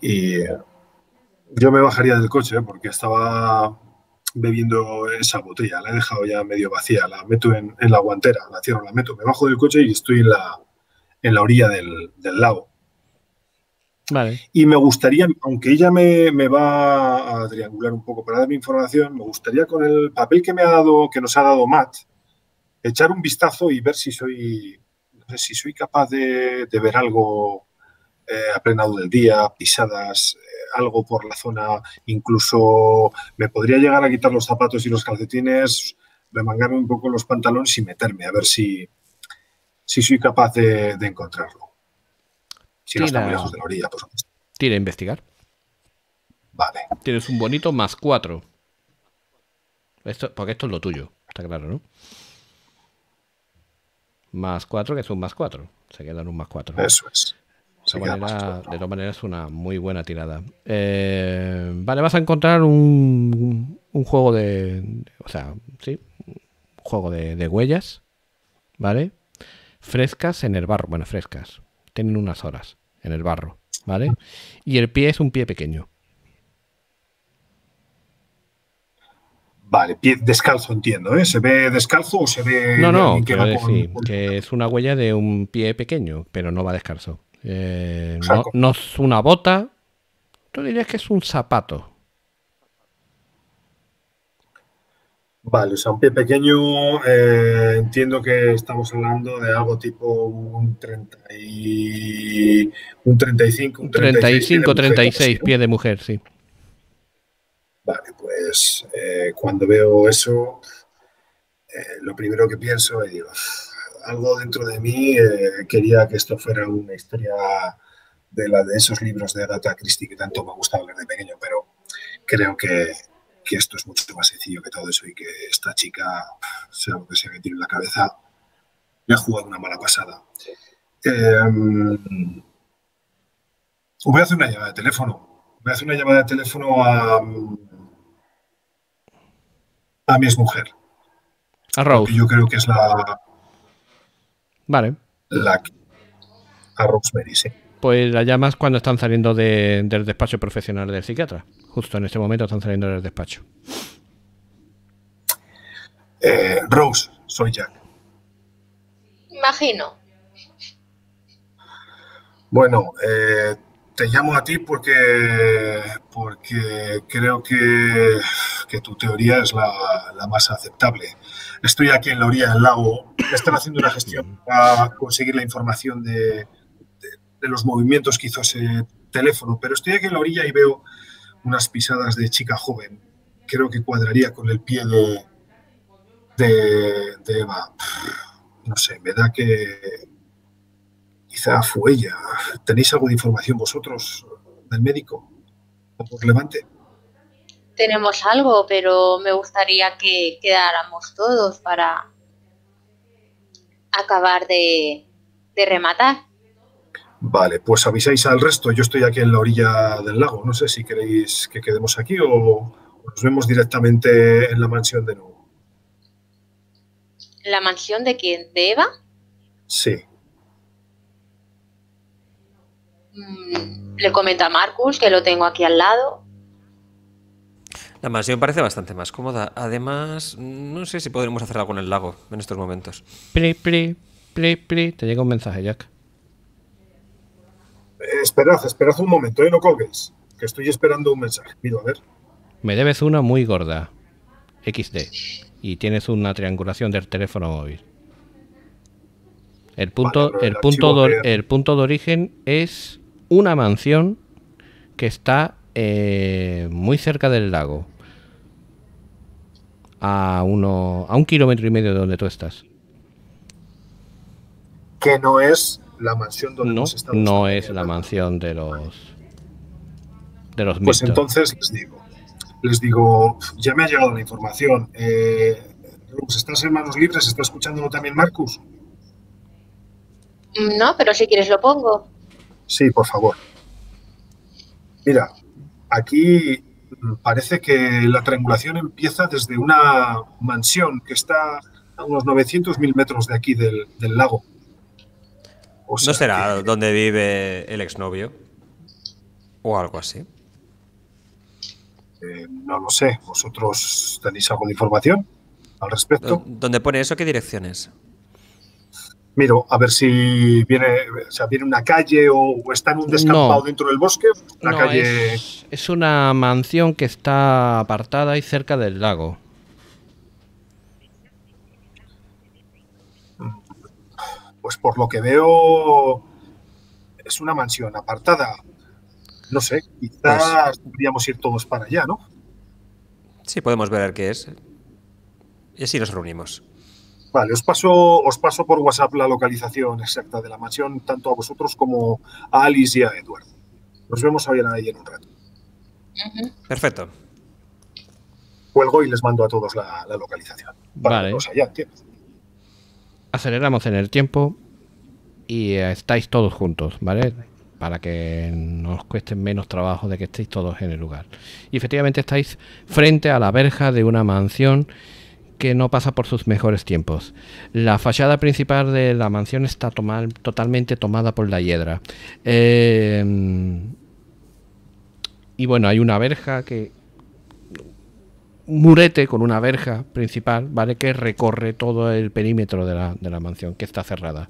Y yo me bajaría del coche porque estaba bebiendo esa botella, la he dejado ya medio vacía, la meto en, la guantera, la cierro, la meto, me bajo del coche y estoy en la, orilla del, lago. Y me gustaría, aunque ella me, va a triangular un poco para darme información, me gustaría con el papel que me ha dado, que nos ha dado Matt, echar un vistazo y ver si soy, si soy capaz de, de ver algo eh, a del día, pisadas, eh, algo por la zona, incluso me podría llegar a quitar los zapatos y los calcetines, remangarme un poco los pantalones y meterme, a ver si, si soy capaz de, encontrarlo. Si no de la orilla, por a investigar. Vale. Tienes un bonito más cuatro. Esto, porque esto es lo tuyo, está claro, ¿no? Más cuatro, que es un más cuatro. Se quedan un más cuatro. Eso es de todas maneras es una muy buena tirada. Eh, vale, vas a encontrar un, juego de. O sea, sí. Un juego de, huellas. ¿Vale? Frescas en el barro. Bueno, frescas. Tienen unas horas en el barro. ¿Vale? Y el pie es un pie pequeño. Vale, pie descalzo entiendo, ¿eh? ¿Se ve descalzo o se ve... No, no, que es una huella de un pie pequeño, pero no va descalzo. Eh, no, es una bota. Tú dirías que es un zapato. Vale, o sea, un pie pequeño, eh, entiendo que estamos hablando de algo tipo un 30 y, un 35, un 35, 36 pie 36 pie de mujer, sí. Vale, pues eh, cuando veo eso, lo primero que pienso es, dios algo dentro de mí eh, quería que esto fuera una historia de, la, de esos libros de Agatha Christie que tanto me gustaba leer de pequeño, pero creo que, esto es mucho más sencillo que todo eso y que esta chica, sea lo que sea que tiene en la cabeza, me ha jugado una mala pasada. Em, voy a hacer una llamada de teléfono. Voy a hacer una llamada de teléfono a, a mi exmujer. A Raúl. Yo creo que es la, Vale. a Rosemary, sí. Pues la llamas cuando están saliendo del despacho profesional del psiquiatra. Justo en este momento están saliendo del despacho. Eh, Rose, soy Jack. Imagino. Bueno, eh, te llamo a ti porque, porque creo que, que tu teoría es la, la, más aceptable. Estoy aquí en la orilla del lago, están haciendo una gestión para conseguir la información de, de, los movimientos que hizo ese teléfono, pero estoy aquí en la orilla y veo unas pisadas de chica joven. Creo que cuadraría con el pie de, de, de Eva. No sé, me da que fue ¿Tenéis algo de información vosotros del médico? ¿O Levante? Tenemos algo, pero me gustaría que quedáramos todos para acabar de, de rematar. Vale, pues avisáis al resto. Yo estoy aquí en la orilla del lago. No sé si queréis que quedemos aquí o nos vemos directamente en la mansión de nuevo. ¿La mansión de quién? ¿De Eva? Sí. Mm, le comenta a Marcus, que lo tengo aquí al lado. La mansión parece bastante más cómoda. Además, no sé si podremos hacer algo en el lago en estos momentos. Te llega un mensaje, Jack. Eh, esperad, esperad un momento, eh, no coges. Que estoy esperando un mensaje. a ver. Me debes una muy gorda. XD. Y tienes una triangulación del teléfono móvil. El punto, el, punto el punto de origen es una mansión que está eh, muy cerca del lago. A, uno, a un kilómetro y medio de donde tú estás. Que no es la mansión donde nos estamos No es la mansión de los. De los pues entonces les digo. Les digo, ya me ha llegado la información. Eh, ¿estás en manos libres? ¿Está escuchándolo también Marcus? No, pero si quieres lo pongo. Sí, por favor. Mira, aquí parece que la triangulación empieza desde una mansión que está a unos 900.000 metros de aquí del, lago. ¿No será donde vive el exnovio? ¿O algo así? Eh, no lo sé. ¿Vosotros tenéis alguna información al respecto? ¿Dónde pone eso? ¿Qué direcciones? miro a ver si viene, viene una calle o, está en un descampado dentro del bosque. es, una mansión que está apartada y cerca del lago. Pues por lo que veo, es una mansión apartada. No sé, quizás pues podríamos ir todos para allá, ¿no? Sí, podemos ver qué es. Y así nos reunimos. Vale, os paso, os paso por WhatsApp la localización exacta de la mansión, tanto a vosotros como a Alice y a Eduardo. Nos vemos hoy ahí en un rato. Perfecto. Cuelgo y les mando a todos la, localización. vale. Aceleramos en el tiempo y eh, estáis todos juntos, ¿vale? Para que nos cueste menos trabajo de que estéis todos en el lugar. Y efectivamente estáis frente a la verja de una mansión que no pasa por sus mejores tiempos. La fachada principal de la mansión está totalmente tomada por la hiedra. Em, y bueno, hay una verja que... Un murete con una verja principal, ¿vale? Que recorre todo el perímetro de la mansión, que está cerrada.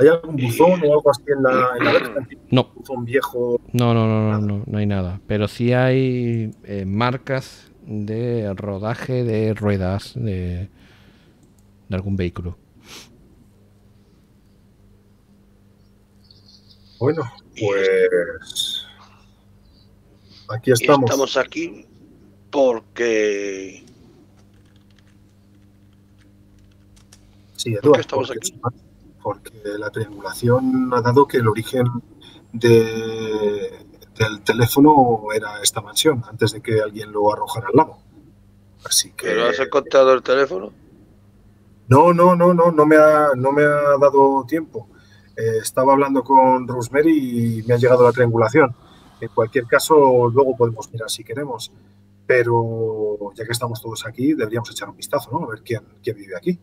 ¿Hay algún buzón o algo así en la, en No. ¿Buzón viejo? No, no, no, no, no, hay nada. Pero sí hay eh, marcas de rodaje de ruedas de, de algún vehículo. Bueno, pues aquí estamos. Estamos aquí porque... Sí, Eduardo, estamos aquí? porque la triangulación ha dado que el origen de, del teléfono era esta mansión, antes de que alguien lo arrojara al lago. Así que... ¿Pero has encontrado el teléfono? No, no, no, no, no me ha, no me ha dado tiempo. Eh, estaba hablando con Rosemary y me ha llegado la triangulación. En cualquier caso, luego podemos mirar si queremos. Pero ya que estamos todos aquí, deberíamos echar un vistazo, ¿no? A ver quién, quién vive aquí.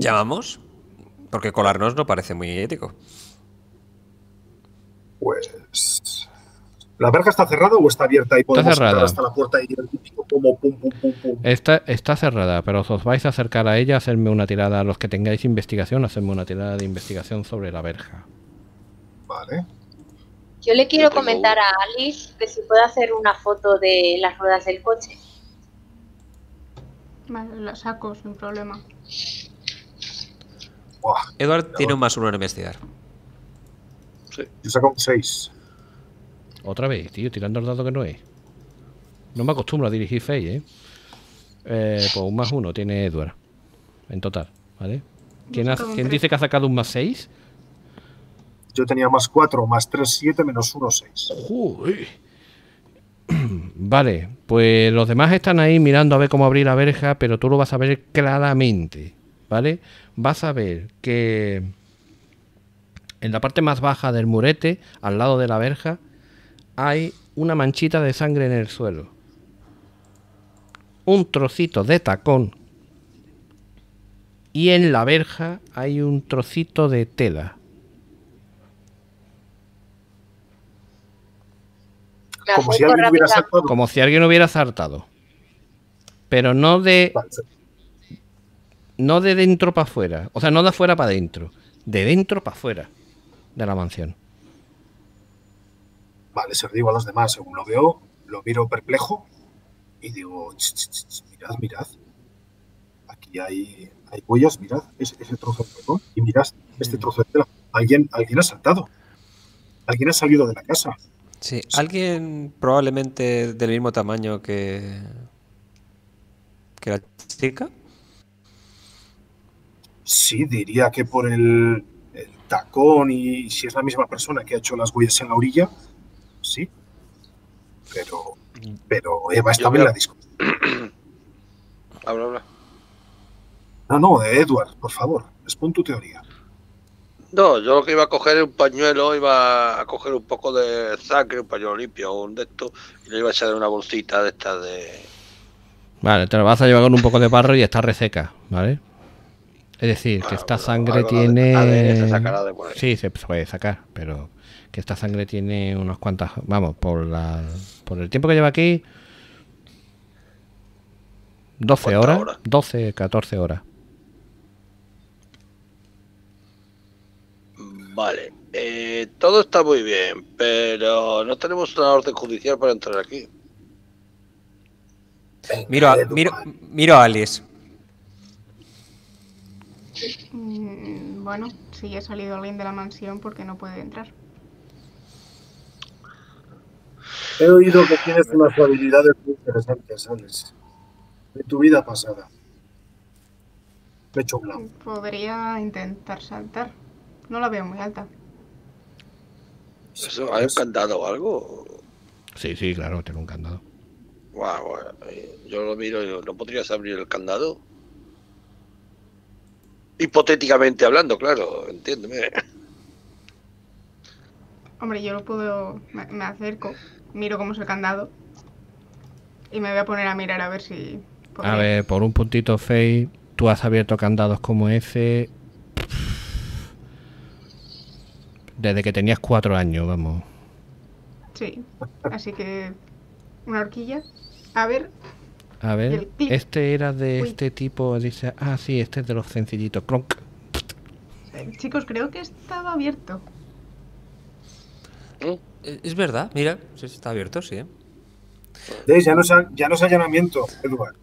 ¿Llamamos? Porque colarnos no parece muy ético. Pues. ¿La verja está cerrada o está abierta y podemos está cerrada. hasta la puerta como pum pum pum pum? Está, cerrada, pero os vais a acercar a ella, hacerme una tirada. Los que tengáis investigación, hacerme una tirada de investigación sobre la verja. Vale. Yo le quiero comentar a Alice que si puede hacer una foto de las ruedas del coche. Vale, la saco sin problema. Edward tiene un más uno en investigar. Sí. Yo saco un 6. Otra vez, tío, tirando el dado que no es. No me acostumbro a dirigir Fey, ¿eh? ¿eh? Pues un más uno tiene Edward. En total, ¿vale? ¿Quién, ¿quién dice que ha sacado un más 6? Yo tenía más 4, más 3, 7, menos 1, 6. Vale, pues los demás están ahí mirando a ver cómo abrir la verja, pero tú lo vas a ver claramente. ¿vale? Vas a ver que en la parte más baja del murete, al lado de la verja, hay una manchita de sangre en el suelo. Un trocito de tacón. Y en la verja hay un trocito de tela. Como si, alguien hubiera saltado. Como si alguien hubiera saltado. Pero no de no de dentro para afuera, o sea, no de afuera para adentro, de dentro para afuera de la mansión. Vale, se lo digo a los demás, según lo veo, lo miro perplejo y digo, mirad, mirad, aquí hay, hay huellas, mirad ese, trozo de y mirad este trozo de tela Alguien, alguien ha saltado, alguien ha salido de la casa. Sí, sí, alguien probablemente del mismo tamaño que, que la chica Sí, diría que por el, tacón y si es la misma persona que ha hecho las huellas en la orilla, sí. Pero, pero Eva está en la discusión. habla, habla. No, no, Edward, por favor, expon tu teoría. No, yo lo que iba a coger un pañuelo, iba a coger un poco de sangre, un pañuelo limpio o un de esto, y le iba a echar una bolsita de estas de. Vale, te la vas a llevar con un poco de barro y está reseca, ¿vale? Es decir, que esta pues, sangre tiene. Sí, se puede sacar, pero que esta sangre tiene unas cuantas. Vamos, por, la, por el tiempo que lleva aquí. 12 horas, doce, 12, 14 horas. Vale, eh, todo está muy bien, pero no tenemos una orden judicial para entrar aquí. Miro a, miro, miro a Alice. Bueno, si sí, ha salido alguien de la mansión porque no puede entrar. He oído que tienes unas habilidades muy interesantes, Alex. De tu vida pasada. Pecho blanco. Podría intentar saltar. No la veo muy alta. ¿Eso, ¿Hay un candado o algo? Sí, sí, claro, tengo un candado. Wow, eh, yo lo miro ¿no podrías abrir el candado? Hipotéticamente hablando, claro, entiéndeme. Hombre, yo no puedo. Me acerco, miro cómo es el candado. Y me voy a poner a mirar a ver si. A ver, por un puntito, Faye, tú has abierto candados como ese. Desde que tenías cuatro años, vamos. Sí, así que. Una horquilla. A ver, a ver, este era de este tipo, dice, ah, sí, este es de los sencillitos. Eh, chicos, creo que estaba abierto. Eh, es verdad, mira, está abierto, sí. Eh. ya, no es, ya no es allanamiento, Eduardo.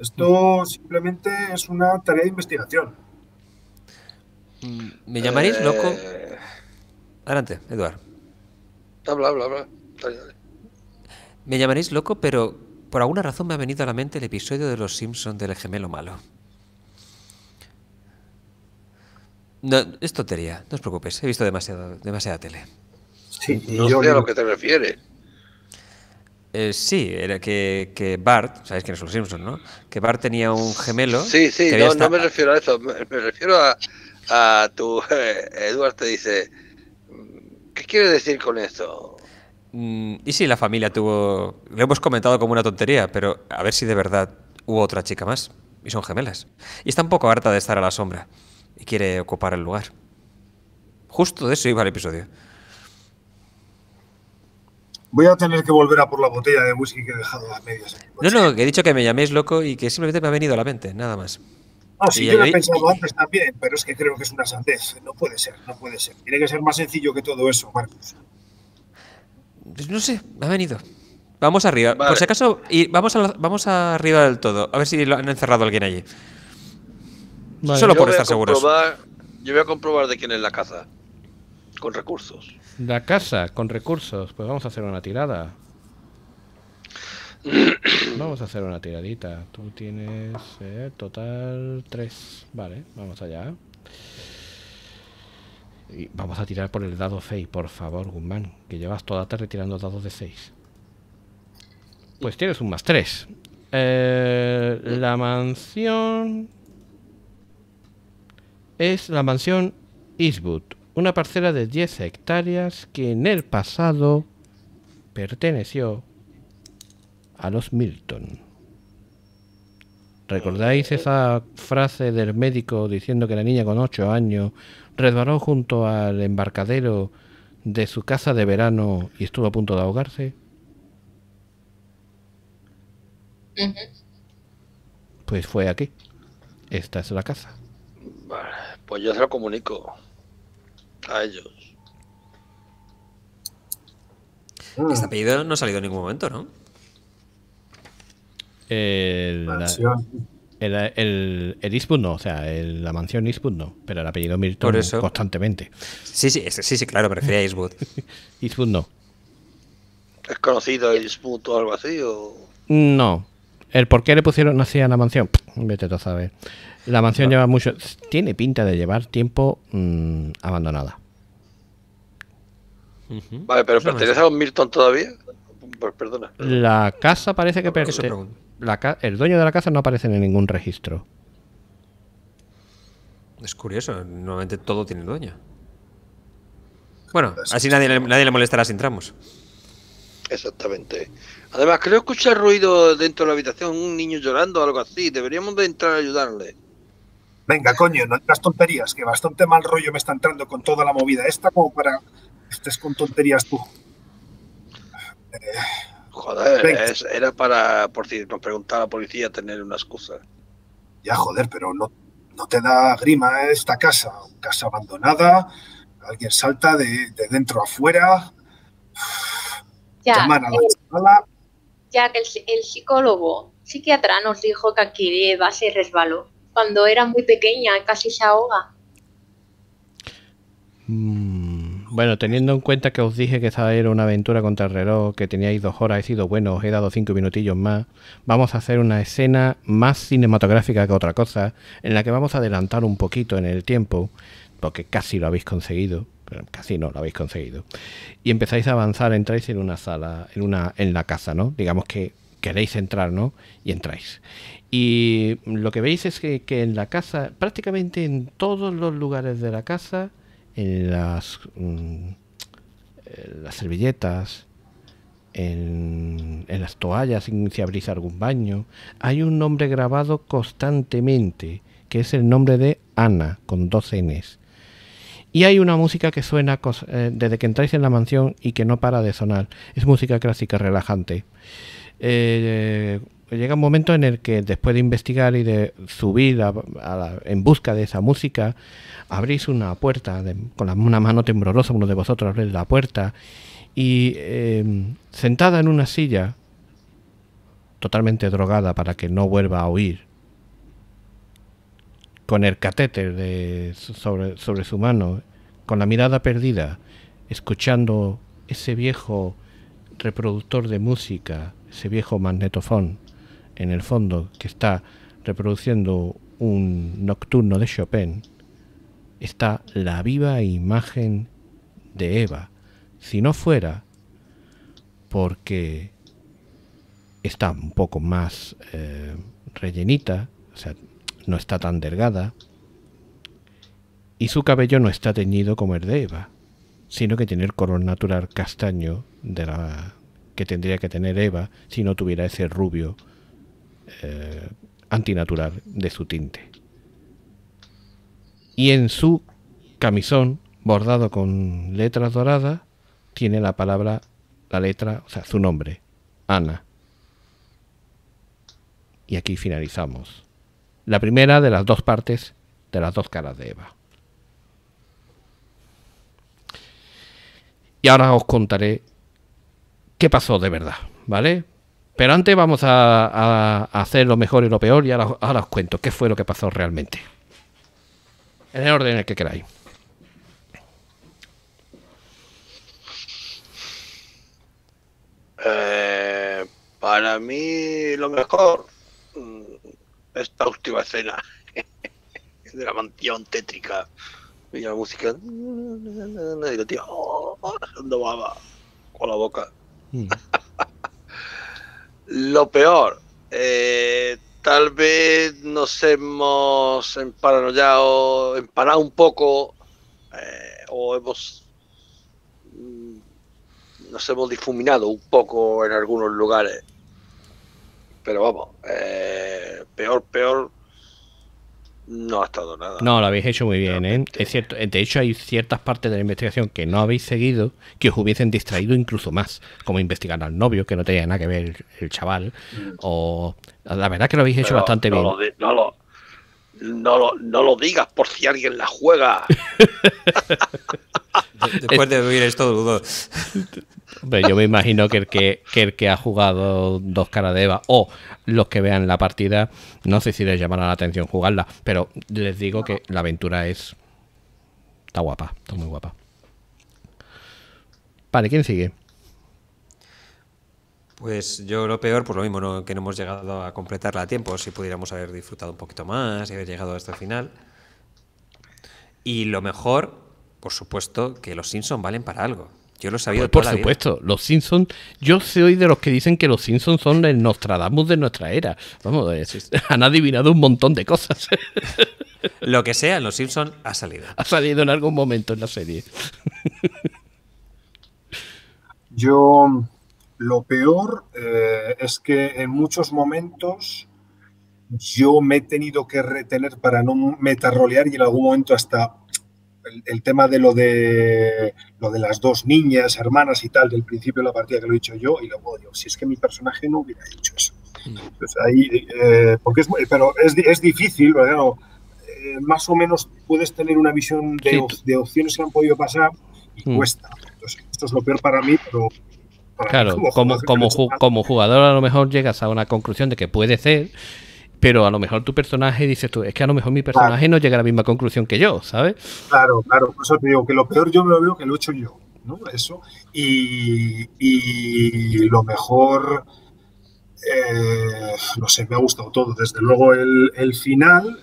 Esto simplemente es una tarea de investigación. Mm, ¿Me llamaréis loco? Adelante, Eduardo. bla bla bla Me llamaréis loco, pero por alguna razón me ha venido a la mente el episodio de Los Simpsons del gemelo malo. No, es tontería, no os preocupes, he visto demasiado, demasiada tele. Sí, yo sé a lo que te refieres. Eh, sí, era que, que Bart, sabéis quiénes es los Simpson, ¿no? Que Bart tenía un gemelo. Sí, sí, no, me refiero a eso, me, refiero a, tu. Eduardo te dice: mm, ¿Qué quieres decir con esto? Mm, y si la familia tuvo. Lo hemos comentado como una tontería, pero a ver si de verdad hubo otra chica más. Y son gemelas. Y está un poco harta de estar a la sombra. Y quiere ocupar el lugar. Justo de eso iba el episodio. Voy a tener que volver a por la botella de whisky que he dejado a medias. No, no, que he dicho que me llaméis loco y que simplemente me ha venido a la mente, nada más. Ah, sí, lo he pensado antes también, pero es que creo que es una sandez. No puede ser, no puede ser. Tiene que ser más sencillo que todo eso, Marcos. Pues no sé, ha venido. Vamos arriba. Por si acaso, y vamos, a, vamos a arriba del todo. A ver si lo han encerrado alguien allí. Solo por estar seguros. Yo voy a comprobar de quién es la casa. Con recursos. La casa, con recursos. Pues vamos a hacer una tirada. vamos a hacer una tiradita. Tú tienes eh, total Tres, Vale, vamos allá vamos a tirar por el dado 6, por favor, Guzmán, que llevas toda la tarde tirando dados de 6. Pues tienes un más 3. Eh, la mansión... Es la mansión Eastwood, una parcela de 10 hectáreas que en el pasado perteneció a los Milton. ¿Recordáis esa frase del médico diciendo que la niña con 8 años resbaló junto al embarcadero de su casa de verano y estuvo a punto de ahogarse? Pues fue aquí. Esta es la casa. pues yo se lo comunico a ellos. Mm. Este apellido no ha salido en ningún momento, ¿no? El, el, Eastwood no, o sea, la mansión Eastwood no, pero el apellido Milton constantemente. Sí, sí, sí, sí, claro, prefería Eastwood. Eastwood no. ¿Es conocido Eastwood o algo así? No. El por qué le pusieron así a la mansión, vete tú a saber. La mansión lleva mucho. Tiene pinta de llevar tiempo mm, abandonada. Vale, pero ¿pertenece a un Milton todavía? Pues, perdona. La casa parece que pertenece el dueño de la casa no aparece en ningún registro. Es curioso, normalmente todo tiene dueño. Bueno, así nadie, le molestará si entramos. Exactamente. Además, creo que escuchar ruido dentro de la habitación, un niño llorando o algo así. Deberíamos de entrar a ayudarle. Venga, coño, no entras tonterías, que bastante mal rollo me está entrando con toda la movida esta como para estés con tonterías tú. Eh, era para, por si nos preguntaba la policía, tener una excusa. Ya, joder, pero no, no te da grima ¿eh? esta casa. Casa abandonada, alguien salta de, dentro afuera. Ya, a la Ya que el, psicólogo, psiquiatra nos dijo que aquí va a ser resbaló. Cuando era muy pequeña, casi se ahoga. Mm. Bueno, teniendo en cuenta que os dije que esa era una aventura contra el reloj, que teníais dos horas, he sido bueno, os he dado cinco minutillos más, vamos a hacer una escena más cinematográfica que otra cosa, en la que vamos a adelantar un poquito en el tiempo, porque casi lo habéis conseguido, pero casi no lo habéis conseguido, y empezáis a avanzar, entráis en una sala, en, una, en la casa, ¿no? Digamos que queréis entrar, ¿no? Y entráis. Y lo que veis es que en la casa, prácticamente en todos los lugares de la casa, en las, mm, las servilletas, en, en, las toallas si abrís algún baño. Hay un nombre grabado constantemente, que es el nombre de Ana, con dos Ns. Y hay una música que suena eh, desde que entráis en la mansión y que no para de sonar. Es música clásica relajante. Eh, llega un momento en el que después de investigar y de subir en busca de esa música, abrís una puerta, con una mano temblorosa, uno de vosotros abre la puerta, y em, sentada en una silla, totalmente drogada para que no vuelva a oír, con el catéter sobre su mano, con la mirada perdida, escuchando ese viejo reproductor de música, ese viejo magnetofón, en el fondo que está reproduciendo un nocturno de Chopin, está la viva imagen de Eva. Si no fuera porque está un poco más eh, rellenita, o sea, no está tan delgada, y su cabello no está teñido como el de Eva, sino que tiene el color natural castaño de la que tendría que tener Eva si no tuviera ese rubio eh, antinatural de su tinte. Y en su camisón, bordado con letras doradas, tiene la palabra, la letra, o sea, su nombre, Ana. Y aquí finalizamos. La primera de las dos partes de las dos caras de Eva. Y ahora os contaré qué pasó de verdad, ¿vale? Pero antes vamos a, hacer lo mejor y lo peor y ahora, os cuento qué fue lo que pasó realmente. En el orden en el que queráis. Eh, para mí lo mejor mm, esta última escena de la mansión tétrica y la música y la oh, oh, oh", con la boca mm. Lo peor, eh, tal vez nos hemos emparanoyado, empanado un poco, eh, o hemos mm, nos hemos difuminado un poco en algunos lugares. Pero vamos, eh, peor, peor, no ha estado nada. No, lo habéis hecho muy bien. ¿eh? Es cierto, de hecho, hay ciertas partes de la investigación que no habéis seguido que os hubiesen distraído incluso más, como investigar al novio, que no tenía nada que ver el, chaval. Mm. O la verdad que lo habéis hecho bastante bien. no, lo, no lo digas por si alguien la juega. Después de oír esto, dudo. Pero yo me imagino que el que, ha jugado dos caras de Eva o los que vean la partida, no sé si les llamará la atención jugarla, pero les digo que la aventura es... Está guapa, está muy guapa. Vale, ¿quién sigue? Pues yo lo peor, pues lo mismo, que no hemos llegado a completarla a tiempo, si pudiéramos haber disfrutado un poquito más y haber llegado hasta el final. Y lo mejor, por supuesto, que los Simpsons valen para algo. Yo lo sabía Por supuesto, los Simpsons. Yo soy de los que dicen que los Simpsons son el Nostradamus de nuestra era. Vamos, eh, han adivinado un montón de cosas. Lo que sea, los Simpsons ha salido. Ha salido en algún momento en la serie. Yo. Lo peor eh, es que en muchos momentos yo me he tenido que retener para no metarrolear y en algún momento hasta el, tema de lo de lo de las dos niñas, hermanas y tal, del principio de la partida que lo he dicho yo, y luego digo, si es que mi personaje no hubiera dicho eso. Mm. Pues ahí, eh, porque es, pero es, es difícil, eh, más o menos puedes tener una visión de, opciones que han podido pasar y mm. cuesta. esto es lo peor para mí, pero... claro, como, como, como jugador a lo mejor llegas a una conclusión de que puede ser, pero a lo mejor tu personaje, dices tú, es que a lo mejor mi personaje no llega a la misma conclusión que yo, ¿sabes? Claro, claro, por eso te digo que lo peor yo me lo veo que lo he hecho yo, ¿no? Eso. Y, y lo mejor, eh, no sé, me ha gustado todo. Desde luego el, final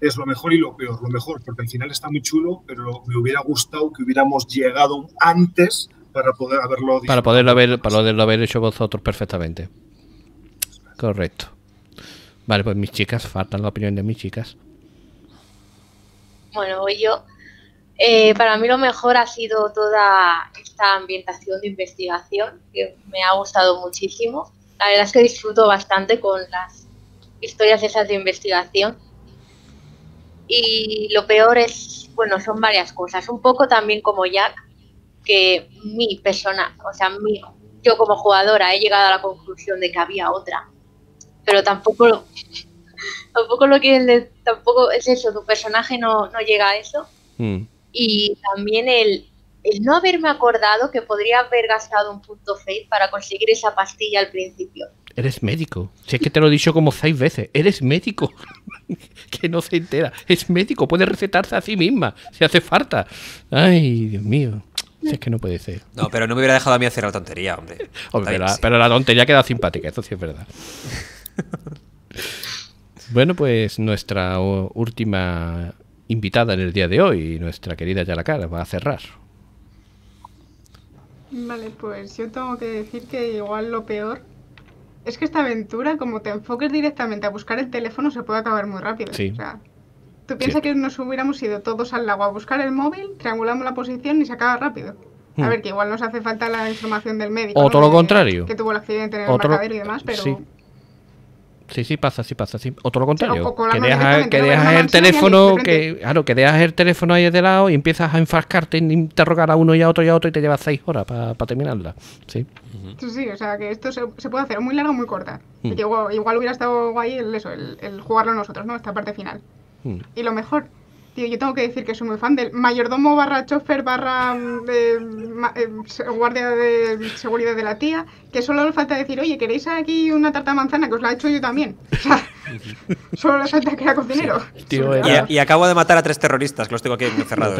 es lo mejor y lo peor, lo mejor, porque el final está muy chulo, pero me hubiera gustado que hubiéramos llegado antes para poder haberlo... Para poderlo haber, para poderlo haber hecho vosotros perfectamente. Correcto. Vale, pues mis chicas, faltan la opinión de mis chicas. Bueno, yo. Eh, para mí lo mejor ha sido toda esta ambientación de investigación, que me ha gustado muchísimo. La verdad es que disfruto bastante con las historias esas de investigación. Y lo peor es, bueno, son varias cosas. Un poco también como Jack, que mi persona, o sea, yo como jugadora he llegado a la conclusión de que había otra pero tampoco tampoco lo que tampoco es eso, tu personaje no, llega a eso. Mm. Y también el, no haberme acordado que podría haber gastado un punto faith para conseguir esa pastilla al principio. Eres médico. Si es que te lo he dicho como seis veces. Eres médico. que no se entera. Es médico. Puede recetarse a sí misma si hace falta. Ay, Dios mío. Si es que no puede ser. No, pero no me hubiera dejado a mí hacer la tontería, hombre. pero, la, tontería pero, la, tontería queda simpática. Eso sí es verdad. bueno, pues nuestra última invitada en el día de hoy, nuestra querida Yalacara, va a cerrar. Vale, pues yo tengo que decir que igual lo peor es que esta aventura, como te enfoques directamente a buscar el teléfono, se puede acabar muy rápido. Sí. O sea, tú piensas que nos hubiéramos ido todos al lago a buscar el móvil, triangulamos la posición y se acaba rápido. A hmm. ver, que igual nos hace falta la información del médico. O todo lo contrario. Que tuvo el accidente en el Otro... y demás, pero... Sí. Sí, sí pasa, sí pasa, sí. otro lo contrario, que dejas, el teléfono, que que dejas el teléfono ahí de lado y empiezas a enfascarte, en interrogar a uno y a otro y a otro y te llevas seis horas para terminarla, sí. Sí, o sea que esto se, puede hacer muy largo o muy corta. Mm. igual hubiera estado guay el, eso, el, jugarlo nosotros, ¿no? Esta parte final. Mm. Y lo mejor Tío, yo tengo que decir que soy muy fan del mayordomo barra chofer barra mm, eh, guardia de seguridad de la tía, que solo le falta decir, oye, ¿queréis aquí una tarta de manzana? Que os la he hecho yo también. O sea, solo le falta que era cocinero. Tío, y, acabo de matar a tres terroristas, que los tengo aquí encerrados.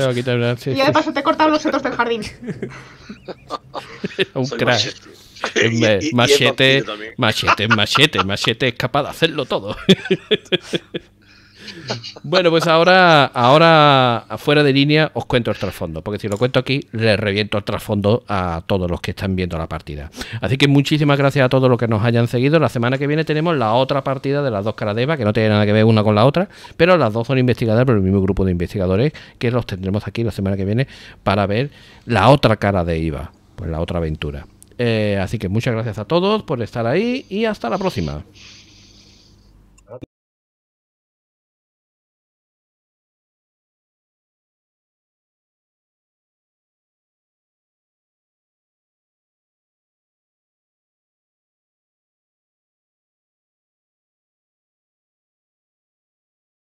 y además te he cortado los setos del jardín. Un crash. machete, eh, machete, machete, machete, es capaz de hacerlo todo. Bueno, pues ahora, ahora fuera de línea os cuento el trasfondo, porque si lo cuento aquí, le reviento el trasfondo a todos los que están viendo la partida. Así que muchísimas gracias a todos los que nos hayan seguido. La semana que viene tenemos la otra partida de las dos de caras Eva, que no tiene nada que ver una con la otra, pero las dos son investigadas por el mismo grupo de investigadores, que los tendremos aquí la semana que viene para ver la otra cara de IVA, pues la otra aventura. Eh, así que muchas gracias a todos por estar ahí y hasta la próxima.